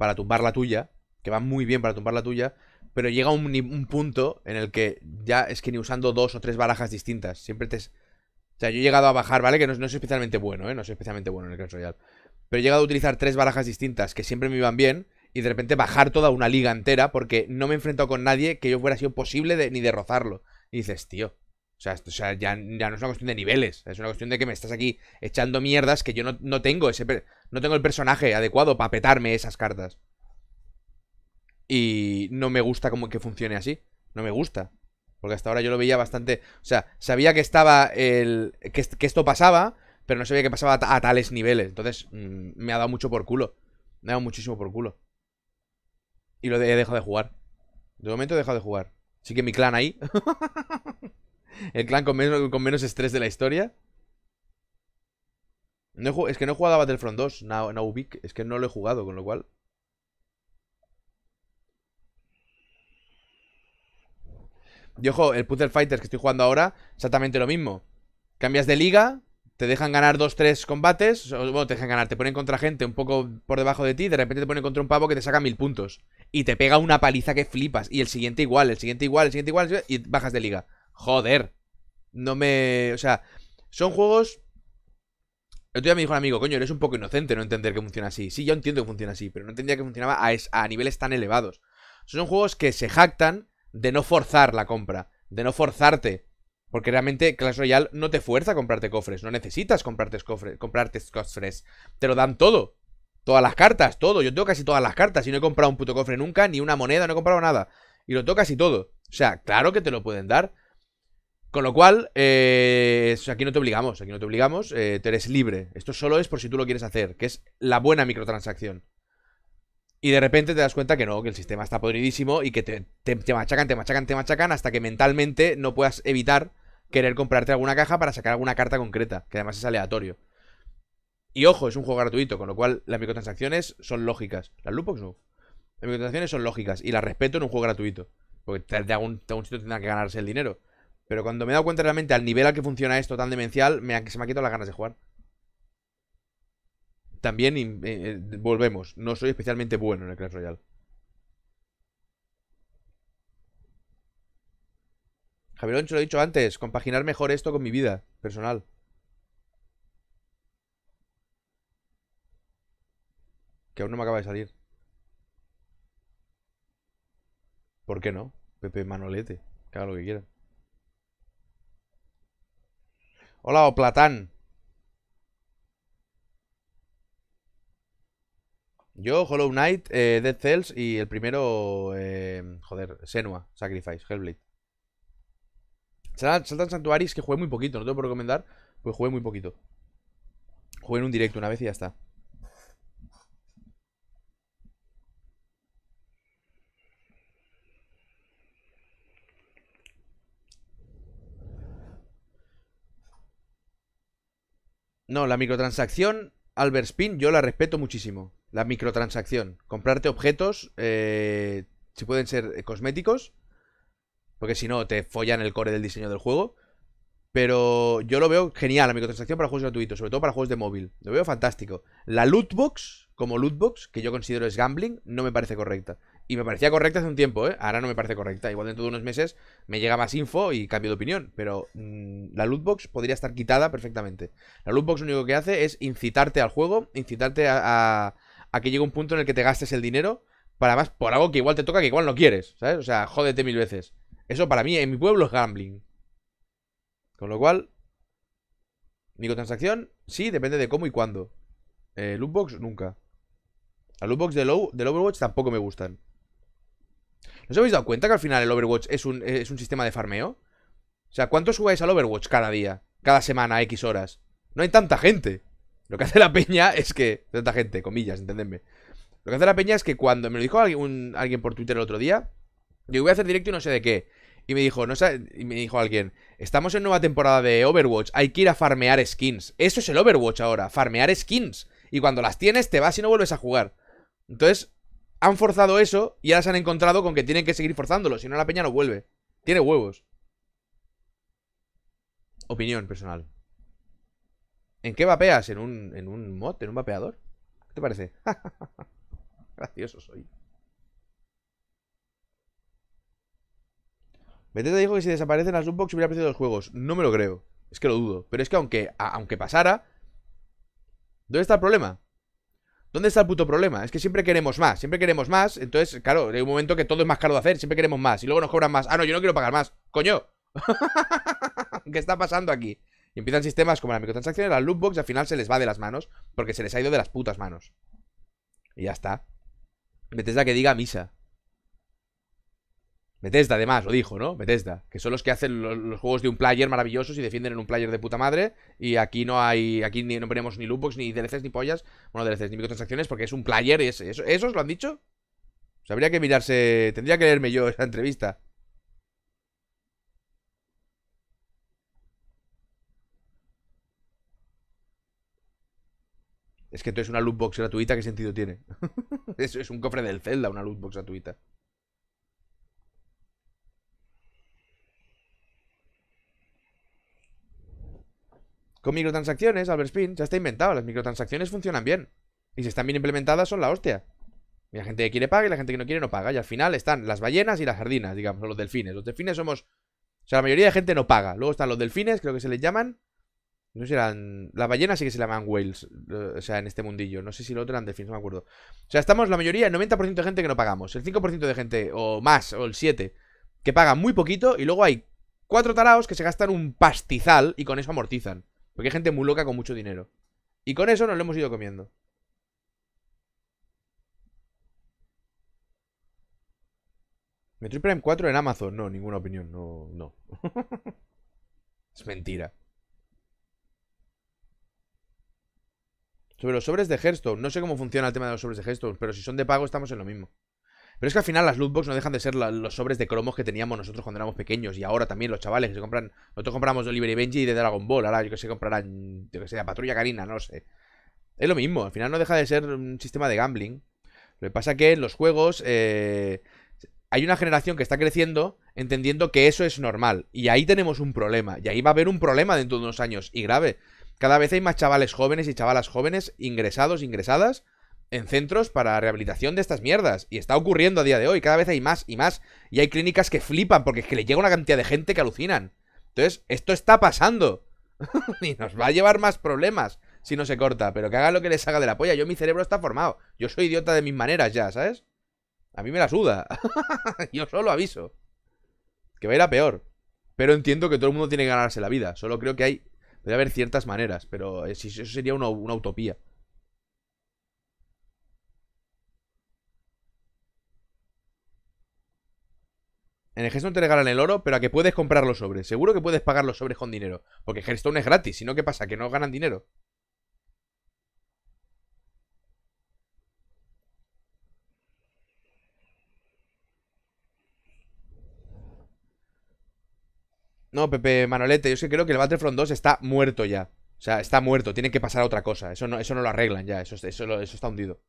[SPEAKER 2] para tumbar la tuya, que va muy bien para tumbar la tuya, pero llega un, punto en el que ya es que ni usando dos o tres barajas distintas, siempre te... O sea, yo he llegado a bajar, ¿vale? Que no, no soy especialmente bueno, ¿eh? No es especialmente bueno en el Clash Royal, Pero he llegado a utilizar tres barajas distintas que siempre me iban bien y de repente bajar toda una liga entera porque no me he enfrentado con nadie que yo fuera sido posible ni de rozarlo. Y dices, tío, o sea, ya, ya, no es una cuestión de niveles. Es una cuestión de que me estás aquí echando mierdas que yo no, tengo ese no tengo el personaje adecuado para petarme esas cartas. Y no me gusta como que funcione así. No me gusta. Porque hasta ahora yo lo veía bastante. O sea, sabía que estaba el. que, esto pasaba, pero no sabía que pasaba a, tales niveles. Entonces, mm, me ha dado mucho por culo. Me ha dado muchísimo por culo. Y lo he dejado de jugar. De momento he dejado de jugar. Sí que mi clan ahí. (laughs) El clan con menos, con menos estrés de la historia. No es que no he jugado a Battlefront 2, no, es que no lo he jugado, con lo cual... Y ojo, el Puzzle Fighters que estoy jugando ahora, exactamente lo mismo. Cambias de liga, te dejan ganar 2-3 combates, bueno, te dejan ganar, te ponen contra gente un poco por debajo de ti, de repente te ponen contra un pavo que te saca mil puntos. Y te pega una paliza que flipas. Y el siguiente igual, el siguiente igual, el siguiente igual, y bajas de liga. Joder. No me. O sea, son juegos. El otro día me dijo un amigo, coño, eres un poco inocente no entender que funciona así. Sí, yo entiendo que funciona así, pero no entendía que funcionaba a, a niveles tan elevados. Son juegos que se jactan de no forzar la compra, de no forzarte. Porque realmente Clash Royale no te fuerza a comprarte cofres, no necesitas comprarte cofres, comprarte cofres. Te lo dan todo. Todas las cartas, todo. Yo tengo casi todas las cartas y no he comprado un puto cofre nunca, ni una moneda, no he comprado nada. Y lo tengo casi todo. O sea, claro que te lo pueden dar. Con lo cual, eh, aquí no te obligamos, aquí no te obligamos, eh, te eres libre. Esto solo es por si tú lo quieres hacer, que es la buena microtransacción. Y de repente te das cuenta que no, que el sistema está podridísimo y que te, machacan, te machacan, te machacan hasta que mentalmente no puedas evitar querer comprarte alguna caja para sacar alguna carta concreta, que además es aleatorio. Y ojo, es un juego gratuito, con lo cual las microtransacciones son lógicas. Las Lupox no. Las microtransacciones son lógicas y las respeto en un juego gratuito. Porque de algún, de algún sitio tendrá que ganarse el dinero. Pero cuando me he dado cuenta realmente al nivel al que funciona esto tan demencial, me, se me ha quitado las ganas de jugar. También eh, eh, volvemos. No soy especialmente bueno en el Clash Royale. Javier Loncho, lo he dicho antes, compaginar mejor esto con mi vida personal. Que aún no me acaba de salir. ¿Por qué no? Pepe Manolete, que haga lo que quiera. Hola, Oplatán Yo, Hollow Knight, eh, Dead Cells y el primero, eh, joder, Senua, Sacrifice, Hellblade. Saltan Santuaris, que jugué muy poquito, no tengo por recomendar, pues jugué muy poquito. Jugué en un directo una vez y ya está. No, la microtransacción, Albert Spin, yo la respeto muchísimo. La microtransacción. Comprarte objetos, eh, si pueden ser eh, cosméticos, porque si no te follan el core del diseño del juego. Pero yo lo veo genial, la microtransacción para juegos gratuitos, sobre todo para juegos de móvil. Lo veo fantástico. La lootbox, como lootbox, que yo considero es gambling, no me parece correcta. Y me parecía correcta hace un tiempo, ¿eh? Ahora no me parece correcta. Igual dentro de unos meses me llega más info y cambio de opinión. Pero mm, la lootbox podría estar quitada perfectamente. La lootbox lo único que hace es incitarte al juego, incitarte a, a, que llegue un punto en el que te gastes el dinero. Para más, por algo que igual te toca que igual no quieres, ¿sabes? O sea, jódete mil veces. Eso para mí, en mi pueblo, es gambling. Con lo cual, transacción sí, depende de cómo y cuándo. Eh, lootbox, nunca. La lootbox del, de Overwatch tampoco me gustan. ¿No os habéis dado cuenta que al final el Overwatch es un, es un sistema de farmeo? O sea, ¿cuántos jugáis al Overwatch cada día? Cada semana, X horas. No hay tanta gente. Lo que hace la peña es que... Tanta gente, comillas, entendedme. Lo que hace la peña es que cuando... Me lo dijo alguien, alguien por Twitter el otro día. Yo voy a hacer directo y no sé de qué. Y me dijo, no sé, y me dijo alguien, estamos en nueva temporada de Overwatch, hay que ir a farmear skins. Eso es el Overwatch ahora, farmear skins. Y cuando las tienes, te vas y no vuelves a jugar. Entonces, han forzado eso y ahora se han encontrado con que tienen que seguir forzándolo, si no la peña no vuelve. Tiene huevos. Opinión personal. ¿En qué vapeas? ¿En un, en mod? ¿En un vapeador? ¿Qué te parece? (laughs) Gracioso soy. Beteta dijo que si desaparecen las unbox hubiera apreciado los juegos. No me lo creo. Es que lo dudo. Pero es que aunque, aunque pasara... ¿Dónde está el problema? ¿Dónde está el puto problema? Es que siempre queremos más, siempre queremos más. Entonces, claro, hay un momento que todo es más caro de hacer, siempre queremos más. Y luego nos cobran más. Ah, no, yo no quiero pagar más. Coño. (laughs) ¿Qué está pasando aquí? Y empiezan sistemas como las microtransacciones, las lootbox, y al final se les va de las manos, porque se les ha ido de las putas manos. Y ya está. la que diga misa. Bethesda, además, lo dijo, ¿no? Bethesda, que son los que hacen los, juegos de un player maravillosos y defienden en un player de puta madre. Y aquí no hay, aquí ni, no ponemos ni lootbox, ni DLCs, ni pollas. Bueno, DLCs, ni microtransacciones, porque es un player. eso, ¿Esos lo han dicho? habría que mirarse, tendría que leerme yo esa (laughs) entrevista. Es que es una lootbox gratuita, ¿qué sentido tiene? (laughs) Eso es un cofre del Zelda, una lootbox gratuita. Con microtransacciones, Albert Spin, ya está inventado. Las microtransacciones funcionan bien. Y si están bien implementadas, son la hostia. Y la gente que quiere paga y la gente que no quiere no paga. Y al final están las ballenas y las jardinas, digamos, o los delfines. Los delfines somos. O sea, la mayoría de gente no paga. Luego están los delfines, creo que se les llaman. No sé si eran. Las ballenas sí que se llaman whales. Eh, o sea, en este mundillo. No sé si lo otro eran delfines, no me acuerdo. O sea, estamos la mayoría, el 90% de gente que no pagamos. El 5% de gente, o más, o el 7%, que paga muy poquito. Y luego hay cuatro taraos que se gastan un pastizal y con eso amortizan. Porque hay gente muy loca con mucho dinero. Y con eso nos lo hemos ido comiendo. Metroid Prime 4 en Amazon. No, ninguna opinión. No, no. (laughs) es mentira. Sobre los sobres de Hearthstone. No sé cómo funciona el tema de los sobres de Hearthstone, pero si son de pago estamos en lo mismo. Pero es que al final las lootbox no dejan de ser los sobres de cromos que teníamos nosotros cuando éramos pequeños. Y ahora también los chavales que se compran. Nosotros compramos de Oliver y Benji de Dragon Ball. Ahora yo que sé, comprarán, yo que sé, la Patrulla Karina, no sé. Es lo mismo, al final no deja de ser un sistema de gambling. Lo que pasa es que en los juegos eh, hay una generación que está creciendo entendiendo que eso es normal. Y ahí tenemos un problema. Y ahí va a haber un problema dentro de unos años. Y grave. Cada vez hay más chavales jóvenes y chavalas jóvenes ingresados, ingresadas, en centros para rehabilitación de estas mierdas. Y está ocurriendo a día de hoy, cada vez hay más y más. Y hay clínicas que flipan porque es que le llega una cantidad de gente que alucinan. Entonces, esto está pasando. (laughs) y nos va a llevar más problemas si no se corta. Pero que haga lo que les haga de la polla. Yo, mi cerebro está formado. Yo soy idiota de mis maneras ya, ¿sabes? A mí me la suda. (laughs) Yo solo aviso. Que va a ir a peor. Pero entiendo que todo el mundo tiene que ganarse la vida. Solo creo que hay... Debe haber ciertas maneras, pero eh, eso sería una utopía. En el Hearthstone te regalan el oro, pero a que puedes comprar los sobres. Seguro que puedes pagar los sobres con dinero. Porque Hearthstone es gratis, si no, ¿qué pasa? Que no ganan dinero. No, Pepe Manolete, yo es creo que el Battlefront 2 está muerto ya. O sea, está muerto, tiene que pasar a otra cosa. Eso no, eso no lo arreglan ya, eso, eso está hundido.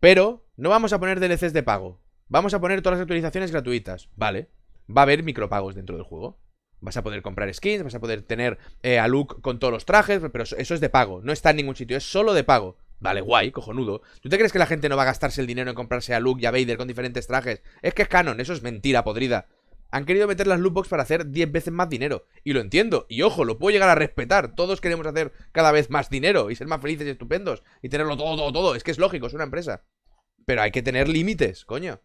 [SPEAKER 2] Pero no vamos a poner DLCs de pago. Vamos a poner todas las actualizaciones gratuitas. Vale. Va a haber micropagos dentro del juego. Vas a poder comprar skins, vas a poder tener eh, a Luke con todos los trajes, pero eso, es de pago. No está en ningún sitio, es solo de pago. Vale, guay, cojonudo. ¿Tú te crees que la gente no va a gastarse el dinero en comprarse a Luke y a Vader con diferentes trajes? Es que es canon, eso es mentira, podrida. Han querido meter las lootbox para hacer 10 veces más dinero. Y lo entiendo. Y ojo, lo puedo llegar a respetar. Todos queremos hacer cada vez más dinero y ser más felices y estupendos. Y tenerlo todo, todo, todo. Es que es lógico, es una empresa. Pero hay que tener límites, coño.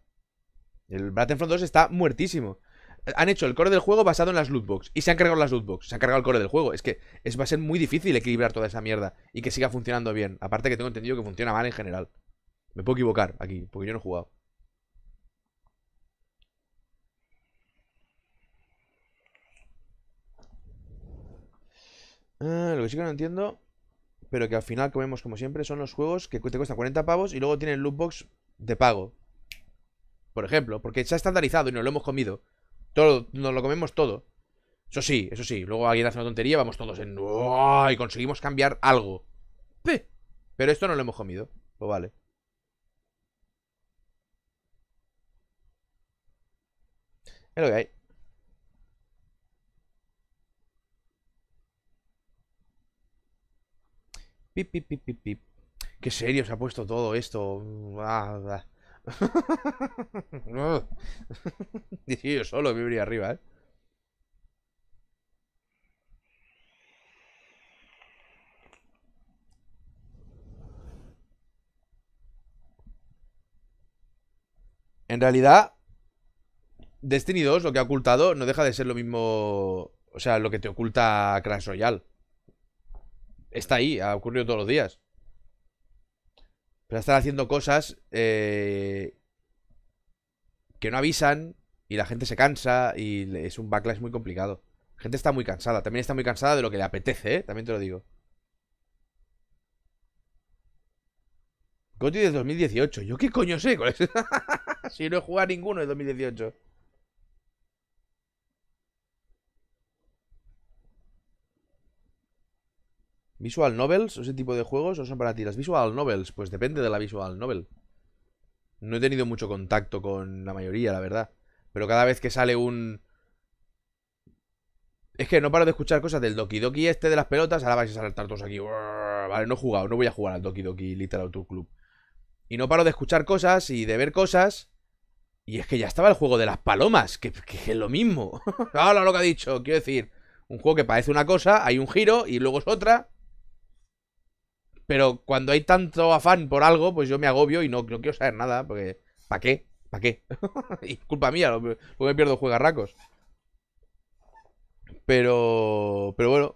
[SPEAKER 2] El Battlefront 2 está muertísimo. Han hecho el core del juego basado en las lootbox. Y se han cargado las lootbox. Se han cargado el core del juego. Es que es, va a ser muy difícil equilibrar toda esa mierda. Y que siga funcionando bien. Aparte que tengo entendido que funciona mal en general. Me puedo equivocar aquí, porque yo no he jugado. Ah, lo que sí que no entiendo, pero que al final vemos como siempre, son los juegos que te cuesta 40 pavos y luego tienen lootbox de pago por ejemplo, porque se ha estandarizado y nos lo hemos comido. Todo, nos lo comemos todo. Eso sí, eso sí, luego alguien hace una tontería, vamos todos en... Y conseguimos cambiar algo. Pero esto no lo hemos comido. Pues vale. Es lo que hay. Pip, pip, pip, pip, Qué serio se ha puesto todo esto. (laughs) (laughs) yo solo viviría arriba, ¿eh? En realidad, Destiny 2, lo que ha ocultado, no deja de ser lo mismo. O sea, lo que te oculta Crash Royale. Está ahí, ha ocurrido todos los días. Pero están haciendo cosas eh, que no avisan y la gente se cansa y es un backlash muy complicado. La gente está muy cansada, también está muy cansada de lo que le apetece, ¿eh? también te lo digo. Gotti de 2018, ¿yo qué coño sé? (laughs) si no he jugado ninguno de 2018. ¿Visual novels o ese tipo de juegos o son para ti? Las visual novels, pues depende de la visual novel. No he tenido mucho contacto con la mayoría, la verdad. Pero cada vez que sale un... Es que no paro de escuchar cosas del Doki Doki este de las pelotas, ahora vais a saltar todos aquí. Vale, no he jugado, no voy a jugar al Doki Doki Literal Tour Club. Y no paro de escuchar cosas y de ver cosas. Y es que ya estaba el juego de las palomas, que, que es lo mismo. (laughs) Ahora lo que ha dicho, quiero decir. Un juego que parece una cosa, hay un giro y luego es otra. Pero cuando hay tanto afán por algo, pues yo me agobio y no, no quiero saber nada, porque ¿para qué? ¿Para qué? (laughs) y culpa mía, porque me pierdo juegarracos. Pero. Pero bueno.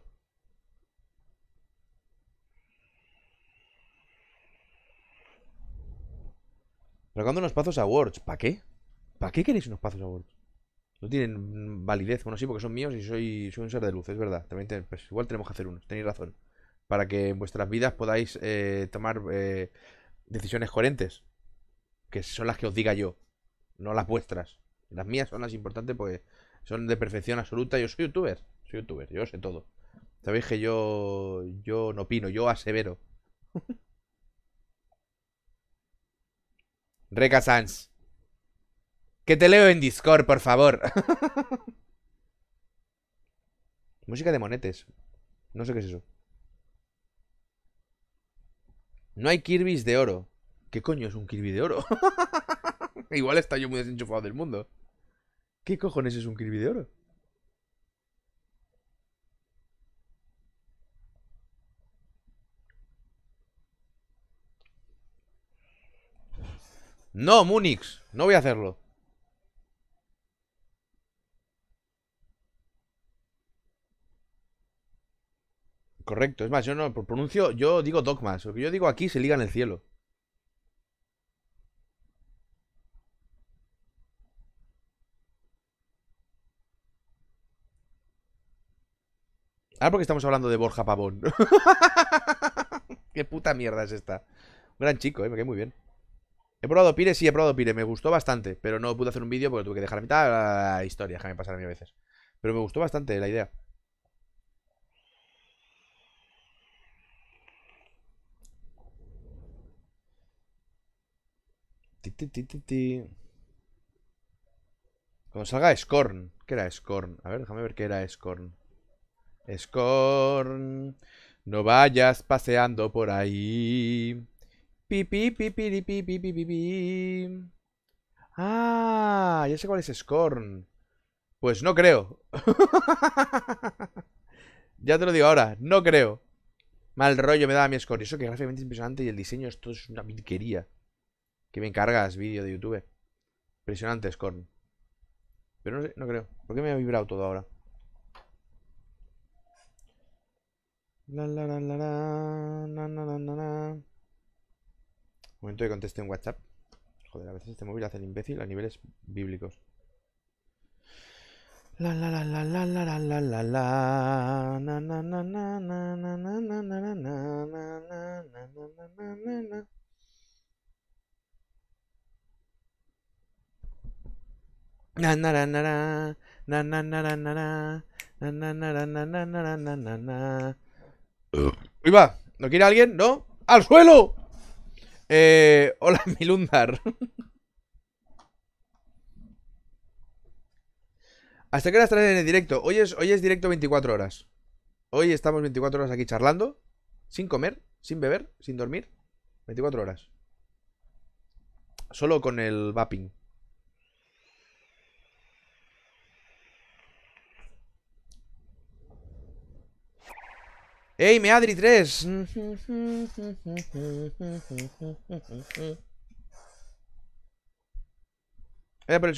[SPEAKER 2] Sacando unos pazos words, ¿Para qué? ¿Para qué queréis unos pazos words? No tienen validez. Bueno, sí, porque son míos y soy, soy un ser de luz, es verdad. También pues, igual tenemos que hacer unos, tenéis razón para que en vuestras vidas podáis eh, tomar eh, decisiones coherentes, que son las que os diga yo, no las vuestras. Las mías son las importantes porque son de perfección absoluta. Yo soy youtuber, soy youtuber, yo sé todo. Sabéis que yo, yo no opino, yo asevero. (laughs) Reca Sans. Que te leo en Discord, por favor. (laughs) Música de monetes. No sé qué es eso. No hay Kirby's de oro. ¿Qué coño es un Kirby de oro? (laughs) Igual está yo muy desenchufado del mundo. ¿Qué cojones es un Kirby de oro? No, Munix, no voy a hacerlo. Correcto, es más, yo no pronuncio, yo digo dogmas, lo que yo digo aquí se liga en el cielo. Ah, porque estamos hablando de Borja Pavón. (laughs) Qué puta mierda es esta. Un gran chico, eh, me quedé muy bien. He probado Pire, sí, he probado Pire, me gustó bastante, pero no pude hacer un vídeo porque tuve que dejar a mitad la historia, déjame pasar a mí a veces. Pero me gustó bastante la idea. Cuando salga Scorn. ¿Qué era Scorn? A ver, déjame ver qué era Scorn. Scorn. No vayas paseando por ahí. Pi, pi, pi, pi, Ah, ya sé cuál es Scorn. Pues no creo. (laughs) ya te lo digo ahora, no creo. Mal rollo me da mi Scorn. eso que gráficamente es impresionante y el diseño esto es una milquería. Que me encargas vídeo de YouTube. Impresionante, Scorn. Pero no sé, no creo. ¿Por qué me ha vibrado todo ahora?
[SPEAKER 1] La, la, la, la,
[SPEAKER 2] Momento de conteste en WhatsApp. Joder, a veces este móvil hace el imbécil a niveles bíblicos.
[SPEAKER 1] La la la la la la la la la Na na na na na
[SPEAKER 2] Uy va, ¿no quiere alguien? ¿No? ¡Al suelo! Eh, (laughs) hola Milundar. (laughs) ¿Hasta qué horas traen en el directo? Hoy es, hoy es directo 24 horas. Hoy estamos 24 horas aquí charlando, sin comer, sin beber, sin dormir. 24 horas. Solo con el vaping. ¡Ey, me 3! Vaya por el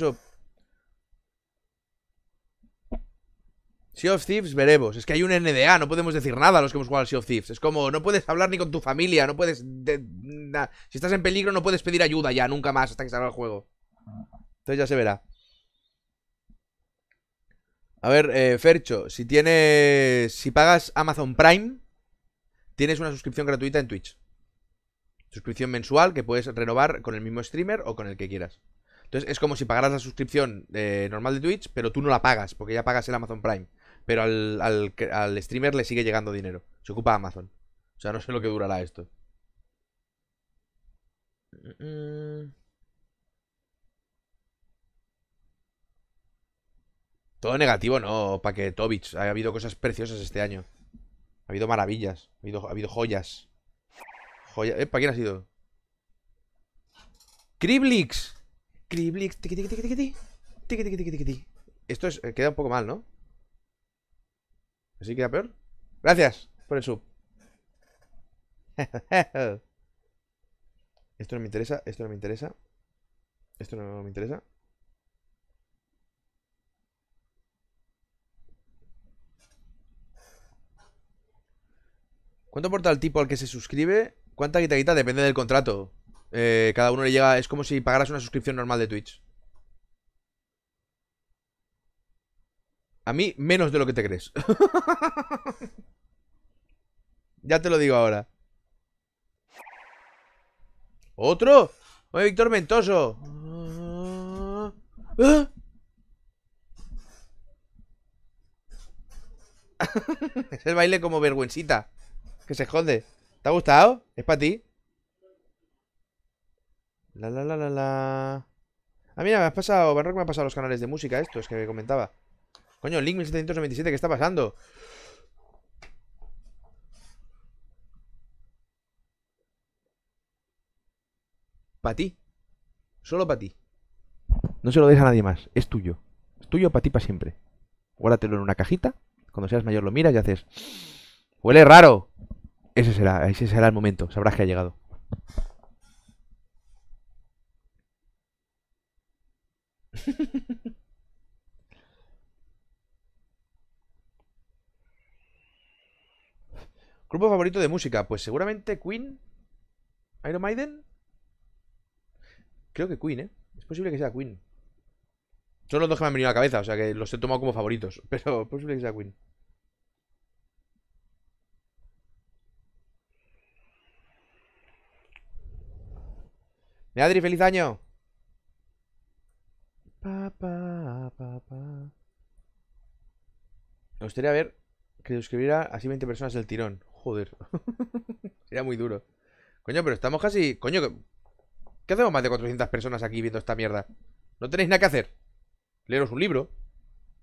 [SPEAKER 2] Sea of Thieves, veremos. Es que hay un NDA, no podemos decir nada a los que hemos jugado al Sea of Thieves. Es como, no puedes hablar ni con tu familia, no puedes... si estás en peligro, no puedes pedir ayuda ya, nunca más, hasta que salga el juego. Entonces ya se verá. A ver, eh, Fercho, si tienes. Si pagas Amazon Prime, tienes una suscripción gratuita en Twitch. Suscripción mensual que puedes renovar con el mismo streamer o con el que quieras. Entonces es como si pagaras la suscripción eh, normal de Twitch, pero tú no la pagas, porque ya pagas el Amazon Prime. Pero al, streamer le sigue llegando dinero. Se ocupa Amazon. O sea, no sé lo que durará esto. Mm, mm. Todo negativo, no, que Paquetovich. Ha habido cosas preciosas este año. Ha habido maravillas. Ha habido, joyas. Joya. ¿Eh? ¿Para quién ha sido? ¡Kriblix! ¡Kriblix! ¡Tiqui, tiki-tiki-tiki-tiki tiqui Esto eh, queda un poco mal, ¿no? ¿Así queda peor? ¡Gracias por el sub! (laughs) esto no me interesa, esto no me interesa. Esto no me interesa. ¿Cuánto aporta el tipo al que se suscribe? ¿Cuánta guita quita? Depende del contrato. Eh, cada uno le llega... Es como si pagaras una suscripción normal de Twitch. A mí, menos de lo que te crees. (laughs) ya te lo digo ahora. ¿Otro? Oye, Víctor Mentoso. Ah. Ah. (laughs) es el baile como vergüencita que se jode ¿Te ha gustado? ¿Es para ti? La la la la la. Ah, mira, me has pasado. me ha pasado los canales de música Esto es que comentaba. Coño, Link 1797, ¿qué está pasando? Para ti. Solo para ti. No se lo deja a nadie más. Es tuyo. Es tuyo para ti para siempre. Guárdatelo en una cajita. Cuando seas mayor lo miras y haces. ¡Huele raro! Ese será, ese será el momento. Sabrás que ha llegado. (laughs) Grupo favorito de música, pues seguramente Queen, Iron Maiden. Creo que Queen, ¿eh? Es posible que sea Queen. Son los dos que me han venido a la cabeza, o sea que los he tomado como favoritos, (laughs) pero posible que sea Queen. Adri, feliz año. Me gustaría ver que suscribiera así 20 personas del tirón. Joder. (laughs) Sería muy duro. Coño, pero estamos casi... Coño, que... ¿Qué hacemos más de 400 personas aquí viendo esta mierda? ¿No tenéis nada que hacer? Leeros un libro,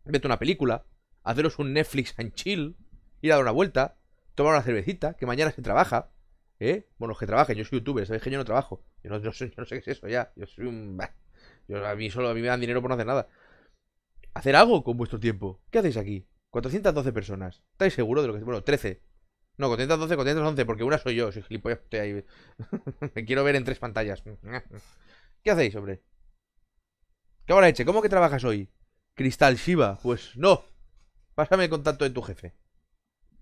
[SPEAKER 2] vete una película, haceros un Netflix and chill, ir a dar una vuelta, tomar una cervecita, que mañana se trabaja. ¿Eh? Bueno, que trabajen, yo soy youtuber, sabéis que yo no trabajo. Yo no, no sé qué es eso ya. Yo soy un. a mí solo a me dan dinero por no hacer nada. Hacer algo con vuestro tiempo. ¿Qué hacéis aquí? 412 personas. ¿Estáis seguros de lo que.? Bueno, 13. No, 412, 411, porque una soy yo, soy gilipollas. ahí. (laughs) me quiero ver en tres pantallas. (laughs) ¿Qué hacéis, hombre? ¿Qué hora hecho? ¿Cómo que trabajas hoy? Cristal Shiva. Pues no. Pásame el contacto de tu jefe.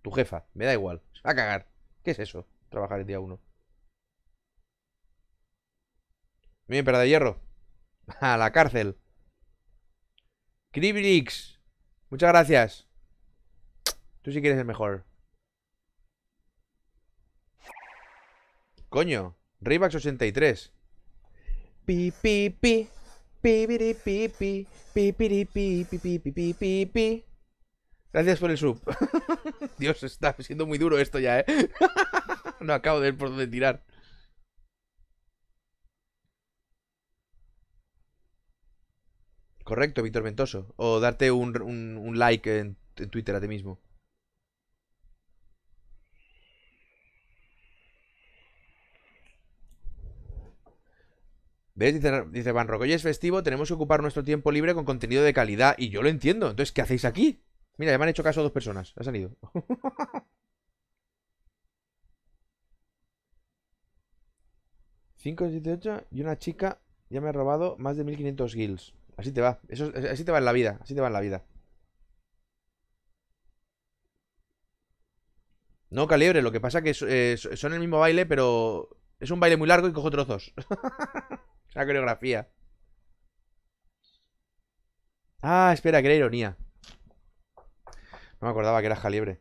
[SPEAKER 2] Tu jefa. Me da igual. A cagar. ¿Qué es eso? Trabajar el día 1. Bien, perra de hierro. (laughs) A la cárcel. Kribrix. Muchas gracias. Tú sí quieres el mejor. Coño. Rivax 83.
[SPEAKER 1] Pi, pi, pi. Pi, pi, pi, pi. Pi, pi, pi, pi, pi, pi,
[SPEAKER 2] pi. Gracias por el sub. (laughs) Dios, está siendo muy duro esto ya, ¿eh? (laughs) (laughs) no acabo de ver por dónde tirar. Correcto, Víctor Ventoso. O darte un, like en, Twitter a ti mismo. ¿Ves? Dice, dice Van hoy es festivo, tenemos que ocupar nuestro tiempo libre con contenido de calidad. Y yo lo entiendo. Entonces, ¿qué hacéis aquí? Mira, ya me han hecho caso dos personas. Ha salido. (laughs) 5, 7, 8 y una chica ya me ha robado más de 1500 guilds. Así te va. así te va en la vida. Así te va en la vida. No, calibre. Lo que pasa que son el mismo baile, pero es un baile muy largo y cojo trozos. (laughs) la coreografía. Ah, espera, que era ironía. No me acordaba que era Calibre.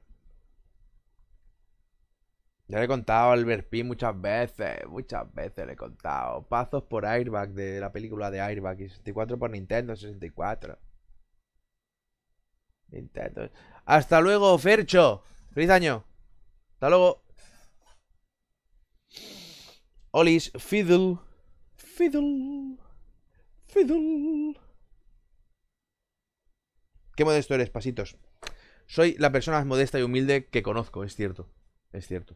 [SPEAKER 2] Ya le he contado al Verpi muchas veces, muchas veces le he contado. Pazos por Airbag de la película de Airbag y 64 por Nintendo 64. Nintendo. Hasta luego, Fercho. Feliz año. Hasta luego. Olis, Fiddle.
[SPEAKER 1] Fiddle. Fiddle.
[SPEAKER 2] Qué modesto eres, pasitos. Soy la persona más modesta y humilde que conozco, es cierto. Es cierto.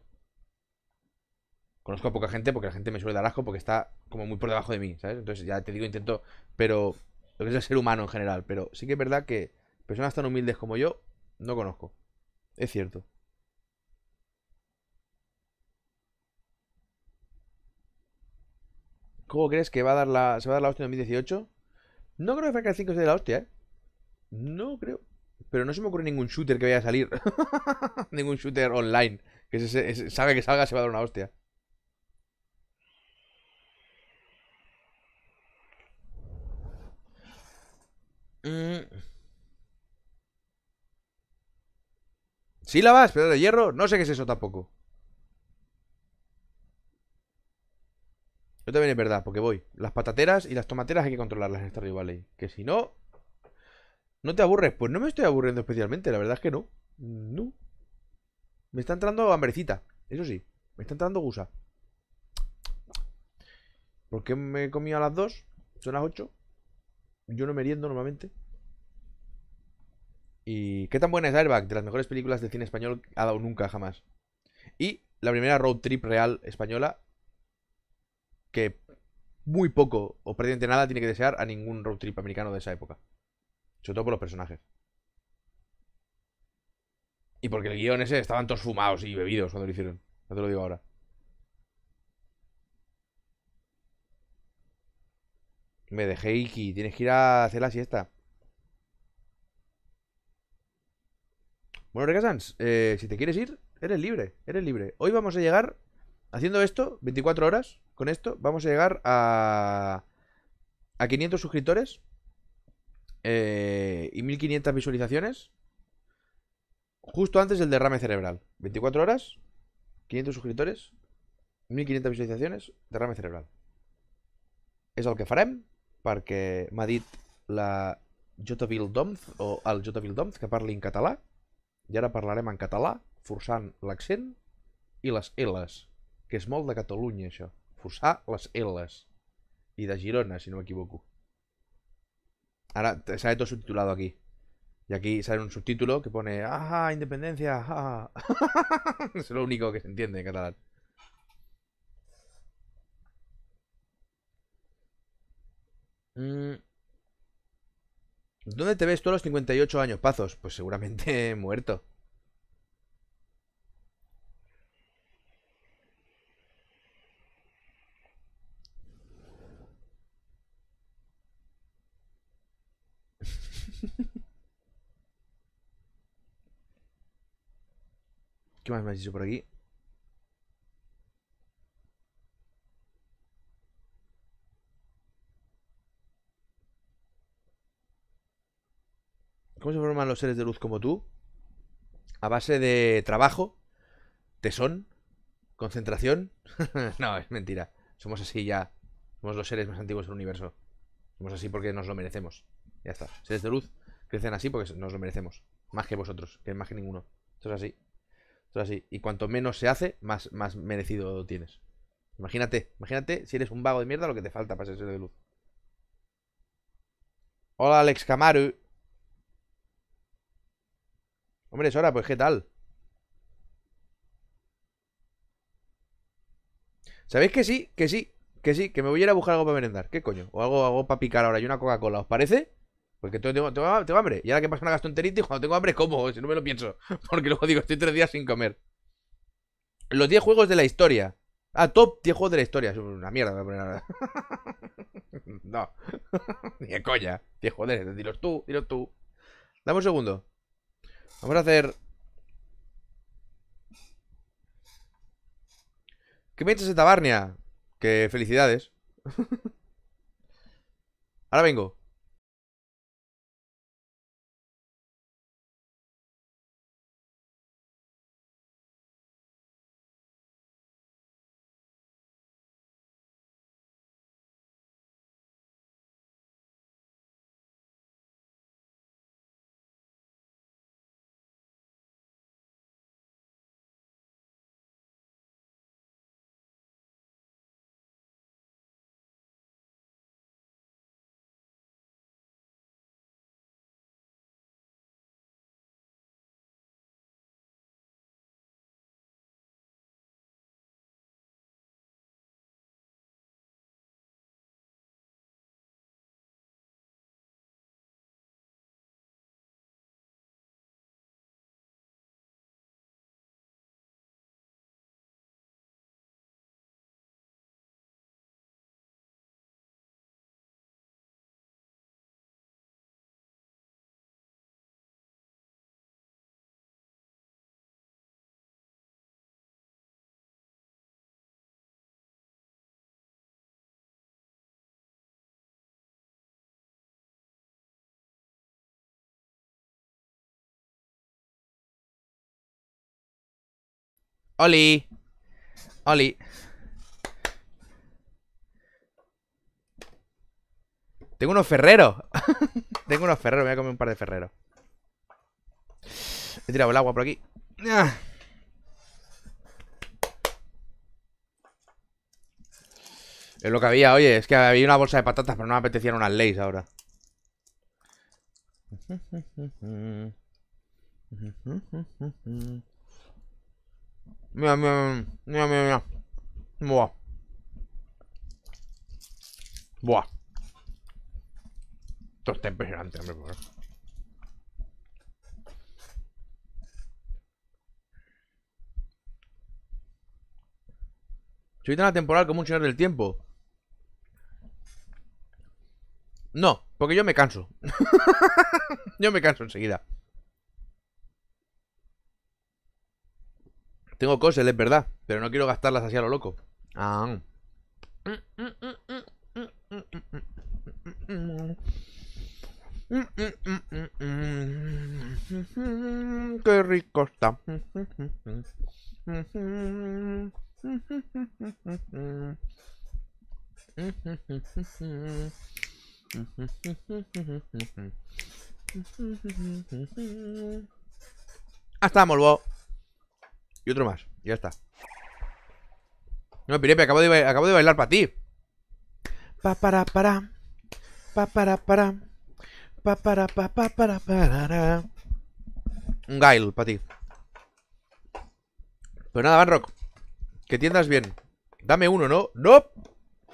[SPEAKER 2] Conozco a poca gente porque la gente me suele dar asco porque está como muy por debajo de mí, ¿sabes? Entonces ya te digo, intento, pero lo que es el ser humano en general, pero sí que es verdad que personas tan humildes como yo no conozco. Es cierto. ¿Cómo crees que va a dar la, se va a dar la hostia en 2018? No creo que Far 5 se de la hostia, ¿eh? No creo. Pero no se me ocurre ningún shooter que vaya a salir. (laughs) ningún shooter online. Que sabe que salga se va a dar una hostia. Mm. la vas, ¿Pero de hierro? No sé qué es eso tampoco. Yo también es verdad, porque voy. Las patateras y las tomateras hay que controlarlas en esta vale. Que si no... ¿No te aburres? Pues no me estoy aburriendo especialmente, la verdad es que no. No. Me está entrando hambrecita, eso sí. Me está entrando gusa. ¿Por qué me he comido a las dos? Son las ocho. Yo no meriendo normalmente. ¿Y qué tan buena es Airbag? De las mejores películas de cine español ha dado nunca, jamás. Y la primera road trip real española que muy poco o prácticamente nada tiene que desear a ningún road trip americano de esa época. Sobre todo por los personajes. Y porque el guión ese estaban todos fumados y bebidos cuando lo hicieron. No te lo digo ahora. Me dejé Iki, tienes que ir a hacer la siesta. Bueno, Recasans, eh, si te quieres ir, eres libre, eres libre. Hoy vamos a llegar, haciendo esto, 24 horas, con esto, vamos a llegar a, a 500 suscriptores eh, y 1500 visualizaciones justo antes del derrame cerebral. 24 horas, 500 suscriptores, 1500 visualizaciones, derrame cerebral. es lo que faremos. perquè m'ha dit la J. Vildomz o el J. Vildomz que parli en català i ara parlarem en català forçant l'accent i les L's, que és molt de Catalunya això, forçar les L's i de Girona, si no m'equivoco. Ara sale todo subtitulado aquí. Y aquí sale un subtítulo que pone ¡Ah, independencia! Ah. es (laughs) lo único que se entiende en catalán. Mm. ¿Dónde te ves tú a los 58 años, Pazos? Pues seguramente (laughs) muerto. (laughs) ¿Qué más me has dicho por aquí? ¿Cómo se forman los seres de luz como tú? A base de trabajo, tesón, concentración. (laughs) no, es mentira. Somos así ya. Somos los seres más antiguos del universo. Somos así porque nos lo merecemos. Ya está. Seres de luz crecen así porque nos lo merecemos. Más que vosotros, que más que ninguno. Esto es así. Esto es así. Y cuanto menos se hace, más, más merecido tienes. Imagínate, imagínate si eres un vago de mierda lo que te falta para ser ser de luz. Hola Alex Camaru. Hombre, hora? pues ¿qué tal? ¿Sabéis que sí? Que sí, que sí, que me voy a ir a buscar algo para merendar. ¿Qué coño? O algo, para picar ahora y una Coca-Cola, ¿os parece? Porque tengo, tengo, hambre. Y ahora que pasa una gastonterita y cuando tengo hambre ¿cómo? si no me lo pienso. (laughs) Porque luego digo, estoy tres días sin comer. Los 10 juegos de la historia. Ah, top 10 juegos de la historia. Es una mierda, voy (laughs) no. (laughs) Ni de coña. 10 juegos, dilos tú, dilos tú. Dame un segundo. Vamos a hacer... ¿Qué en tabarnia? Que felicidades. (laughs) Ahora vengo. Oli. Oli. Tengo unos ferreros. (laughs) Tengo unos ferreros. voy a comer un par de ferreros. He tirado el agua por aquí. Ah. Es lo que había, oye. Es que había una bolsa de patatas, pero no me apetecían unas leyes ahora.
[SPEAKER 1] (laughs) Mira, mira,
[SPEAKER 2] mira, mira, Buah. Buah. Esto está impresionante, hombre, por favor. Soy tan atemporal como un señor del tiempo. No, porque yo me canso. (laughs) yo me canso enseguida. Tengo cosas, es verdad, pero no quiero gastarlas así a lo loco. Ah.
[SPEAKER 1] Qué rico está.
[SPEAKER 2] Hasta luego. Y otro más, ya está No, Pirepe, acabo de, acabo de bailar para ti Pa para
[SPEAKER 1] para Pa para Pa pa
[SPEAKER 2] Un guile, para ti Pero pues nada, Van Rock Que tiendas bien Dame uno, ¿no? ¡No!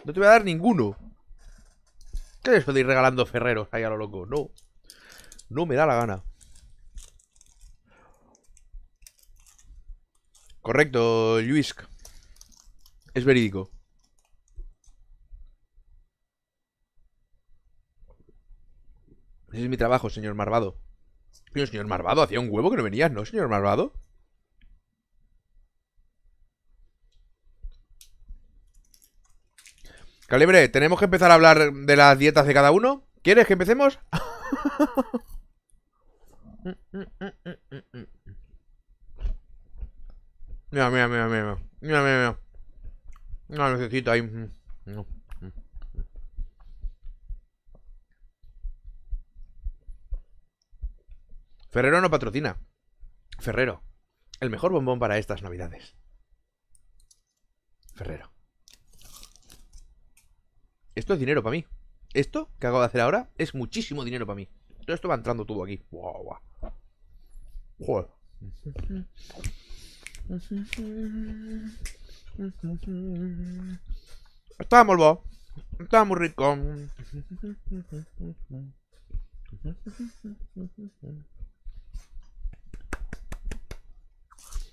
[SPEAKER 2] No te voy a dar ninguno ¿Qué es eso de ir regalando ferreros ahí a lo loco? No No me da la gana Correcto, Luis. Es verídico. Ese es mi trabajo, señor Marvado. Pero, señor Marvado, hacía un huevo que no venías, ¿no, señor Marvado? Calibre, ¿tenemos que empezar a hablar de las dietas de cada uno? ¿Quieres que empecemos? (laughs) Mm, mm, mm, Mira, mira, mira, mira. Mira, mira, mira. No, necesito ahí. Mm, mm, mm. Ferrero no patrocina. Ferrero. El mejor bombón para estas navidades. Ferrero. Esto es dinero para mí. Esto que acabo de hacer ahora es muchísimo dinero para mí. Todo esto va entrando todo aquí. Wow, wow. Joder. Estaba muy bo. Estaba muy rico.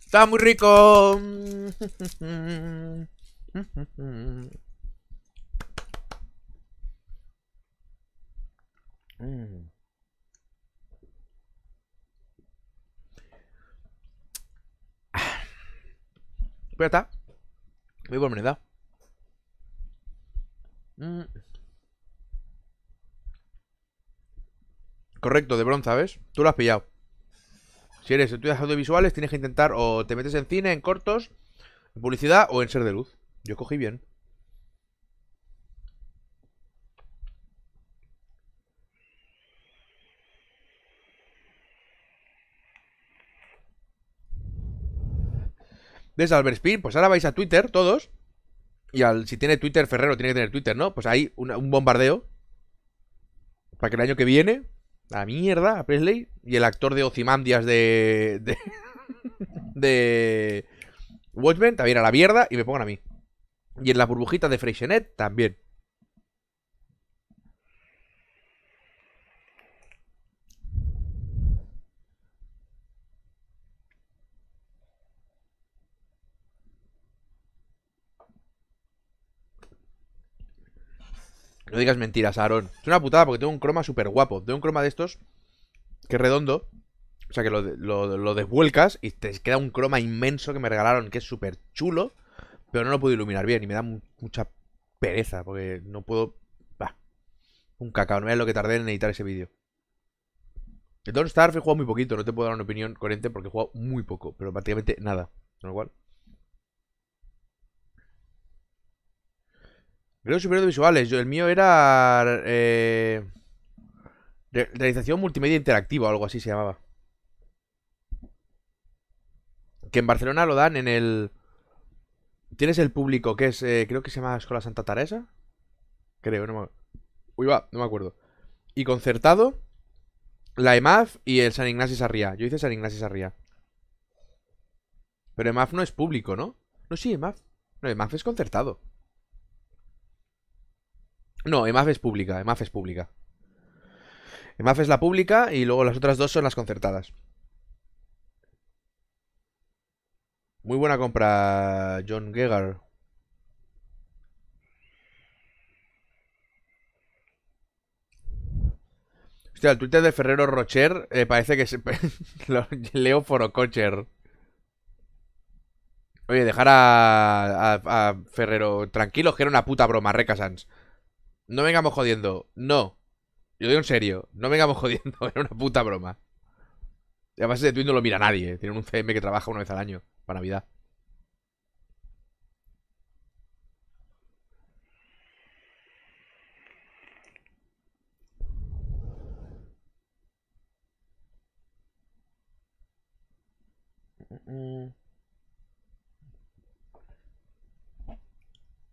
[SPEAKER 1] Estaba muy rico. Mm.
[SPEAKER 2] Pero pues está. Voy por merendar. Mm. Correcto, de bronza, ¿ves? Tú lo has pillado. Si eres de audiovisuales, tienes que intentar o te metes en cine, en cortos, en publicidad o en ser de luz. Yo cogí bien. de Salverspin, pues ahora vais a Twitter todos. Y al, si tiene Twitter, Ferrero tiene que tener Twitter, ¿no? Pues hay un bombardeo. Para que el año que viene, la mierda, a Presley. Y el actor de Ocimandias de. de. (laughs) de Watchmen también a la mierda y me pongan a mí. Y en la burbujita de Freixenet también. No digas mentiras, Aaron. Es una putada porque tengo un croma súper guapo. Tengo un croma de estos que es redondo. O sea que lo, desvuelcas y te queda un croma inmenso que me regalaron, que es súper chulo. Pero no lo puedo iluminar bien y me da mucha pereza porque no puedo... Bah, un cacao. No es lo que tardé en editar ese vídeo. El Don Starve he jugado muy poquito. No te puedo dar una opinión coherente porque he jugado muy poco. Pero prácticamente nada. Con lo cual... Creo superior visuales. Yo, el mío era. Eh, realización multimedia interactiva o algo así se llamaba. Que en Barcelona lo dan en el. Tienes el público que es. Eh, creo que se llama Escuela Santa Teresa. Creo, no me Uy, va, no me acuerdo. Y concertado. La EMAF y el San Ignacio Sarría Yo hice San Ignacio Sarría Pero EMAF no es público, ¿no? No, sí, EMAF. No, EMAF es concertado. No, EMAF es pública, EMAF es pública. EMAF es la pública y luego las otras dos son las concertadas. Muy buena compra, John Gegar. Hostia, el Twitter de Ferrero Rocher eh, parece que se... (laughs) Leo Forococher. Oye, dejar a, a, a, Ferrero tranquilo, que era una puta broma, Reca Sans. No vengamos jodiendo. No. Yo digo en serio. No vengamos jodiendo. (laughs) Era una puta broma. Y además de tweet no lo mira nadie. Eh. Tiene un CM que trabaja una vez al año. Para Navidad.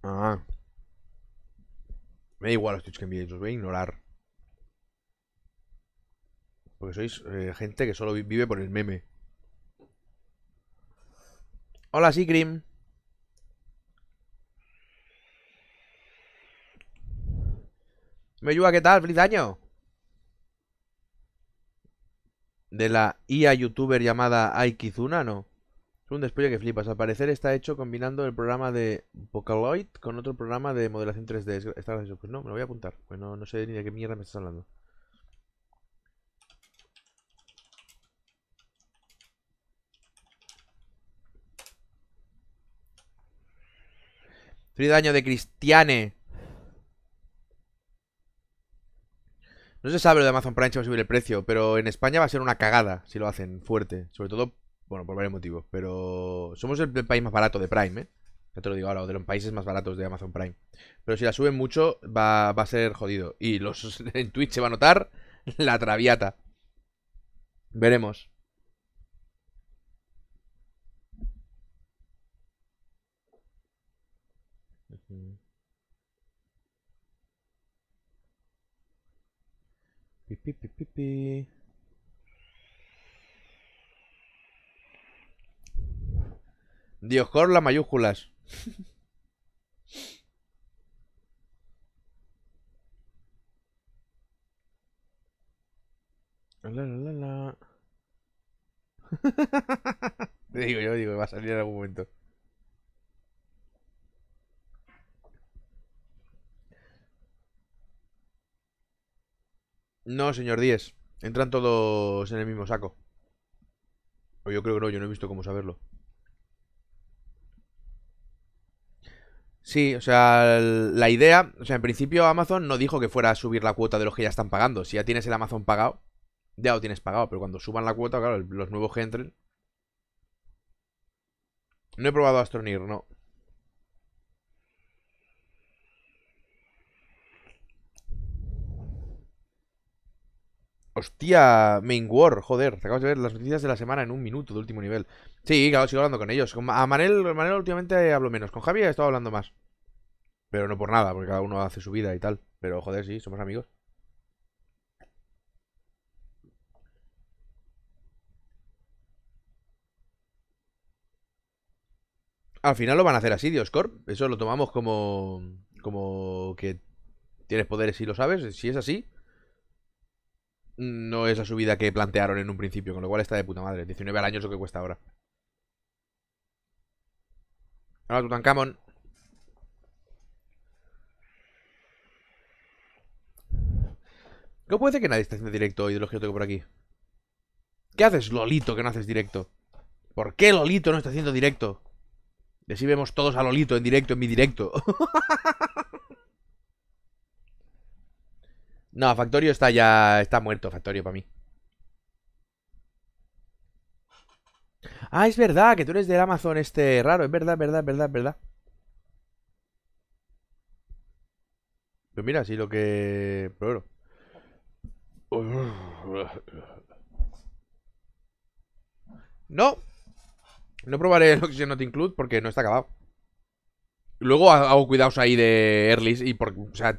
[SPEAKER 2] Ah. Me da igual los tweets que enviéis, los voy a ignorar. Porque sois eh, gente que solo vive por el meme. Hola, Sigrim. Me ayuda, ¿qué tal? ¡Feliz año! De la IA youtuber llamada Aikizuna, ¿no? un despliegue que flipas. Al parecer está hecho combinando el programa de Vocaloid con otro programa de modelación 3D. Pues no, me lo voy a apuntar. Pues no, sé ni de qué mierda me estás hablando. Free daño de Cristiane. No se sabe lo de Amazon Prime si va a subir el precio, pero en España va a ser una cagada si lo hacen fuerte. Sobre todo bueno, por varios motivos, pero somos el, país más barato de Prime, ¿eh? Ya te lo digo ahora, de los países más baratos de Amazon Prime. Pero si la suben mucho, va, a ser jodido. Y los (laughs) en Twitch se va a notar la traviata. Veremos. Dioscor las mayúsculas.
[SPEAKER 1] La, la, la,
[SPEAKER 2] Te (laughs) digo, yo digo, va a salir en algún momento. No, señor 10. Entran todos en el mismo saco. O yo creo que no, yo no he visto cómo saberlo. Sí, o sea, la idea, o sea, en principio Amazon no dijo que fuera a subir la cuota de los que ya están pagando. Si ya tienes el Amazon pagado, ya lo tienes pagado, pero cuando suban la cuota, claro, los nuevos que entren. No he probado Astronir, no. Hostia, Main War, joder, te acabas de ver las noticias de la semana en un minuto de último nivel. Sí, claro, sigo hablando con ellos. Con, a Manel, últimamente hablo menos. Con Javier he estado hablando más. Pero no por nada, porque cada uno hace su vida y tal. Pero joder, sí, somos amigos. Al final lo van a hacer así, Dioscorp. Eso lo tomamos como. como que tienes poderes y lo sabes. Si es así. No es la subida que plantearon en un principio, con lo cual está de puta madre. 19 al año es lo que cuesta ahora. Hola, Tutankamon. ¿Cómo puede ser que nadie esté haciendo directo hoy de los que yo tengo por aquí? ¿Qué haces, Lolito, que no haces directo? ¿Por qué Lolito no está haciendo directo? De si vemos todos a Lolito en directo, en mi directo. (laughs) no, Factorio está ya... Está muerto, Factorio, para mí. Ah, es verdad, que tú eres del Amazon este raro. Es verdad, verdad, verdad, verdad. Pero pues mira, si lo que... Pero No. No probaré el Oxygen te Include porque no está acabado. Luego hago cuidados ahí de Earlys y por... O sea,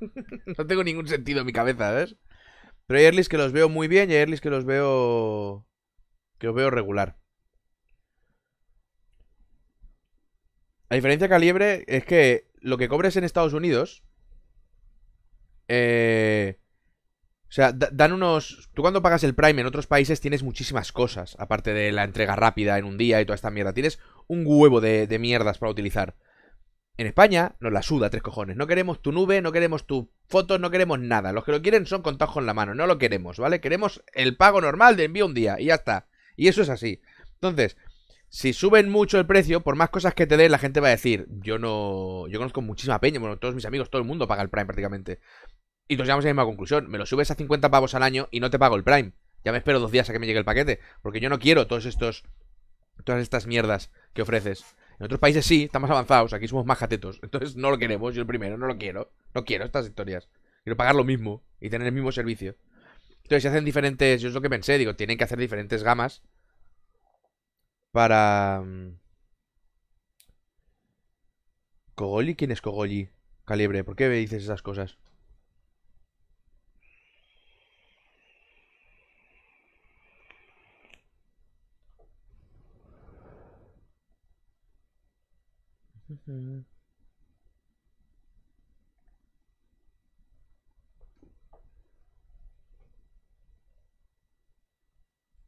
[SPEAKER 2] (laughs) no tengo ningún sentido en mi cabeza, ¿ves? Pero hay Earlys que los veo muy bien y hay Earlys que los veo... Que los veo regular. La diferencia calibre es que lo que cobres en Estados Unidos. Eh, o sea, dan unos. Tú cuando pagas el Prime en otros países tienes muchísimas cosas. Aparte de la entrega rápida en un día y toda esta mierda. Tienes un huevo de, mierdas para utilizar. En España nos la suda tres cojones. No queremos tu nube, no queremos tu fotos, no queremos nada. Los que lo quieren son contados en la mano. No lo queremos, ¿vale? Queremos el pago normal de envío un día y ya está. Y eso es así. Entonces, si suben mucho el precio, por más cosas que te den, la gente va a decir, yo no... Yo conozco muchísima peña, bueno, todos mis amigos, todo el mundo paga el Prime prácticamente. Y nos llegamos a la misma conclusión, me lo subes a 50 pavos al año y no te pago el Prime. Ya me espero dos días a que me llegue el paquete, porque yo no quiero todos estos... Todas estas mierdas que ofreces. En otros países sí, estamos avanzados, aquí somos más jatetos. (laughs) Entonces no lo queremos, yo el primero, no lo quiero. No quiero estas historias. Quiero pagar lo mismo y tener el mismo servicio. Entonces, si hacen diferentes, yo es lo que pensé, digo, tienen que hacer diferentes gamas para... ¿Kogoli? Mm, ¿Quién es Cogoli? Calibre, ¿por qué me dices esas cosas?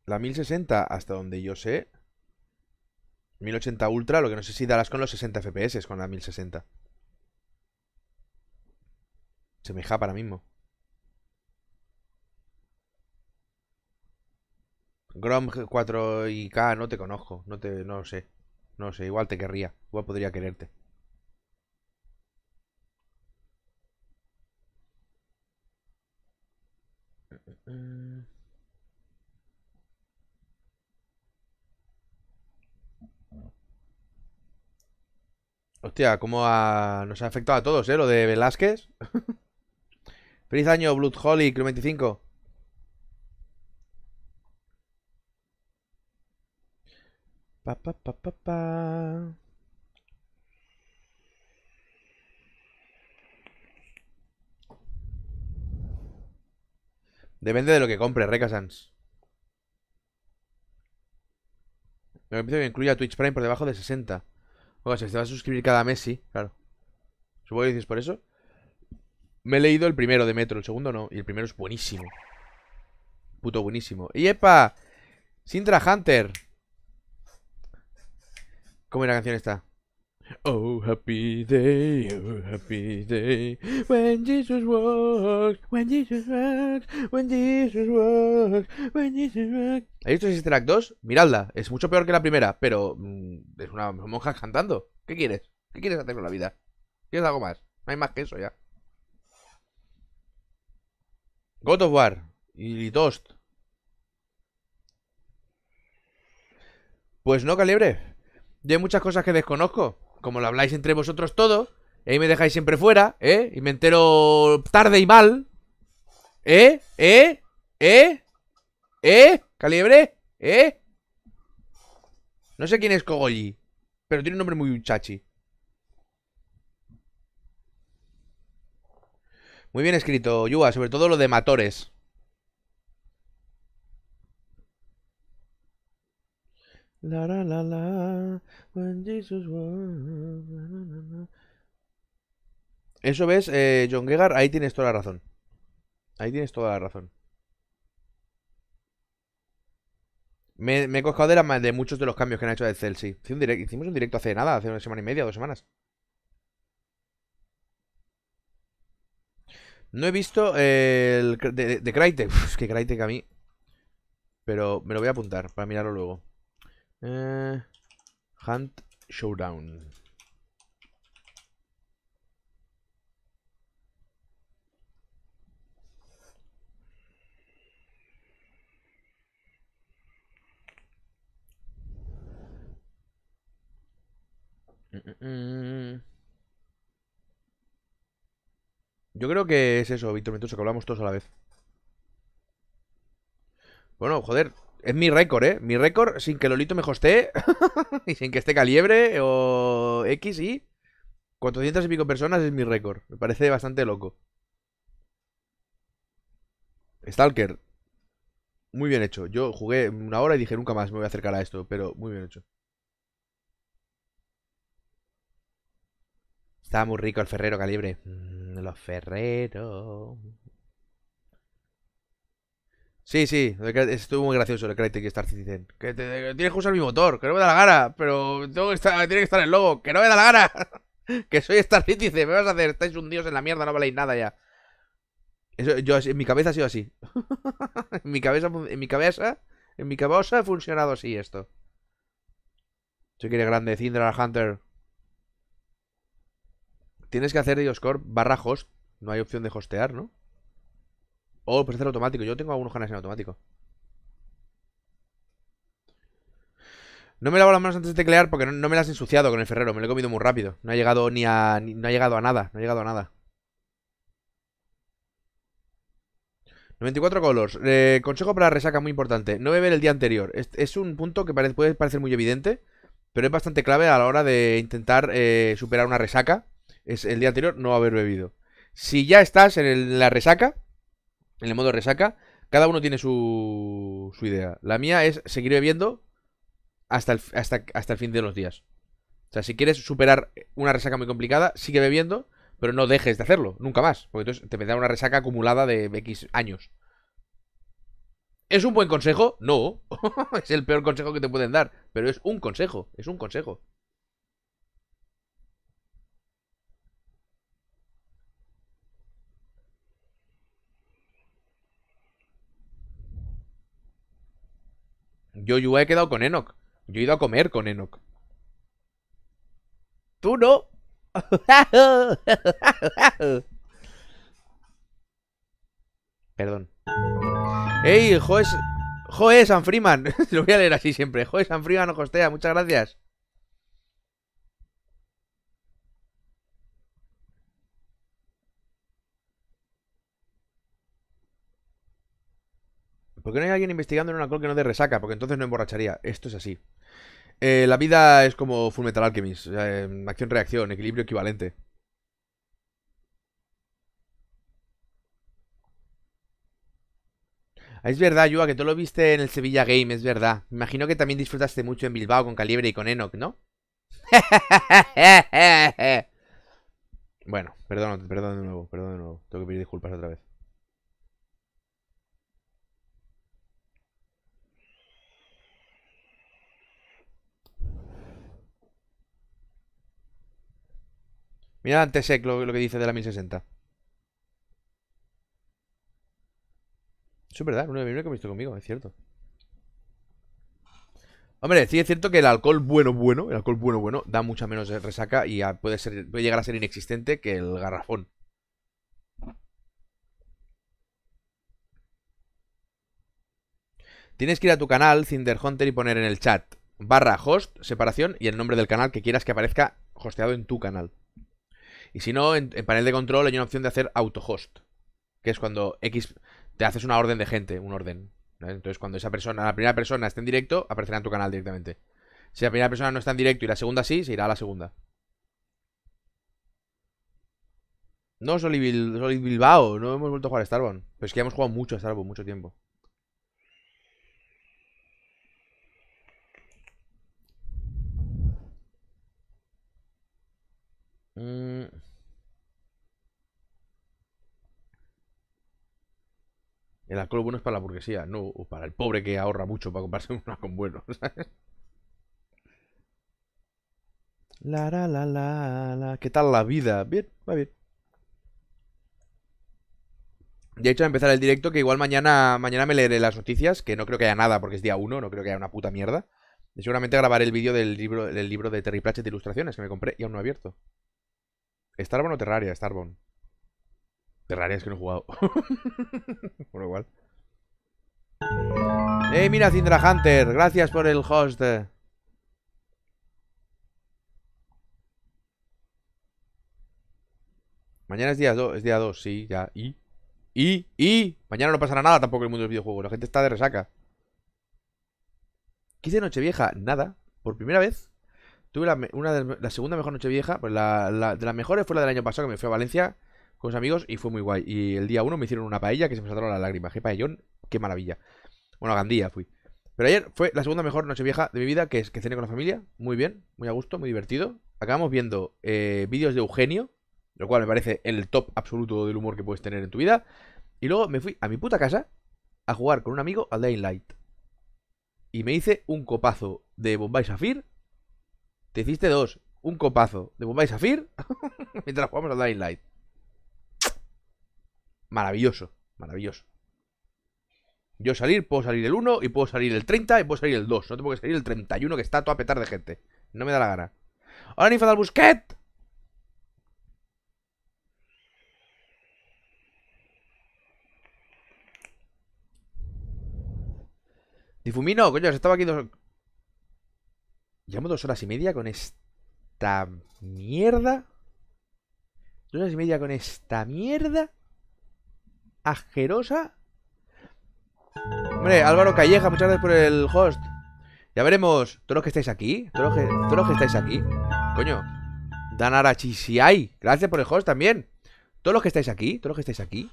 [SPEAKER 2] La 1060, hasta donde yo sé, 1080 Ultra, lo que no sé si darás con los 60 FPS, con la 1060. Se me japa ahora mismo. Grom 4 k no te conozco, no te, no sé. No sé, igual te querría, igual podría quererte. Mm, mm, mm. Hostia, cómo nos ha afectado a todos, ¿eh? Lo de Velázquez. (laughs) Feliz año, Holly, creo 25.
[SPEAKER 1] Pa, pa, pa, pa, pa.
[SPEAKER 2] Depende de lo que compre, Me Lo que incluye a Twitch Prime por debajo de 60. Oiga, si te va a suscribir cada mes, sí, claro. Supongo que dices por eso. Me he leído el primero de Metro, el segundo no. Y el primero es buenísimo. Puto buenísimo. ¡Y epa! Sintra Hunter. ¿Cómo la canción esta? Oh, happy day, oh, happy day,
[SPEAKER 1] when Jesus walks, when Jesus walks, when Jesus walks, when Jesus walks.
[SPEAKER 2] ¿Has visto ese track 2? Miradla, es mucho peor que la primera, pero mm, es una monja cantando. ¿Qué quieres? ¿Qué quieres hacer con la vida? ¿Quieres algo más? No hay más que eso ya. God of War y Toast. Pues no, Calibre. Yo hay muchas cosas que desconozco como lo habláis entre vosotros todos, ¿eh? y ahí me dejáis siempre fuera, ¿eh? Y me entero tarde y mal. ¿Eh? ¿Eh? ¿Eh? ¿Eh? ¿Calibre? ¿Eh? No sé quién es Kogolli, pero tiene un nombre muy chachi. Muy bien escrito, Yua, sobre todo lo de Matores.
[SPEAKER 1] La, la, la, la.
[SPEAKER 2] Eso ves, eh, John Gegar, ahí tienes toda la razón. Ahí tienes toda la razón. Me, he cojado de, de muchos de los cambios que han hecho de Cell, Hicimos un, directo, hace nada, hace una semana y media, dos semanas. No he visto eh, el de, de, Crytek. Uf, (laughs) es que Crytek a mí. Pero me lo voy a apuntar para mirarlo luego. Eh... Hunt Showdown. Yo creo que es eso, Víctor Mentoso, que hablamos todos a la vez. Bueno, joder, es mi récord, ¿eh? Mi récord sin que Lolito me hostee (laughs) y sin que esté calibre o X y 400 y pico personas es mi récord. Me parece bastante loco. Stalker. Muy bien hecho. Yo jugué una hora y dije nunca más me voy a acercar a esto, pero muy bien hecho. Está muy rico el Ferrero Calibre. Mm, los Ferreros. Sí, sí, estuvo muy gracioso el Crytek y Star Citizen. Que, tienes que usar mi motor, que no me da la gana, pero tengo estar, tiene que estar el logo, que no me da la gana. (laughs) que soy Star Citizen, me vas a hacer, estáis un dios en la mierda, no valéis nada ya. Eso, yo, en mi cabeza ha sido así. (laughs) en mi cabeza, en mi cabeza, en mi cabeza ha funcionado así esto. Se quiere grande, Cinder Hunter. Tienes que hacer Dioscorp barra host. No hay opción de hostear, ¿no? Oh, pues este hacer automático. Yo tengo algunos canales en automático. No me lavo las manos antes de teclear porque no, me las he ensuciado con el ferrero. Me lo he comido muy rápido. No ha llegado ni a. no ha llegado a nada. No ha llegado a nada. 94 colors. Eh, consejo para la resaca muy importante. No beber el día anterior. Es, un punto que parece, puede parecer muy evidente, pero es bastante clave a la hora de intentar eh, superar una resaca. Es el día anterior no haber bebido. Si ya estás en la resaca, en el modo resaca, cada uno tiene su, idea. La mía es seguir bebiendo hasta el, hasta, hasta el fin de los días. O sea, si quieres superar una resaca muy complicada, sigue bebiendo, pero no dejes de hacerlo, nunca más. Porque entonces te vendrá una resaca acumulada de X años. ¿Es un buen consejo? No. (laughs) es el peor consejo que te pueden dar. Pero es un consejo, es un consejo. Yo, yo he quedado con Enoch. Yo he ido a comer con Enoch. Tú no. (laughs) Perdón. ¡Ey! Joe, Joe San Freeman. (laughs) Lo voy a leer así siempre. Joe San Freeman ojostea. costea. Muchas gracias. ¿Por qué no hay alguien investigando en un alcohol que no dé resaca? Porque entonces no emborracharía. Esto es así. Eh, la vida es como Full Metal Alchemist. Eh, Acción-reacción, equilibrio equivalente. Ah, es verdad, Yua, que tú lo viste en el Sevilla Game, es verdad. Imagino que también disfrutaste mucho en Bilbao con Calibre y con Enoch, ¿no? (laughs) bueno, perdón, perdón de nuevo, perdón de nuevo. Tengo que pedir disculpas otra vez. Mira antes lo, lo que dice de la 1060. Eso es verdad, uno de mis que visto conmigo, es cierto. Hombre, sí es cierto que el alcohol bueno, bueno, el alcohol bueno, bueno, da mucha menos resaca y puede, puede llegar a ser inexistente que el garrafón. Tienes que ir a tu canal, Cinder Hunter, y poner en el chat barra host, separación y el nombre del canal que quieras que aparezca hosteado en tu canal. Y si no, en, panel de control hay una opción de hacer autohost, que es cuando X te haces una orden de gente, un orden. Entonces, cuando esa persona, la primera persona esté en directo, aparecerá en tu canal directamente. Si la primera persona no está en directo y la segunda sí, se irá a la segunda. No, soy Bilbao, no hemos vuelto a jugar a Starbound. Pero es que ya hemos jugado mucho a Starbound, mucho tiempo. Mmm... El alcohol bueno es para la burguesía, no o para el pobre que ahorra mucho para comprarse (laughs) un con bueno,
[SPEAKER 1] La, la, la,
[SPEAKER 2] la, ¿Qué tal la vida? Bien, va bien. De hecho, a empezar el directo, que igual mañana, mañana me leeré las noticias, que no creo que haya nada, porque es día uno, no creo que haya una puta mierda. Y seguramente grabaré el vídeo del libro, del libro de Terry Pratchett de ilustraciones que me compré y aún no he abierto. ¿Starbon o Terraria, Starbon. Terraria es que no he jugado. (laughs) Por lo cual ¡Eh, mira, Cindra Hunter! Gracias por el host. Mañana es día 2, es día 2, sí, ya. ¿Y? ¿Y? ¿Y? Mañana no pasará nada tampoco en el mundo del videojuego. La gente está de resaca. ¿Qué hice Nochevieja? Nada. Por primera vez tuve la, una de, la segunda mejor Nochevieja. Pues la, de las mejores fue la del año pasado que me fui a Valencia con los amigos y fue muy guay. Y el día 1 me hicieron una paella que se me saltaron las lágrimas. Qué paellón, qué maravilla. Bueno, a Gandía fui. Pero ayer fue la segunda mejor noche vieja de mi vida, que es que cené con la familia. Muy bien, muy a gusto, muy divertido. Acabamos viendo eh, vídeos de Eugenio, lo cual me parece el top absoluto del humor que puedes tener en tu vida. Y luego me fui a mi puta casa a jugar con un amigo al Dying Light. Y me hice un copazo de Bombay Safir. Te hiciste dos. Un copazo de Bombay Safir (laughs) mientras jugamos al Dying Light. Maravilloso, maravilloso. Yo salir, puedo salir el 1 y puedo salir el 30 y puedo salir el 2. No tengo que salir el 31 que está todo a petar de gente. No me da la gana. ¡Ahora ni al Busquet! Difumino, coño, estaba aquí dos... Llevamos dos horas y media con esta mierda. Dos horas y media con esta mierda ajerosa. Hombre, Álvaro Calleja, muchas gracias por el host. Ya veremos. Todos los que estáis aquí. Todos los que, estáis aquí. Coño. si hay. Gracias por el host también. Todos los que estáis aquí. Todos los que estáis aquí.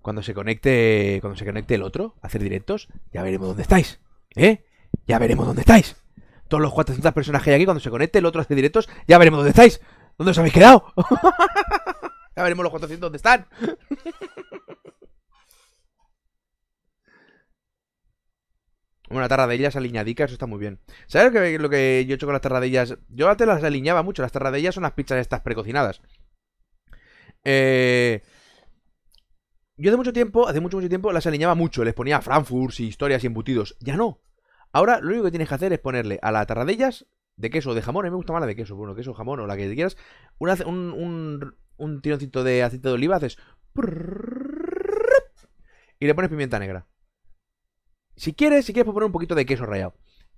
[SPEAKER 2] Cuando se conecte. Cuando se conecte el otro. hacer directos. Ya veremos dónde estáis. ¿Eh? Ya veremos dónde estáis. Todos los 400 personajes que hay aquí. Cuando se conecte el otro a hacer directos. Ya veremos dónde estáis. ¿Dónde os habéis quedado? (laughs) Ya veremos los 400 dónde están. Una (laughs) tarradellas aliñadicas, eso está muy bien. ¿Sabes lo que, lo que yo he hecho con las tarradellas? Yo antes las aliñaba mucho. Las tarradellas son las pizzas estas precocinadas. Eh, yo hace mucho tiempo, hace mucho, mucho tiempo, las aliñaba mucho. Les ponía Frankfurt y historias y embutidos. Ya no. Ahora lo único que tienes que hacer es ponerle a las tarradellas de queso o de jamón. A mí me gusta más la de queso. Bueno, queso, jamón o la que quieras. un, un tironcito de aceite de oliva, haces... Y le pones pimienta negra. Si quieres, si quieres, puedes poner un poquito de queso rallado.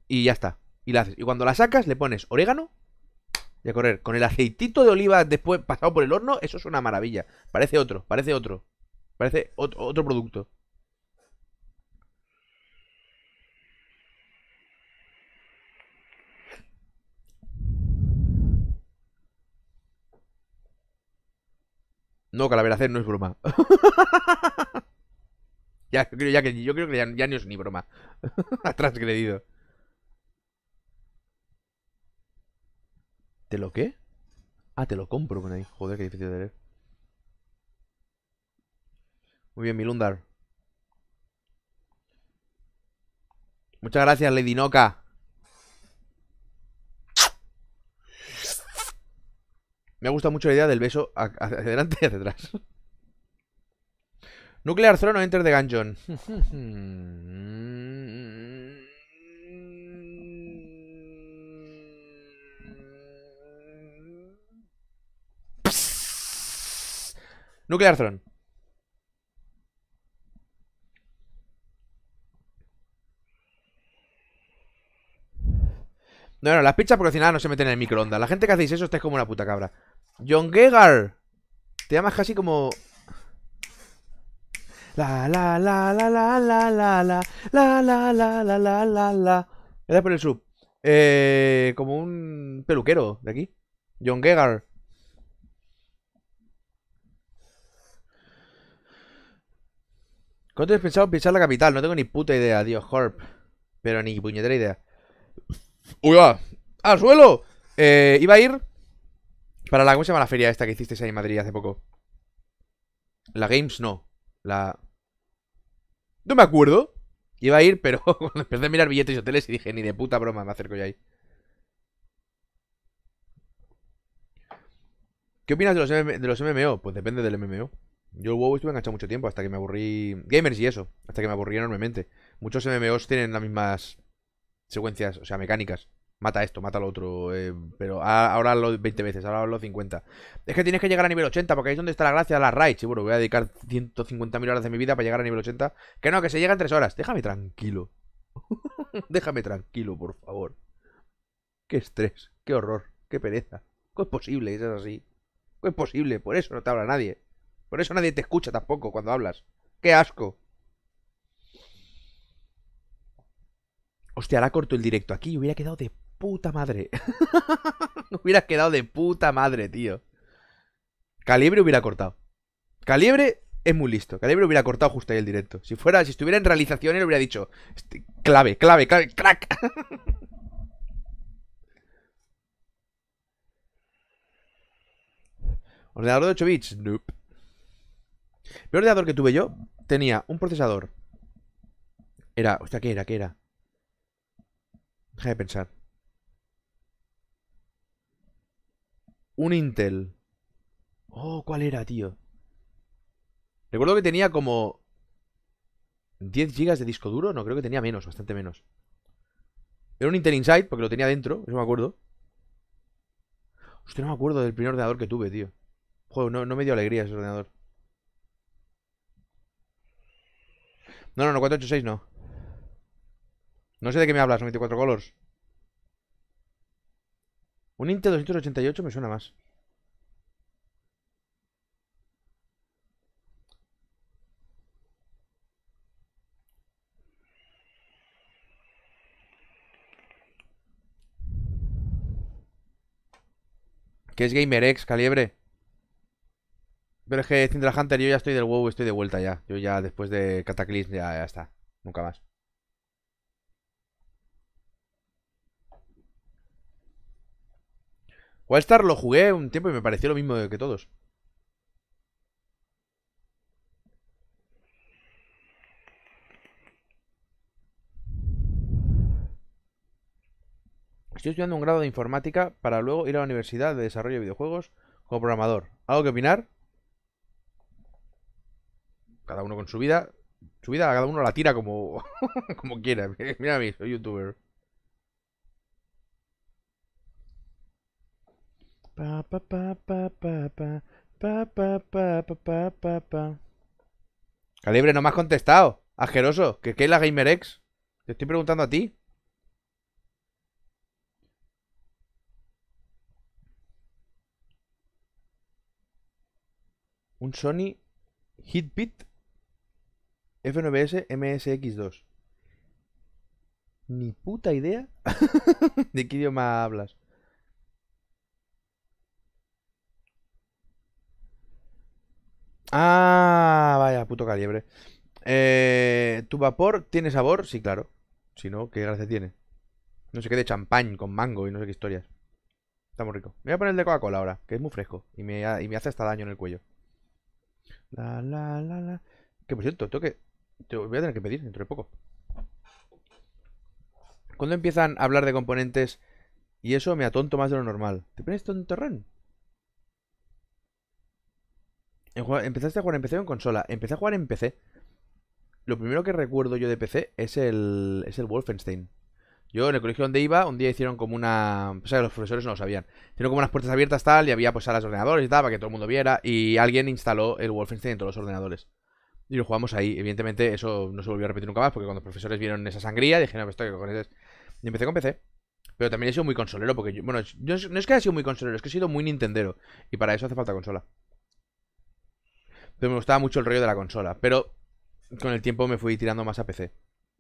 [SPEAKER 2] Y ya está. Y la haces. Y cuando la sacas, le pones orégano. Y a correr. Con el aceitito de oliva después pasado por el horno, eso es una maravilla. Parece otro, parece otro. Parece otro, otro producto. No, Calavera la no es broma. (laughs) ya, yo creo, ya que, yo creo que ya, no es ni broma. ha (laughs) transgredido. ¿Te lo qué? Ah, te lo compro con ahí. Joder, qué difícil de leer. Muy bien, Milundar. Muchas gracias, Lady Noca. Me gusta mucho la idea del beso hacia adelante y hacia atrás. Nuclear Throne o Enter the Gungeon. Nuclear Throne. No, las pizzas por final no se meten en el microondas. La gente que hacéis eso estáis como una puta cabra. John Gagar Te llamas casi como...
[SPEAKER 1] La la la la la la la la la la la la la la
[SPEAKER 2] la por el sub. Eh, como un peluquero de aquí. John Gegar. ¿Cuánto has pensado pisar la capital? No tengo ni puta idea, Dios, Pero ni puñetera idea. ¡Uy, va! ¡Al suelo! Eh, iba a ir para la, ¿cómo se llama la feria esta que hicisteis ahí en Madrid hace poco? La Games no. La... No me acuerdo. Iba a ir, pero (laughs) cuando empecé a mirar billetes y hoteles y dije, ni de puta broma, me acerco ya ahí. ¿Qué opinas de los, de los MMO? Pues depende del MMO. Yo el WoW estuve enganchado mucho tiempo hasta que me aburrí... Gamers y eso. Hasta que me aburrí enormemente. Muchos MMOs tienen las mismas secuencias, o sea, mecánicas. Mata esto, mata lo otro. Eh, pero ahora los 20 veces, ahora los 50. Es que tienes que llegar a nivel 80, porque ahí es donde está la gracia de la raids. Y bueno, voy a dedicar 150.000 horas de mi vida para llegar a nivel 80. Que no, que se llega en 3 horas. Déjame tranquilo. (laughs) Déjame tranquilo, por favor. Qué estrés, qué horror, qué pereza. ¿Cómo es posible? Eso es así. ¿Cómo es posible? Por eso no te habla nadie. Por eso nadie te escucha tampoco cuando hablas. ¡Qué asco! Hostia, ahora corto el directo aquí. Hubiera quedado de puta madre. (laughs) hubieras quedado de puta madre, tío. Calibre hubiera cortado. Calibre es muy listo. Calibre hubiera cortado justo ahí el directo. Si fuera, si estuviera en realización, él hubiera dicho: este, clave, clave, clave, crack. (laughs) ¿Ordenador de 8 bits? Nope. El ordenador que tuve yo tenía un procesador. Era. sea ¿qué era? ¿Qué era? Deja de pensar. un Intel. Oh, ¿cuál era, tío? Recuerdo que tenía como 10 GB de disco duro. No, creo que tenía menos, bastante menos. Era un Intel Inside, porque lo tenía dentro, eso me acuerdo. ¿Usted no me acuerdo del primer ordenador que tuve, tío. Joder, no, me dio alegría ese ordenador. No, no, no, 486 no. No sé de qué me hablas, 94 colores. Un Intel 288 me suena más. ¿Qué es GamerX, calibre. Pero es que Hunter, yo ya estoy del huevo, estoy de vuelta ya. Yo ya después de Cataclysm ya está. Nunca más. Wildstar lo jugué un tiempo y me pareció lo mismo que todos. Estoy estudiando un grado de informática para luego ir a la universidad de desarrollo de videojuegos como programador. ¿Algo que opinar? Cada uno con su vida. Su vida, cada uno la tira como, (laughs) como quiera. Mira a mí, soy youtuber. pa, Calibre, no me has contestado. Asqueroso. ¿Qué, qué es la GamerX? Te estoy preguntando a ti. Un Sony Hitbit F9S MSX2. Ni puta idea de qué idioma hablas. Ah, vaya, puto calibre. Eh, ¿Tu vapor tiene sabor? Sí, claro. Si no, ¿qué gracia tiene? No sé qué de champán con mango y no sé qué historias. Está muy rico. Me voy a poner el de Coca-Cola ahora, que es muy fresco. Y me, y me hace hasta daño en el cuello. La, la, la, la. Que por cierto, tengo que. Te voy a tener que pedir dentro de poco. Cuando empiezan a hablar de componentes y eso me atonto más de lo normal. ¿Te pones tontorrón? Empezaste a jugar en PC o en consola. Empecé a jugar en PC. Lo primero que recuerdo yo de PC es el, es el Wolfenstein. Yo en el colegio donde iba, un día hicieron como una... O sea, los profesores no lo sabían. Hicieron como unas puertas abiertas tal, y había pues a de ordenadores y tal, para que todo el mundo viera. Y alguien instaló el Wolfenstein en todos los ordenadores. Y lo jugamos ahí. Evidentemente eso no se volvió a repetir nunca más, porque cuando los profesores vieron esa sangría, dijeron, no, esto que cojones Y empecé con PC. Pero también he sido muy consolero, porque yo... Bueno, yo, no es que haya sido muy consolero, es que he sido muy nintendero. Y para eso hace falta consola me gustaba mucho el rollo de la consola. Pero con el tiempo me fui tirando más a PC.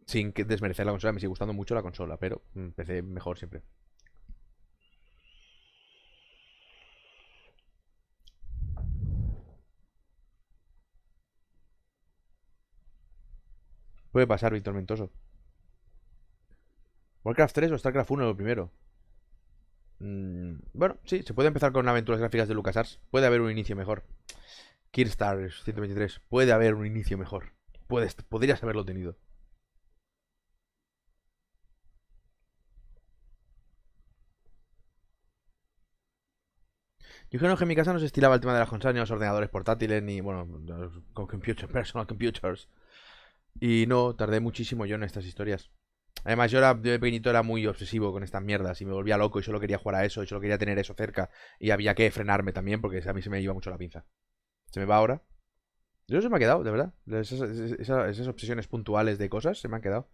[SPEAKER 2] Sin desmerecer la consola, me sigue gustando mucho la consola, pero mm, PC mejor siempre. Puede pasar, Víctor Mentoso. ¿Warcraft 3 o StarCraft 1 lo primero? Mm, bueno, sí, se puede empezar con aventuras gráficas de LucasArts. Puede haber un inicio mejor. Kirstar 123. Puede haber un inicio mejor. Puedes, podrías haberlo tenido. Yo creo que en mi casa no se estilaba el tema de las consolas, ni los ordenadores portátiles, ni, bueno, con personal computers. Y no, tardé muchísimo yo en estas historias. Además, yo de pequeñito era muy obsesivo con estas mierdas y me volvía loco y solo quería jugar a eso y solo quería tener eso cerca. Y había que frenarme también porque a mí se me iba mucho la pinza. Se me va ahora. Yo se me ha quedado, de verdad. Esas, obsesiones puntuales de cosas se me han quedado.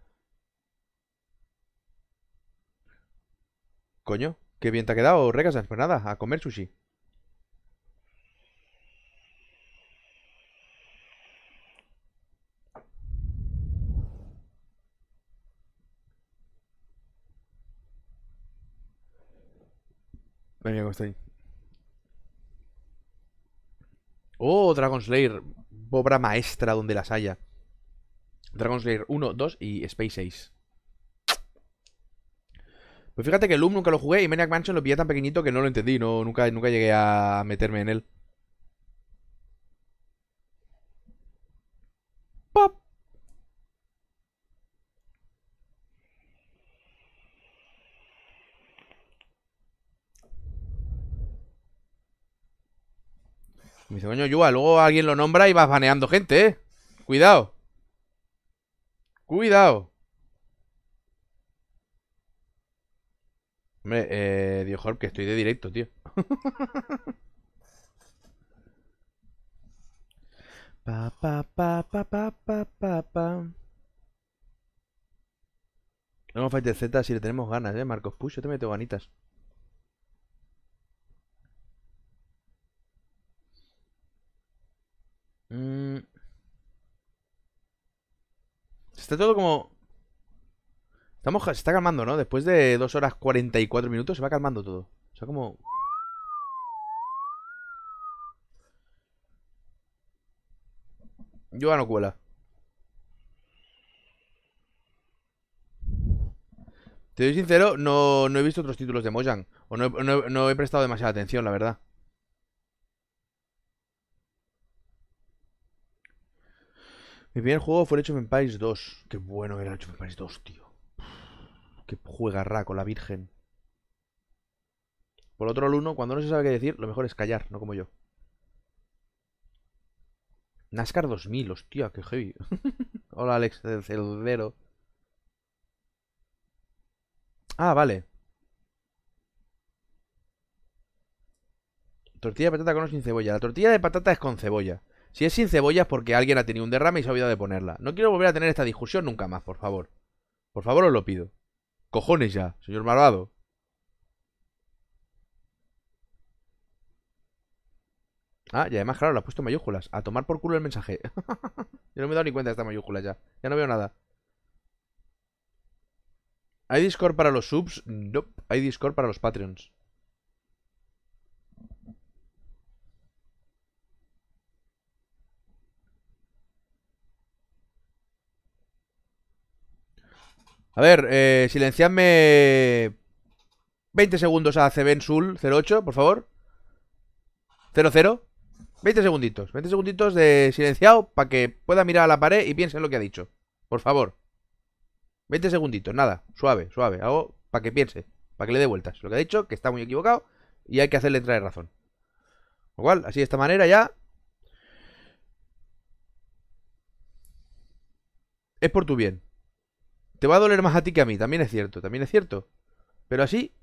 [SPEAKER 2] Coño, qué bien te ha quedado, Regasan. Pues nada, a comer sushi. Venga, cómo estoy. Oh, Dragon Slayer, obra maestra donde las haya. Dragon Slayer 1, 2 y Space 6. Pues fíjate que Loom nunca lo jugué y Maniac Mansion lo pillé tan pequeñito que no lo entendí, no, nunca, nunca llegué a meterme en él. Me dice, coño, Yuva, luego alguien lo nombra y vas baneando gente, ¿eh? Cuidado. Cuidado. Hombre, eh, Dios, Jorge, que estoy de directo, tío. (laughs)
[SPEAKER 1] pa, pa, pa, pa, pa, pa,
[SPEAKER 2] Z si le tenemos ganas, ¿eh? Marcos Push, yo te meto ganitas. Se mm. Está todo como... Estamos, se está calmando, ¿no? Después de 2 horas 44 minutos se va calmando todo. O sea, como... Yo no cuela. Te soy sincero, no, he visto otros títulos de Mojang. O no he prestado demasiada atención, la verdad. Mi primer juego fue el Age of Empires 2. Qué bueno era el Age of Empires 2, tío. Qué juega con la Virgen. Por otro, alumno, cuando no se sabe qué decir, lo mejor es callar, no como yo. NASCAR 2000, hostia, qué heavy. (laughs) Hola, Alex del Celdero. Ah, vale. Tortilla de patata con o sin cebolla. La tortilla de patata es con cebolla. Si es sin cebollas porque alguien ha tenido un derrame y se ha olvidado de ponerla. No quiero volver a tener esta discusión nunca más, por favor. Por favor os lo pido. Cojones ya, señor malvado. Ah, y además, claro, lo ha puesto mayúsculas. A tomar por culo el mensaje. (laughs) Yo no me he dado ni cuenta de esta mayúscula ya. Ya no veo nada. ¿Hay Discord para los subs? No. Hay Discord para los Patreons. A ver, eh, silenciadme 20 segundos a Sul, 08, por favor. 00. 20 segunditos. 20 segunditos de silenciado para que pueda mirar a la pared y piense en lo que ha dicho. Por favor. 20 segunditos, nada. Suave, suave. Hago para que piense. Para que le dé vueltas. Lo que ha dicho, que está muy equivocado y hay que hacerle entrar en razón. Lo cual, así de esta manera ya. Es por tu bien. Te va a doler más a ti que a mí, también es cierto, también es cierto. Pero así,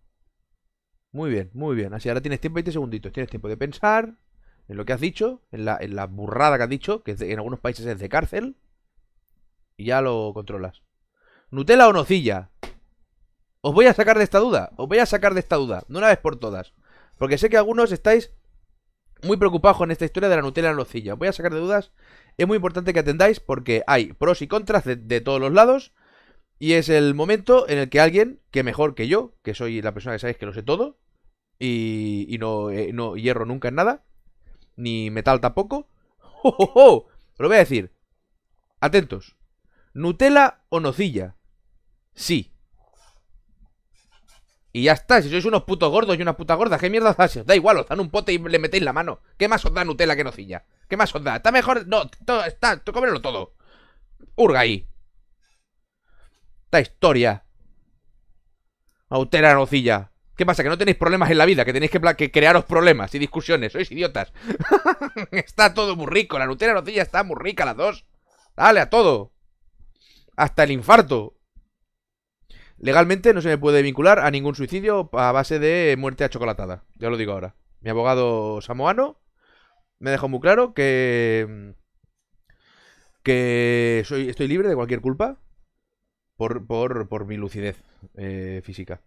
[SPEAKER 2] muy bien, muy bien. Así, ahora tienes tiempo, 20 segunditos. Tienes tiempo de pensar en lo que has dicho, en la, burrada que has dicho, que en algunos países es de cárcel. Y ya lo controlas. ¿Nutella o nocilla? Os voy a sacar de esta duda, os voy a sacar de esta duda, de una vez por todas. Porque sé que algunos estáis muy preocupados con esta historia de la Nutella o nocilla. Os voy a sacar de dudas. Es muy importante que atendáis porque hay pros y contras de todos los lados. Y es el momento en el que alguien, que mejor que yo, que soy la persona que sabéis que lo sé todo, y, eh, no, hierro nunca en nada, ni metal tampoco, (laughs) ¡Oh, oh, oh! lo voy a decir. Atentos. ¿Nutella o nocilla? Sí. Y ya está, si sois unos putos gordos y una puta gorda, ¿qué mierda os da? igual, os dan un pote y le metéis la mano. ¿Qué más os da Nutella que nocilla? ¿Qué más os da? Está mejor... No, todo, está, cómelo todo. Urga ahí. Esta historia. Autera nocilla. ¿Qué pasa? Que no tenéis problemas en la vida, que tenéis que, crearos problemas y discusiones. Sois idiotas. (laughs) está todo muy rico. La Nutera Nocilla está muy rica, las dos. Dale a todo. Hasta el infarto. Legalmente no se me puede vincular a ningún suicidio a base de muerte a chocolatada. Ya lo digo ahora. Mi abogado samoano me dejó muy claro que. que soy, estoy libre de cualquier culpa por, por, mi lucidez eh, física.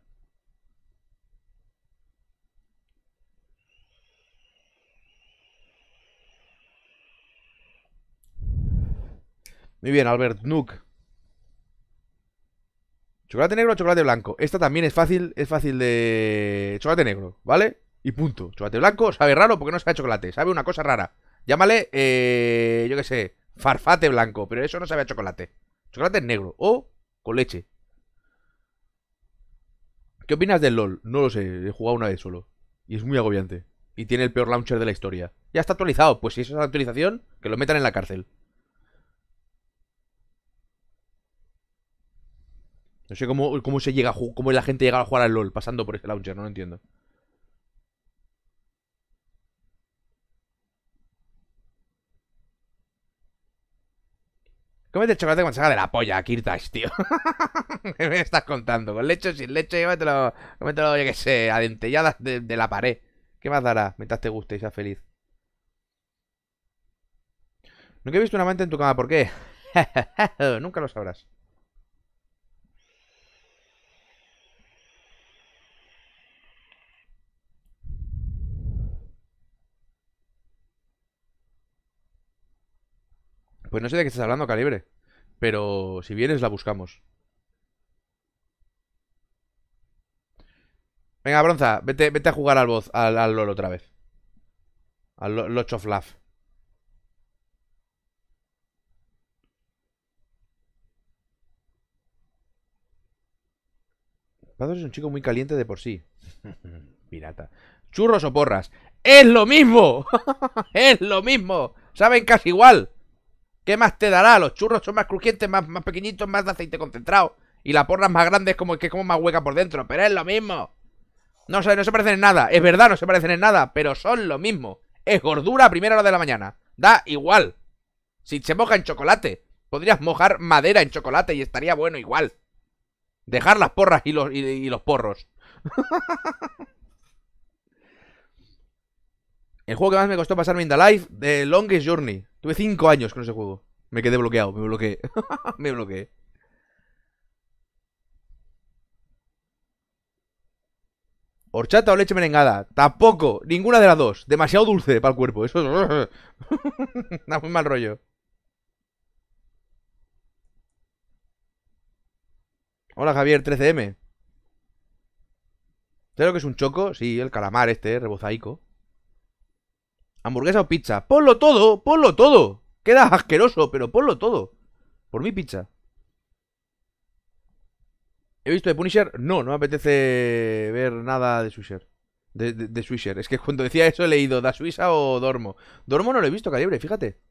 [SPEAKER 2] Muy bien, Albert Nook. Chocolate negro o chocolate blanco. Esta también es fácil, es fácil de... Chocolate negro, ¿vale? Y punto. Chocolate blanco sabe raro porque no sabe chocolate. Sabe una cosa rara. Llámale, eh, yo qué sé, farfate blanco. Pero eso no sabe chocolate. Chocolate negro o leche. ¿Qué opinas del LOL? No lo sé, he jugado una vez solo. Y es muy agobiante. Y tiene el peor launcher de la historia. Ya está actualizado, pues si es la actualización, que lo metan en la cárcel. No sé cómo, cómo se llega a cómo la gente llega a jugar al LOL pasando por ese launcher, no lo entiendo. Cómete el chocolate se saca de la polla, Kirtash, tío. (laughs) ¿Qué me estás contando? ¿Con leche o sin leche? yo cómetelo yo qué sé, adentelladas de, la pared. ¿Qué más dará mientras te guste y seas feliz? Nunca he visto una amante en tu cama, ¿por qué? (laughs) Nunca lo sabrás. Pues no sé de qué estás hablando, Calibre. Pero si vienes, la buscamos. Venga, Bronza, vete, vete a jugar al, voz, al, LOL otra vez. Al Loch of Love. Pazos es un chico muy caliente de por sí. (laughs) Pirata. ¿Churros o porras? ¡Es lo mismo! (laughs) ¡Es lo mismo! ¡Saben casi igual! ¿Qué más te dará? Los churros son más crujientes, más, pequeñitos, más de aceite concentrado. Y las porras más grandes como que como más hueca por dentro. Pero es lo mismo. No, sé, no se parecen en nada. Es verdad, no se parecen en nada. Pero son lo mismo. Es gordura a primera hora de la mañana. Da igual. Si se moja en chocolate. Podrías mojar madera en chocolate y estaría bueno igual. Dejar las porras y los, y los porros. (laughs) El juego que más me costó pasarme en The Life, The Longest Journey. Tuve 5 años con ese juego. Me quedé bloqueado, me bloqueé. (laughs) me bloqueé. ¿Horchata o leche merengada? Tampoco, ninguna de las dos. Demasiado dulce para el cuerpo. Eso es... (laughs) da muy mal rollo. Hola Javier, 13M. Creo que es un choco? Sí, el calamar este, rebozaico. Hamburguesa o pizza. Ponlo todo, ponlo todo. Queda asqueroso, pero ponlo todo. Por mi pizza. ¿He visto de Punisher? No, no me apetece ver nada de Swisher. De, Swisher. Es que cuando decía eso he leído Da Suiza o Dormo. Dormo no lo he visto, calibre, fíjate.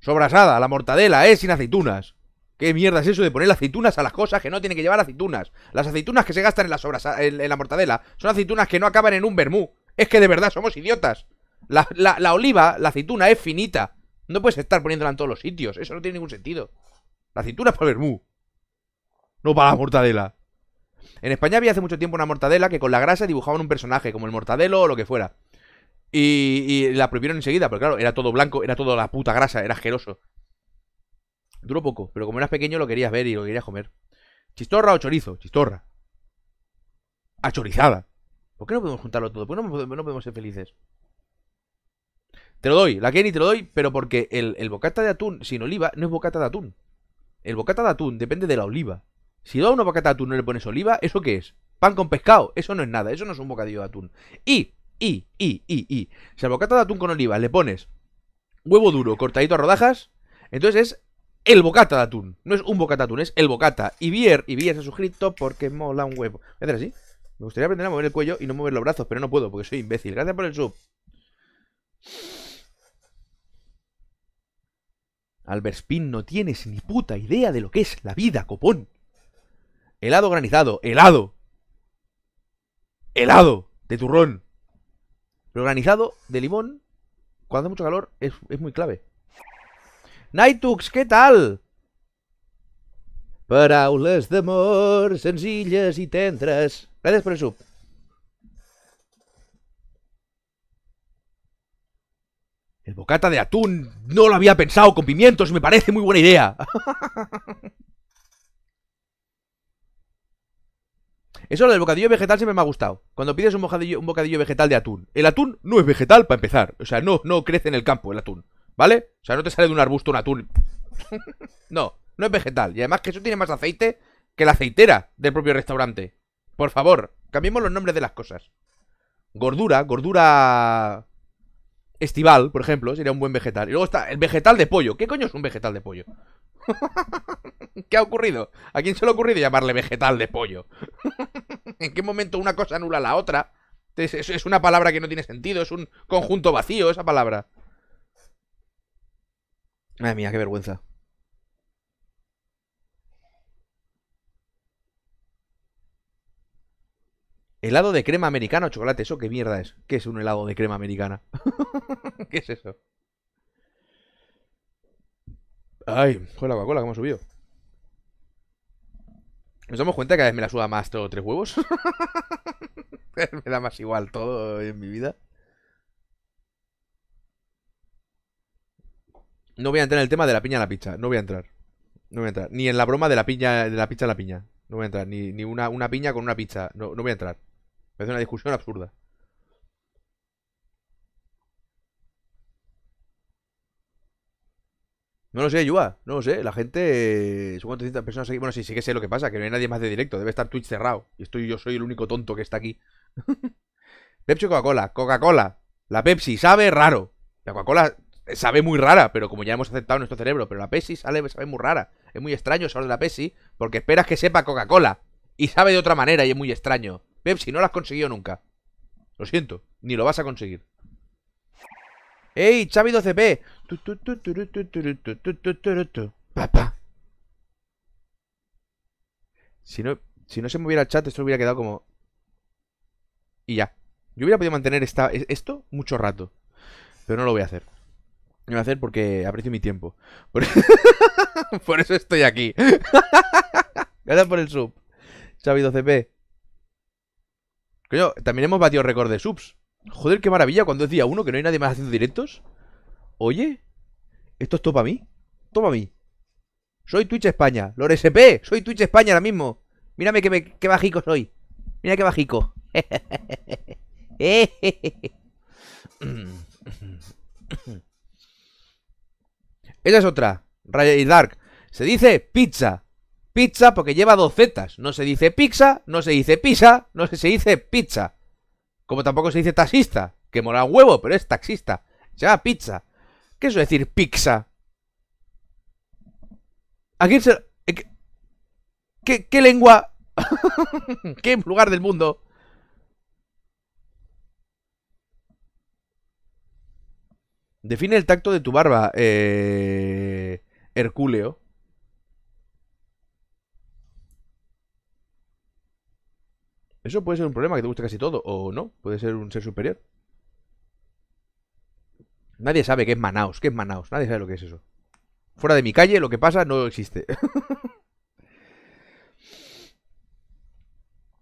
[SPEAKER 2] Sobrasada, la mortadela, eh, sin aceitunas. ¿Qué mierda es eso de poner aceitunas a las cosas que no tienen que llevar aceitunas? Las aceitunas que se gastan en las obras, en, la mortadela, son aceitunas que no acaban en un vermú. Es que de verdad somos idiotas. La, oliva, la aceituna, es finita. No puedes estar poniéndola en todos los sitios. Eso no tiene ningún sentido. La aceituna es para el vermú. No para la mortadela. En España había hace mucho tiempo una mortadela que con la grasa dibujaban un personaje, como el mortadelo o lo que fuera. Y, y la prohibieron enseguida, porque claro, era todo blanco, era toda la puta grasa, era asqueroso. Duro poco, pero como eras pequeño lo querías ver y lo querías comer. ¿Chistorra o chorizo? Chistorra. Achorizada. ¿Por qué no podemos juntarlo todo? ¿Por qué no, podemos, ser felices? Te lo doy, la Kenny te lo doy, pero porque el, bocata de atún sin oliva no es bocata de atún. El bocata de atún depende de la oliva. Si tú a una bocata de atún no le pones oliva, ¿eso qué es? Pan con pescado. Eso no es nada, eso no es un bocadillo de atún. Y, y, y, y, y. Si al bocata de atún con oliva le pones huevo duro cortadito a rodajas, entonces es el bocata de atún. No es un bocata de atún, es el bocata. Y Bier, y Bier se ha suscrito porque mola un huevo. Voy hacer así. Me gustaría aprender a mover el cuello y no mover los brazos, pero no puedo porque soy imbécil. Gracias por el sub. Spin no tienes ni puta idea de lo que es la vida, copón. Helado granizado, helado. Helado de turrón. Pero granizado de limón, cuando hace mucho calor, es muy clave. Nightux, ¿qué tal? Paraules d'amor senzilles y tendres. Gracias por el sub. El bocata de atún no lo había pensado con pimientos, me parece muy buena idea. (laughs) Eso lo del bocadillo vegetal siempre me ha gustado. Cuando pides un bocadillo, un bocadillo vegetal de atún. El atún no es vegetal para empezar. O sea, no, no crece en el campo el atún. ¿Vale? O sea, no te sale de un arbusto un atún. (laughs) no, no es vegetal. Y además que eso tiene más aceite que la aceitera del propio restaurante. Por favor, cambiemos los nombres de las cosas. Gordura, gordura estival, por ejemplo, sería un buen vegetal. Y luego está el vegetal de pollo. ¿Qué coño es un vegetal de pollo? (laughs) ¿Qué ha ocurrido? ¿A quién se le ha ocurrido llamarle vegetal de pollo? (laughs) ¿En qué momento una cosa anula la otra? Es, una palabra que no tiene sentido, es un conjunto vacío esa palabra. Madre mía, qué vergüenza. Helado de crema americana o chocolate, ¿eso qué mierda es? ¿Qué es un helado de crema americana? (laughs) ¿Qué es eso? Ay, joder, cola cómo hemos subido. ¿Nos damos cuenta que cada vez me la suba más todo tres huevos? (laughs) me da más igual todo en mi vida. No voy a entrar en el tema de la piña a la pizza. No voy a entrar. No voy a entrar. Ni en la broma de la piña, de la pizza a la piña. No voy a entrar. Ni, ni una, una, piña con una pizza. No, voy a entrar. Me hace una discusión absurda. No lo sé, Yua. No lo sé. La gente. Eh, son 400 personas aquí. Bueno, sí, sí que sé lo que pasa. Que no hay nadie más de directo. Debe estar Twitch cerrado. Y estoy, yo soy el único tonto que está aquí. (laughs) Pepsi Coca-Cola. Coca-Cola. La Pepsi sabe raro. La Coca-Cola sabe muy rara, pero como ya hemos aceptado nuestro cerebro, pero la Pepsi sale, sabe muy rara. Es muy extraño saber de la Pepsi, porque esperas que sepa Coca-Cola. Y sabe de otra manera y es muy extraño. Pepsi, no lo has conseguido nunca. Lo siento, ni lo vas a conseguir. ¡Ey, Xavi 12P! Papá. Si no, si no se moviera el chat, esto hubiera quedado como... Y ya. Yo hubiera podido mantener esto mucho rato. Pero no lo voy a hacer. Me voy a hacer porque aprecio mi tiempo. Por, eso (laughs) estoy aquí. (laughs) Gracias por el sub. Xavi CP p Coño, también hemos batido récord de subs. Joder, qué maravilla cuando es día uno que no hay nadie más haciendo directos. Oye, esto es todo para mí. Todo para mí. Soy Twitch España. SP soy Twitch España ahora mismo. Mírame que, me, que bajico soy. Mira qué bajico. (laughs) Esa es otra. Raya y Dark. Se dice pizza. Pizza porque lleva dos zetas. No se dice pizza, no se dice pizza, no se dice pizza. Como tampoco se dice taxista, que mola huevo, pero es taxista. Se llama pizza. ¿Qué es decir pizza? ¿A quién se... Eh, ¿Qué, qué lengua? (laughs) ¿Qué lugar del mundo Define el tacto de tu barba, eh, Herculeo. Eso puede ser un problema, que te guste casi todo, o no, puede ser un ser superior. Nadie sabe qué es Manaus, qué es Manaus, nadie sabe lo que es eso. Fuera de mi calle, lo que pasa no existe. (laughs)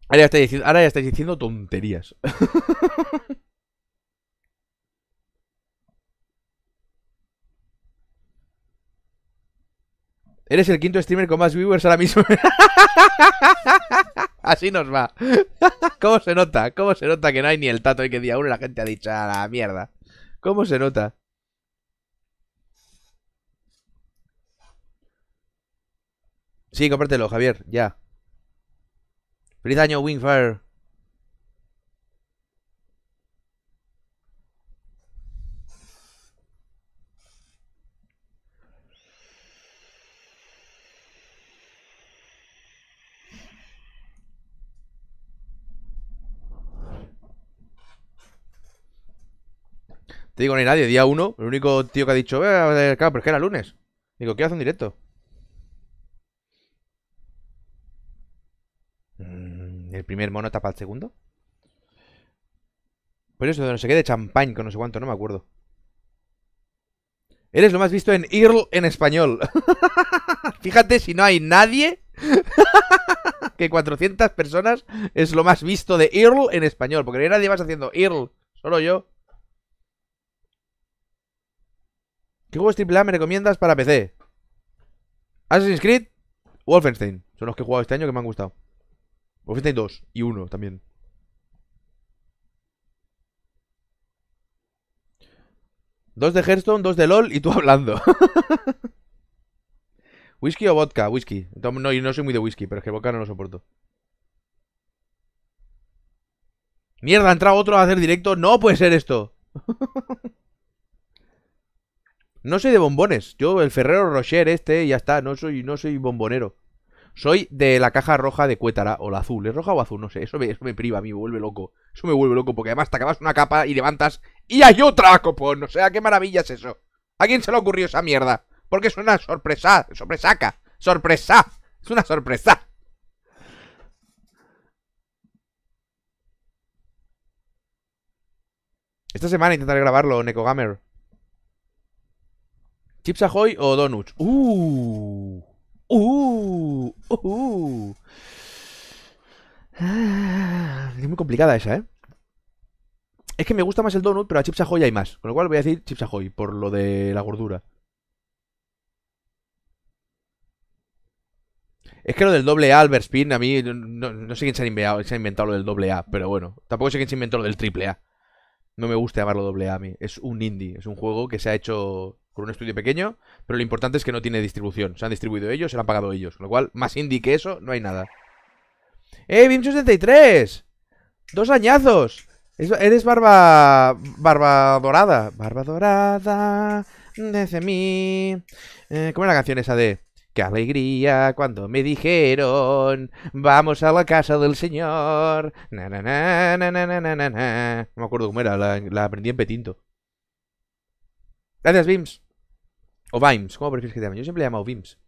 [SPEAKER 2] ahora, ya ahora ya estáis diciendo tonterías. (laughs) Eres el quinto streamer con más viewers ahora mismo. (laughs) Así nos va. ¿Cómo se nota? ¿Cómo se nota que no hay ni el tato y que día uno la gente ha dicho a la mierda? ¿Cómo se nota? Sí, compártelo, Javier, ya. Feliz año, Wingfire. Te digo, no hay nadie. Día uno, el único tío que ha dicho, eh, claro, pero es que era lunes. Digo, ¿qué hace un directo? Mm, el primer mono tapa el segundo. Por pues eso, de no sé qué, de champagne, con no sé cuánto, no me acuerdo. Eres lo más visto en IRL en español. (laughs) Fíjate si no hay nadie. (laughs) que 400 personas es lo más visto de IRL en español. Porque no hay nadie más haciendo IRL. Solo yo. ¿Qué juegos AAA me recomiendas para PC? Assassin's Creed, Wolfenstein. Son los que he jugado este año que me han gustado. Wolfenstein 2 y 1 también. Dos de Hearthstone, dos de LOL y tú (laughs) hablando. (laughs) ¿Whisky o vodka? Whisky. No, yo no soy muy de whisky, pero es que vodka no lo soporto. Mierda, ha entrado otro a hacer directo. No puede ser esto. (laughs) No soy de bombones. Yo, el Ferrero Rocher este, ya está. No soy, no soy bombonero. Soy de la caja roja de Cuétara o la azul. ¿Es roja o azul? No sé. Eso me, me priva a mí, me vuelve loco. Eso me vuelve loco porque además te acabas una capa y levantas y hay otra copón. O sea, qué maravilla es eso. ¿A quién se le ocurrió esa mierda? Porque es una sorpresa. Sorpresaca. Sorpresa. Es una sorpresa. Esta semana intentaré grabarlo, Necogamer. ¿Chips Ahoy o Donuts? Uh, ¡Uh! ¡Uh! es muy complicada esa, ¿eh? Es que me gusta más el donut, pero a Chips Ahoy hay más. Con lo cual voy a decir Chips Ahoy, por lo de la gordura. Es que lo del doble A, Albert Spin, a mí no, sé quién se ha, inventado, se ha, inventado, lo del doble A, pero bueno, tampoco sé quién se inventó lo del triple A. No me gusta llamarlo doble A a mí. Es un indie, es un juego que se ha hecho por un estudio pequeño, pero lo importante es que no tiene distribución. Se han distribuido ellos, se lo han pagado ellos. Con lo cual, más indie que eso, no hay nada. ¡Eh, BIM63! ¡Dos añazos! Eres barba... barba dorada. Barba dorada... Desde mí... Eh, ¿Cómo era la canción esa de...? ¡Qué alegría cuando me dijeron vamos a la casa del señor! No me acuerdo cómo era, la, la aprendí en Petinto. Gracias, Bims. O Vimes, ¿cómo prefieres que te llame? Yo siempre le he llamado Vimes.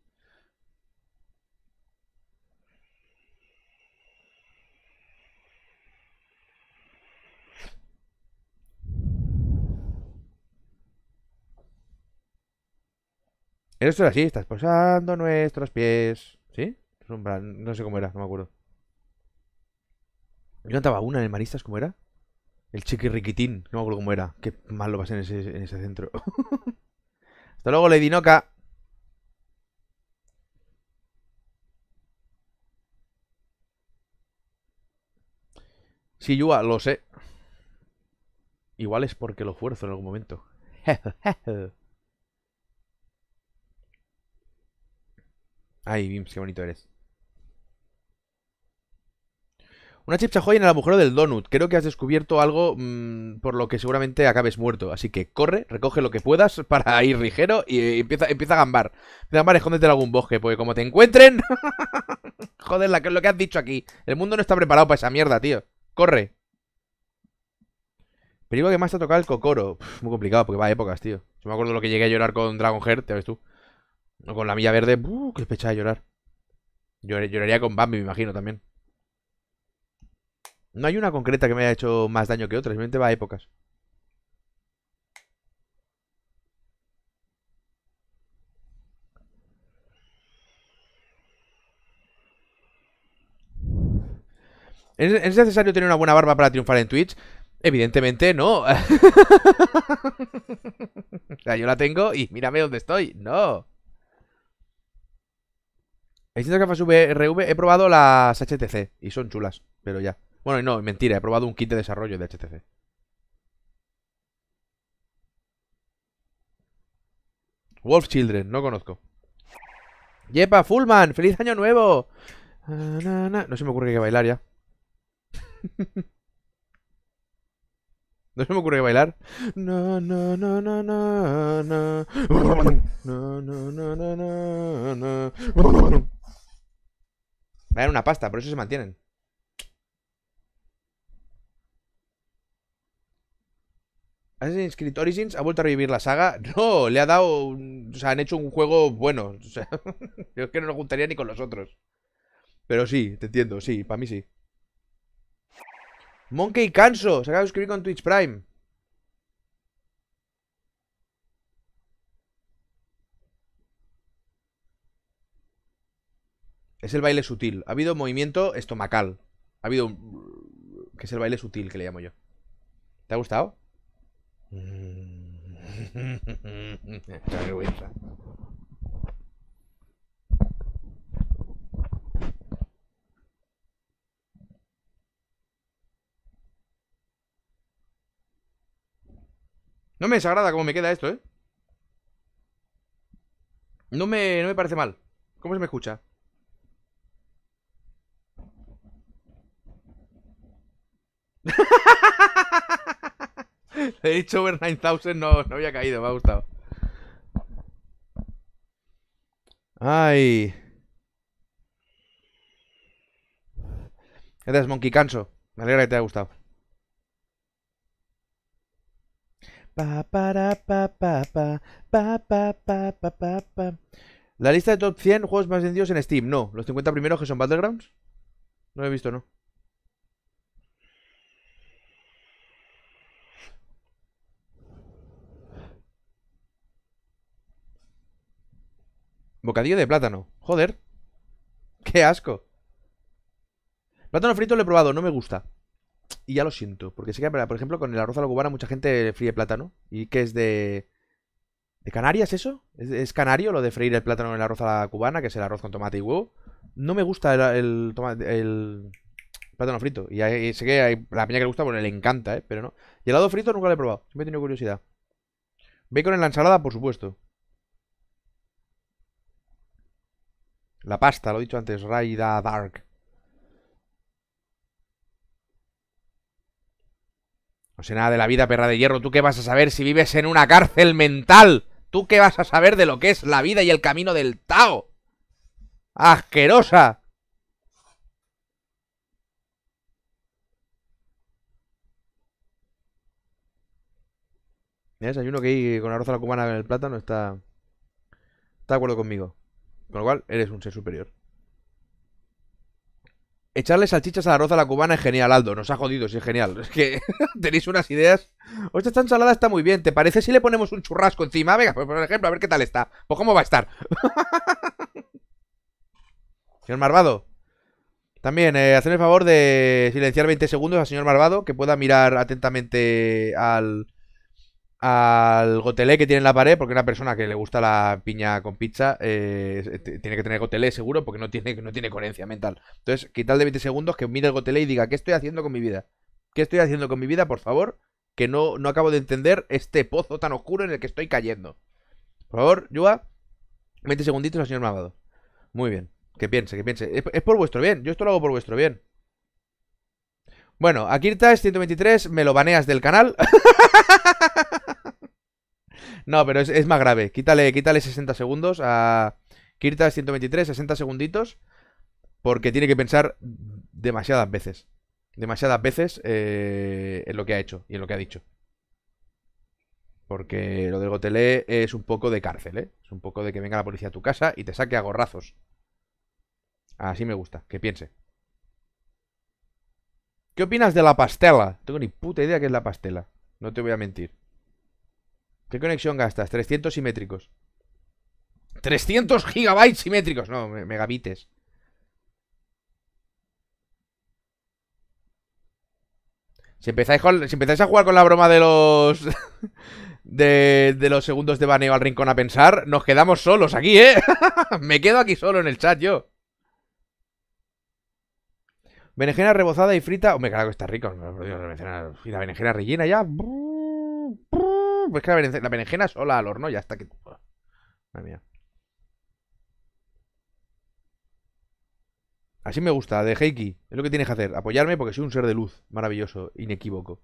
[SPEAKER 2] Esto era así, estás posando pues, nuestros pies. ¿Sí? No sé cómo era, no me acuerdo. Yo cantaba una en el Maristas, ¿cómo era? El chiqui riquitín, no me acuerdo cómo era. Qué mal lo pasé en ese, en ese centro. (laughs) Hasta luego, Lady Noca. Sí, Yua, lo sé. Igual es porque lo fuerzo en algún momento. (laughs) Ay, Vims, qué bonito eres. Una joya en el agujero del donut. Creo que has descubierto algo mm, por lo que seguramente acabes muerto. Así que corre, recoge lo que puedas para ir ligero y, eh, empieza, empieza a gambar. Empieza a gambar, escóndete en algún bosque, porque como te encuentren... (laughs) Joder, lo que has dicho aquí. El mundo no está preparado para esa mierda, tío. Corre. Peligro que más te ha tocado el cocoro. muy complicado, porque va a épocas, tío. Yo me acuerdo lo que llegué a llorar con Dragon Heart, ya ves tú. O con la milla verde. Uh, qué pechada de llorar. lloraría con Bambi, me imagino, también. No hay una concreta que me haya hecho más daño que otra, simplemente va a épocas. ¿Es necesario tener una buena barba para triunfar en Twitch? Evidentemente no. (laughs) o sea, yo la tengo y mírame dónde estoy. No. En distintas gafas VRV he probado las HTC y son chulas, pero ya. Bueno, no, mentira, he probado un kit de desarrollo de HTC. Wolf Children, no conozco. ¡Yepa, Fullman! ¡Feliz año nuevo! No se me ocurre que bailar ya. No se me ocurre que bailar.
[SPEAKER 1] No, no,
[SPEAKER 2] una pasta, por eso se mantienen. Assassin's Creed Origins ha vuelto a revivir la saga. (laughs) No, le ha dado. O sea, han hecho un juego bueno. O sea, (laughs) yo es que no lo juntaría ni con los otros. Pero sí, te entiendo, sí, para mí sí. Monkey Canso, se acaba de suscribir con Twitch Prime. Es el baile sutil. Ha habido movimiento estomacal. Ha habido que es el baile sutil que le llamo yo. ¿Te ha gustado?
[SPEAKER 1] Mm. (laughs)
[SPEAKER 2] No me desagrada cómo me queda esto, ¿eh? No me, no me parece mal. ¿Cómo se me escucha? (laughs) (laughs) He dicho over 9000, no, no había caído, me ha gustado. Ay. Gracias, Monkey Canso. Me alegra que te haya gustado. La lista de top 100 juegos más vendidos en Steam. No, los 50 primeros que son Battlegrounds. No lo he visto, no. Bocadillo de plátano. Joder. Qué asco. Plátano frito lo he probado, no me gusta. Y ya lo siento, porque sé que, por ejemplo, con el arroz a la cubana mucha gente fríe plátano. ¿Y qué es de... ¿De Canarias eso? ¿Es, canario lo de freír el plátano en el arroz a la cubana, que es el arroz con tomate y huevo? No me gusta el, plátano frito. Y, sé que hay, la peña que le gusta, bueno, pues le encanta, ¿eh? Pero no. Y helado frito nunca lo he probado, siempre he tenido curiosidad. Bacon en la ensalada, por supuesto. La pasta, lo he dicho antes, Raida Dark. No sé nada de la vida, perra de hierro. ¿Tú qué vas a saber si vives en una cárcel mental? ¿Tú qué vas a saber de lo que es la vida y el camino del Tao? ¡Asquerosa! es Hay uno que con arroz a la cubana en el plátano está... Está de acuerdo conmigo. Con lo cual, eres un ser superior. Echarle salchichas al arroz a la cubana es genial, Aldo. Nos ha jodido, sí, es genial. Es que (laughs) tenéis unas ideas. Esta ensalada está muy bien. ¿Te parece si le ponemos un churrasco encima? Venga, pues, por ejemplo, a ver qué tal está. Pues cómo va a estar. (laughs) Señor Marvado. También, eh, hacen el favor de silenciar 20 segundos al señor Marvado, que pueda mirar atentamente al, al gotelé que tiene en la pared, porque una persona que le gusta la piña con pizza eh, tiene que tener gotelé seguro, porque no tiene, no tiene coherencia mental. Entonces, de 20 segundos que mire el gotelé y diga, ¿qué estoy haciendo con mi vida? ¿Qué estoy haciendo con mi vida, por favor? Que no, no acabo de entender este pozo tan oscuro en el que estoy cayendo. Por favor, Yuba, 20 segunditos al señor Mavado. Muy bien, que piense, que piense. Es, por vuestro bien, yo esto lo hago por vuestro bien. Bueno, está es 123, me lo baneas del canal. (laughs) No, pero es, más grave. Quítale, quítale 60 segundos a kirtas 123, 60 segunditos. Porque tiene que pensar demasiadas veces. Demasiadas veces eh, en lo que ha hecho y en lo que ha dicho. Porque lo del gotelé es un poco de cárcel, ¿eh? Es un poco de que venga la policía a tu casa y te saque a gorrazos. Así me gusta, que piense. ¿Qué opinas de la pastela? tengo ni puta idea qué es la pastela. No te voy a mentir. ¿Qué conexión gastas? 300 simétricos. 300 gigabytes simétricos. No, megabites. Si empezáis, si empezáis a jugar con la broma de los... (laughs) de, los segundos de baneo al rincón a pensar, nos quedamos solos aquí, ¿eh? (laughs) Me quedo aquí solo en el chat yo. Berenjena rebozada y frita. Hombre, claro que está rico. Y la berenjena rellena ya. Pues que la berenjena, sola al horno, ya está que. Madre mía. Así me gusta, de Heiki. Es lo que tienes que hacer. Apoyarme porque soy un ser de luz. Maravilloso, inequívoco.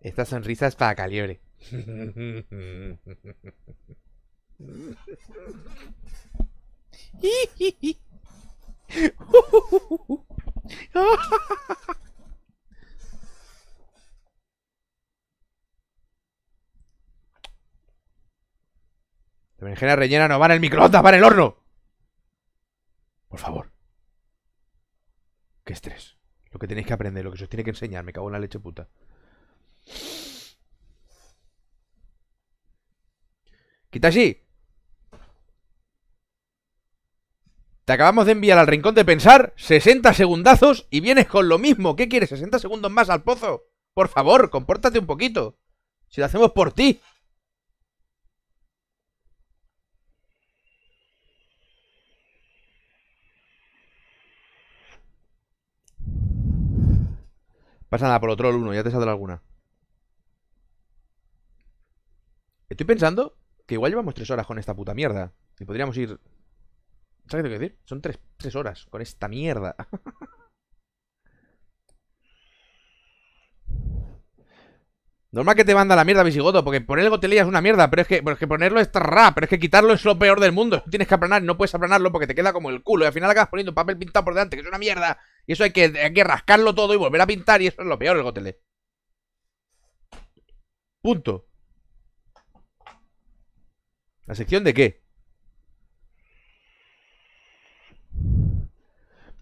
[SPEAKER 2] Esta sonrisa es para calibre.
[SPEAKER 1] (laughs) La (laughs)
[SPEAKER 2] berenjena rellena no va en el microondas, va en el horno. Por favor. Qué estrés. Lo que tenéis que aprender, lo que se os tiene que enseñar. Me cago en la leche puta. así Te acabamos de enviar al rincón de pensar 60 segundazos y vienes con lo mismo. ¿Qué quieres? ¿60 segundos más al pozo? Por favor, compórtate un poquito. Si lo hacemos por ti. Pasa nada, por otro el 1, ya te saldrá alguna. Estoy pensando que igual llevamos 3 horas con esta puta mierda. Y podríamos ir ¿Sabes qué te quiero decir? Son tres, horas con esta mierda. Normal que te manda la mierda, Visigodo, porque poner el ya es una mierda, pero es que, es que ponerlo es tarra, pero es que quitarlo es lo peor del mundo. Tienes que aplanar, no puedes aplanarlo porque te queda como el culo. Y al final acabas poniendo papel pintado por delante, que es una mierda. Y eso hay que, hay que rascarlo todo y volver a pintar, y eso es lo peor el gotelé. Punto. ¿La sección de qué?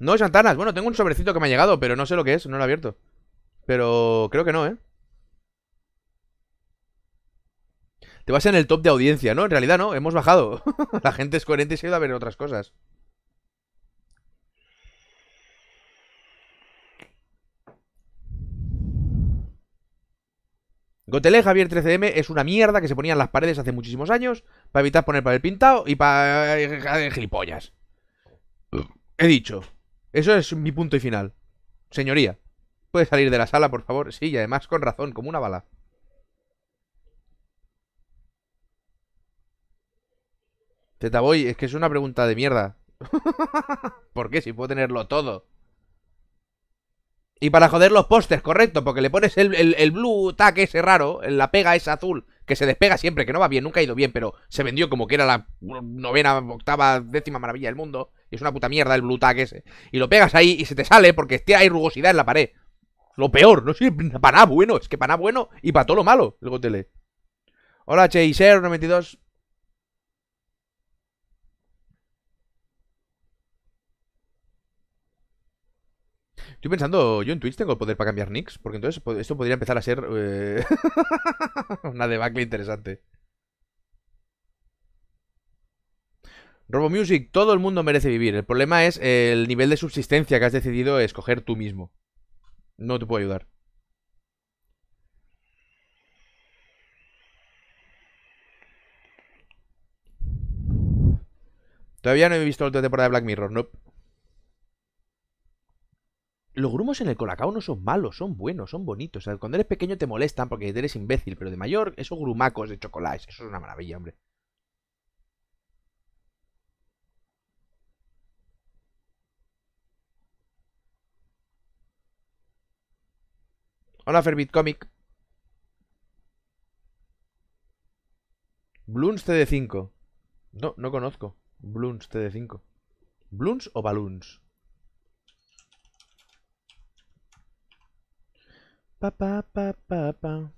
[SPEAKER 2] No, Santanas. Bueno, tengo un sobrecito que me ha llegado, pero no sé lo que es. No lo he abierto. Pero creo que no, ¿eh? Te vas en el top de audiencia, ¿no? En realidad no, hemos bajado. (laughs) la gente es coherente y se ha ido a ver otras cosas. Gotelé Javier 13M es una mierda que se ponía en las paredes hace muchísimos años para evitar poner papel pintado y para... Eh, gilipollas. He dicho. Eso es mi punto y final. Señoría, ¿puede salir de la sala, por favor? Sí, y además con razón, como una bala. Te voy. es que es una pregunta de mierda. (laughs) ¿Por qué? Si puedo tenerlo todo. Y para joder los pósters, correcto, porque le pones el, el, blue tack ese raro, la pega esa azul, que se despega siempre, que no va bien, nunca ha ido bien, pero se vendió como que era la novena, octava, décima maravilla del mundo. Es una puta mierda el blue tag ese. Y lo pegas ahí y se te sale porque hay rugosidad en la pared. Lo peor, no sé, para nada bueno. Es que para nada bueno y para todo lo malo, el gotele. Hola, Chaser92. Estoy pensando, yo en Twitch tengo el poder para cambiar nicks, porque entonces esto podría empezar a ser eh, (laughs) una debacle interesante. Music, todo el mundo merece vivir. El problema es el nivel de subsistencia que has decidido escoger tú mismo. No te puedo ayudar. Todavía no he visto la otra temporada de Black Mirror, no. Los grumos en el colacao no son malos, son buenos, son bonitos. cuando eres pequeño te molestan porque eres imbécil, pero de mayor, esos grumacos de chocolate eso es una maravilla, hombre. Hola, Comic. Bloons TD5. No, no conozco. Bloons TD5. ¿Bloons o Balloons?
[SPEAKER 1] Pa, pa, pa, pa, pa.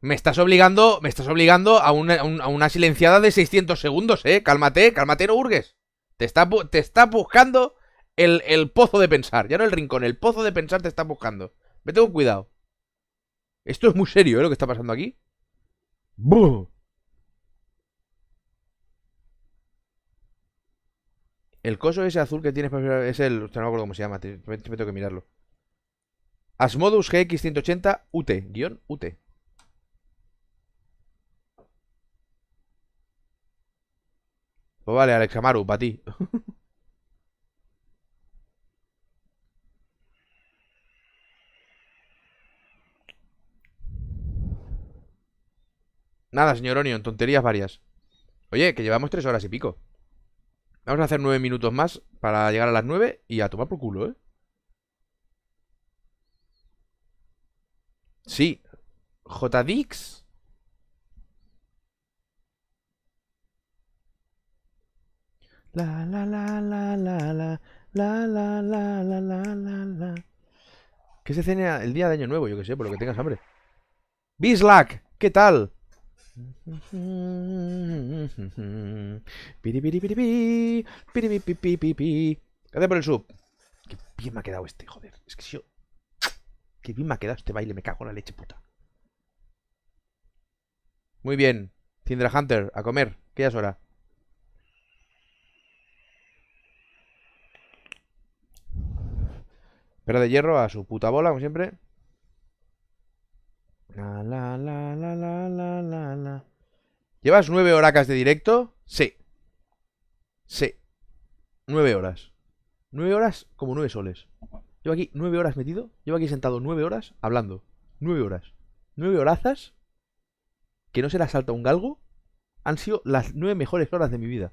[SPEAKER 2] me estás obligando, me estás obligando a una, silenciada de 600 segundos, eh. Cálmate, cálmate, no hurgues. Te está, te está buscando el, pozo de pensar, ya no el rincón, el pozo de pensar te está buscando. Me tengo cuidado. Esto es muy serio, ¿eh? Lo que está pasando aquí. El coso ese azul que tienes es el... no me acuerdo cómo se llama, me, tengo que mirarlo. Asmodus GX180 UT, guión UT. Pues vale, Alex Amaru, para ti. (laughs) Nada, señor Onion, tonterías varias. Oye, que llevamos tres horas y pico. Vamos a hacer nueve minutos más para llegar a las nueve y a tomar por culo, ¿eh? Sí. JDX. La la la
[SPEAKER 1] la la la la la la la la la la.
[SPEAKER 2] ¿Qué se cena el día de Año Nuevo? Yo que sé, por lo que tengas hambre. Bislack, ¿qué tal? Gracias por el sub. Qué bien me ha quedado este, joder. Es que si yo... Qué bien me ha quedado este baile, me cago en la leche puta. Muy bien. Tindra Hunter, a comer. Que ya es hora. Pero de hierro a su puta bola, como siempre. ¿Llevas nueve horacas de directo? Sí. Sí. Nueve horas. Nueve horas como nueve soles. Llevo aquí nueve horas metido. Llevo aquí sentado nueve horas hablando. Nueve horas. Nueve horazas. Que no se las salta un galgo. Han sido las nueve mejores horas de mi vida.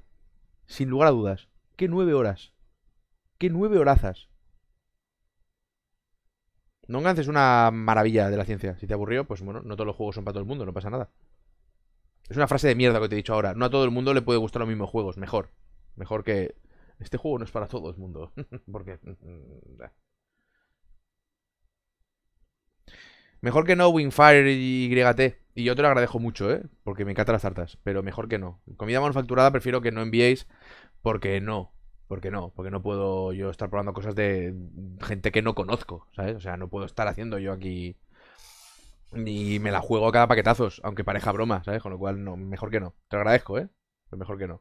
[SPEAKER 2] Sin lugar a dudas. ¿Qué nueve horas? ¿Qué nueve horazas? No Gans es una maravilla de la ciencia. Si te aburrió, pues bueno, no todos los juegos son para todo el mundo, no pasa nada. Es una frase de mierda que te he dicho ahora. No a todo el mundo le puede gustar los mismos juegos. Mejor. Mejor que. Este juego no es para todo el mundo. (laughs)
[SPEAKER 1] Porque. Mm, eh.
[SPEAKER 2] Mejor que no Wingfire y YT. Y yo te lo agradezco mucho, ¿eh? Porque me encantan las tartas. Pero mejor que no. Comida manufacturada prefiero que no enviéis. Porque no. Porque no, porque no puedo yo estar probando cosas de gente que no conozco, ¿sabes? O sea, no puedo estar haciendo yo aquí. ni me la juego a cada paquetazos, aunque pareja broma, ¿sabes? Con lo cual, no, mejor que no. Te agradezco, ¿eh? Pero mejor que no.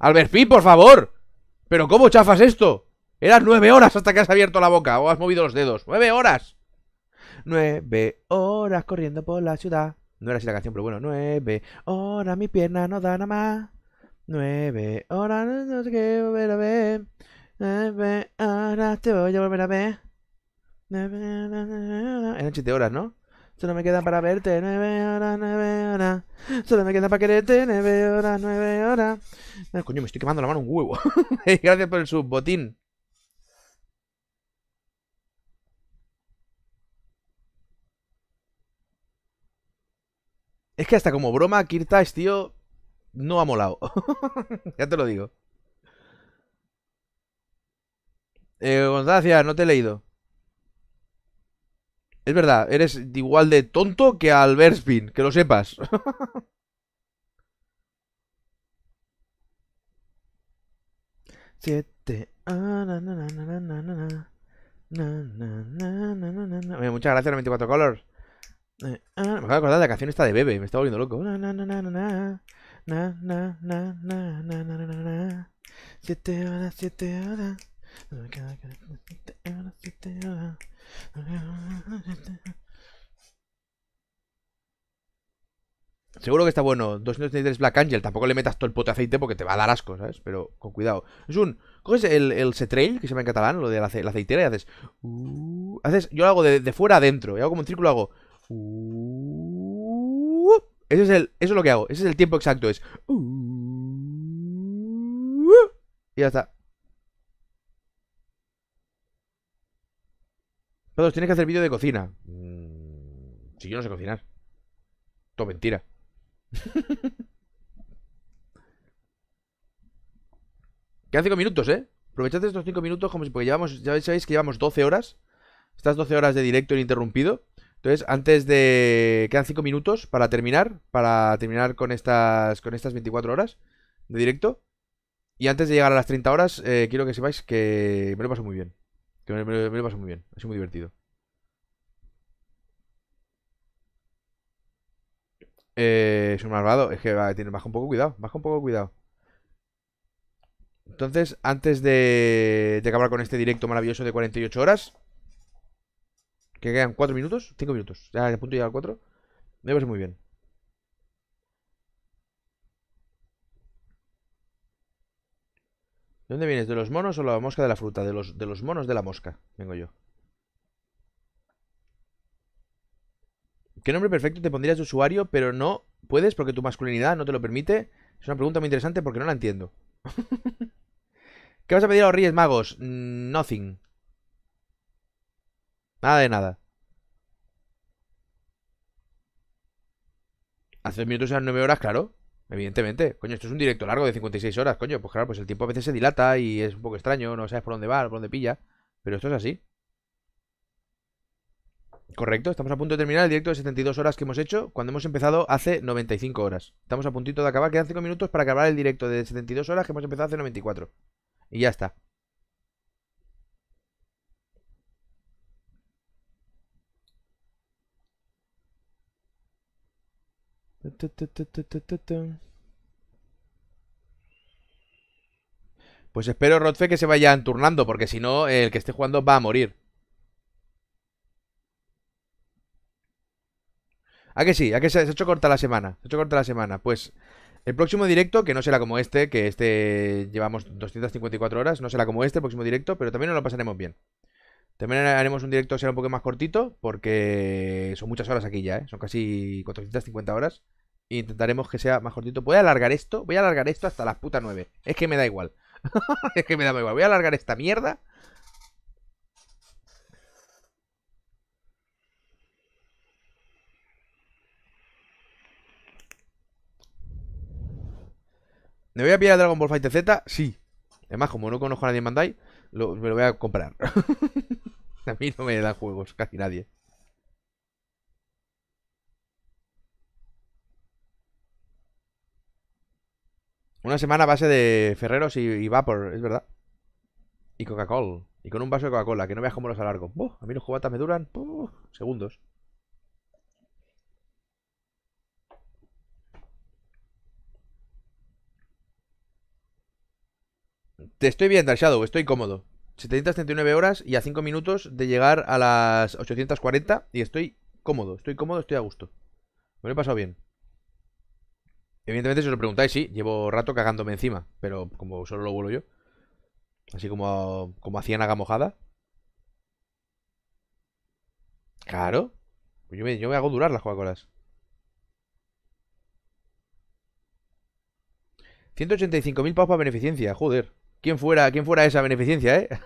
[SPEAKER 2] ¡Albert Pi, por favor! ¿Pero cómo chafas esto? Eras nueve horas hasta que has abierto la boca o has movido los dedos. ¡Nueve horas! Nueve horas corriendo por la ciudad. No era así la canción, pero bueno, nueve horas, mi pierna no da nada más nueve horas,
[SPEAKER 1] no te quiero volver a ver. Nueve horas, te voy a volver a ver. Eran siete horas, ¿no? Solo me queda para verte, nueve horas, nueve horas. Solo me queda para quererte, nueve horas, nueve horas.
[SPEAKER 2] Ah, coño, me estoy quemando la mano un huevo. (laughs) Eh, gracias por el subbotín. Es que hasta como broma, Kirtash, tío, no ha molado. ya te lo digo. Eh, no te he leído. Es verdad, eres igual de tonto que Albert Spin, que lo sepas. Siete.
[SPEAKER 1] Muchas
[SPEAKER 2] gracias, 24 Colors. me acabo de acordar de la canción esta de Bebe, me está volviendo loco.
[SPEAKER 1] Na, na, na, na, na, na, na, na. Siete horas, siete horas. Siete horas, siete horas.
[SPEAKER 2] Seguro que está bueno. 233 Black Angel. Tampoco le metas todo el pote de aceite porque te va a dar asco, ¿sabes? Pero con cuidado. Es un... Coges el, el trail que se llama en catalán, lo de la, la aceitera, y haces... Uh, haces... Yo lo hago de, de fuera adentro. Y hago como un círculo, hago... Uh, eso es, el, eso es lo que hago. Ese es el tiempo exacto. Es... Y ya está. Todos tienes que hacer vídeo de cocina. Mm, si yo no sé cocinar. Todo mentira. (laughs) Quedan 5 minutos, ¿eh? Aprovechad estos 5 minutos como si... Porque llevamos, ya sabéis que llevamos 12 horas. Estas 12 horas de directo ininterrumpido. Entonces, antes de... Quedan 5 minutos para terminar, para terminar con estas, con estas 24 horas de directo. Y antes de llegar a las 30 horas, eh, quiero que sepáis que me lo paso muy bien. Que me, lo paso muy bien, ha sido muy divertido. es eh, un malvado, es que tiene, baja un poco cuidado, baja un poco cuidado. Entonces, antes de, de acabar con este directo maravilloso de 48 horas, que quedan 4 minutos, 5 minutos. Ya a punto llega a 4. Me parece muy bien. ¿De dónde vienes? ¿De los monos o la mosca de la fruta? De los, de los monos de la mosca, vengo yo. ¿Qué nombre perfecto te pondrías de usuario, pero no puedes porque tu masculinidad no te lo permite? Es una pregunta muy interesante porque no la entiendo. (laughs) ¿Qué vas a pedir a los Reyes Magos? Nothing. Nada de nada. Hace dos minutos eran nueve horas, claro. Evidentemente. Coño, esto es un directo largo de 56 horas, coño. Pues claro, pues el tiempo a veces se dilata y es un poco extraño. No sabes por dónde va, por dónde pilla. Pero esto es así. Correcto, estamos a punto de terminar el directo de 72 horas que hemos hecho cuando hemos empezado hace 95 horas. Estamos a puntito de acabar, quedan cinco minutos para acabar el directo de 72 horas que hemos empezado hace 94. Y ya está. Pues espero, Rodfe, que se vayan turnando, porque si no, el que esté jugando va a morir. ¿A que sí? ¿A que se ha hecho corta la semana? Se ha hecho corta la semana. Pues el próximo directo, que no será como este, que este llevamos 254 horas, no será como este el próximo directo, pero también nos lo pasaremos bien. También haremos un directo, será un poco más cortito, porque son muchas horas aquí ya, ¿eh? son casi 450 horas intentaremos que sea más cortito. Voy a alargar esto. Voy a alargar esto hasta las putas 9. Es que me da igual. (laughs) es que me da igual. Voy a alargar esta mierda. ¿Me voy a pillar Dragon Ball Fighter Z? Sí. Además, como no conozco a nadie en me lo voy a comprar. (laughs) a mí no me dan juegos, casi nadie. Una semana a base de Ferreros y, Vapor, es verdad. Y Coca-Cola. Y con un vaso de Coca-Cola, que no veas cómo los alargo. A mí los cubatas me duran segundos. Te estoy bien, Shadow, estoy cómodo. 739 horas y a 5 minutos de llegar a las 840 y estoy cómodo, estoy cómodo, estoy a gusto. Me lo he pasado bien. Evidentemente, si os lo preguntáis, sí, llevo rato cagándome encima, pero como solo lo vuelo yo. Así como, como hacían haga mojada. Claro. yo, me, hago durar las Coca-Colas. 185.000 pavos para beneficencia, joder. ¿Quién fuera, quién fuera esa beneficencia, eh? (laughs)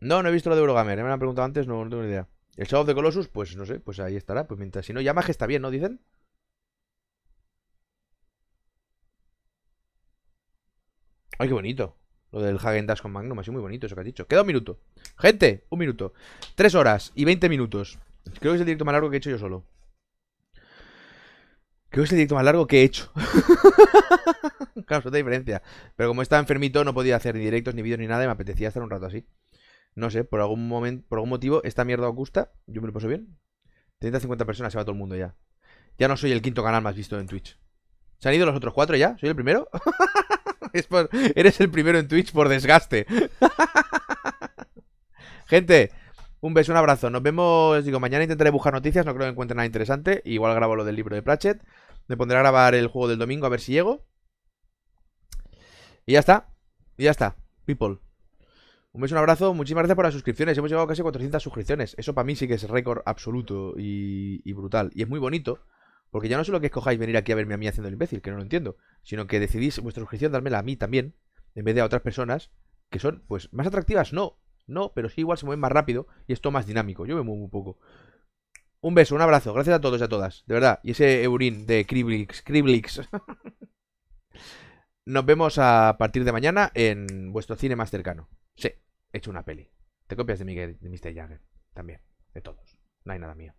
[SPEAKER 2] no, no he visto lo de Eurogamer. Eh, me lo han preguntado antes, no tengo ni idea. El Show of the Colossus, pues no sé, pues ahí estará. Pues mientras si no, Yamaha está bien, ¿no? Dicen. Ay, qué bonito. Lo del Hagen Dash con Magnum, ha sido muy bonito eso que has dicho. Queda un minuto. Gente, un minuto. Tres horas y veinte minutos. Creo que es el directo más largo que he hecho yo solo. Creo que es el directo más largo que he hecho. (laughs) claro, es diferencia. Pero como estaba enfermito, no podía hacer ni directos, ni vídeos, ni nada. Y me apetecía estar un rato así. No sé, por algún momento, por algún motivo, esta mierda gusta. Yo me lo paso bien. 30, 50 personas, se va todo el mundo ya. Ya no soy el quinto canal más visto en Twitch. ¿Se han ido los otros cuatro ya? ¿Soy el primero? (laughs) eres el primero en Twitch por desgaste. (laughs) Gente, un beso, un abrazo. Nos vemos, digo, mañana intentaré buscar noticias, no creo que encuentre nada interesante. Igual grabo lo del libro de Pratchett. Me pondré a grabar el juego del domingo a ver si llego. Y ya está. Y ya está. People. Un beso, un abrazo. Muchísimas gracias por las suscripciones. Hemos llegado a casi 400 suscripciones. Eso para mí sí que es récord absoluto y, brutal. Y es muy bonito. Porque ya no solo que escojáis venir aquí a verme a mí haciendo el imbécil, que no lo entiendo. Sino que decidís vuestra suscripción dármela a mí también. En vez de a otras personas que son, pues, más atractivas. No, no, pero sí igual se mueven más rápido. Y esto más dinámico. Yo me muevo un poco. Un beso, un abrazo. Gracias a todos y a todas. De verdad. Y ese Eurín de Kriblix. Kriblix. (laughs) Nos vemos a partir de mañana en vuestro cine más cercano. Sí, he hecho una peli. Te copias de, Miguel, de Mr. Jagger. También. De todos. No hay nada mío.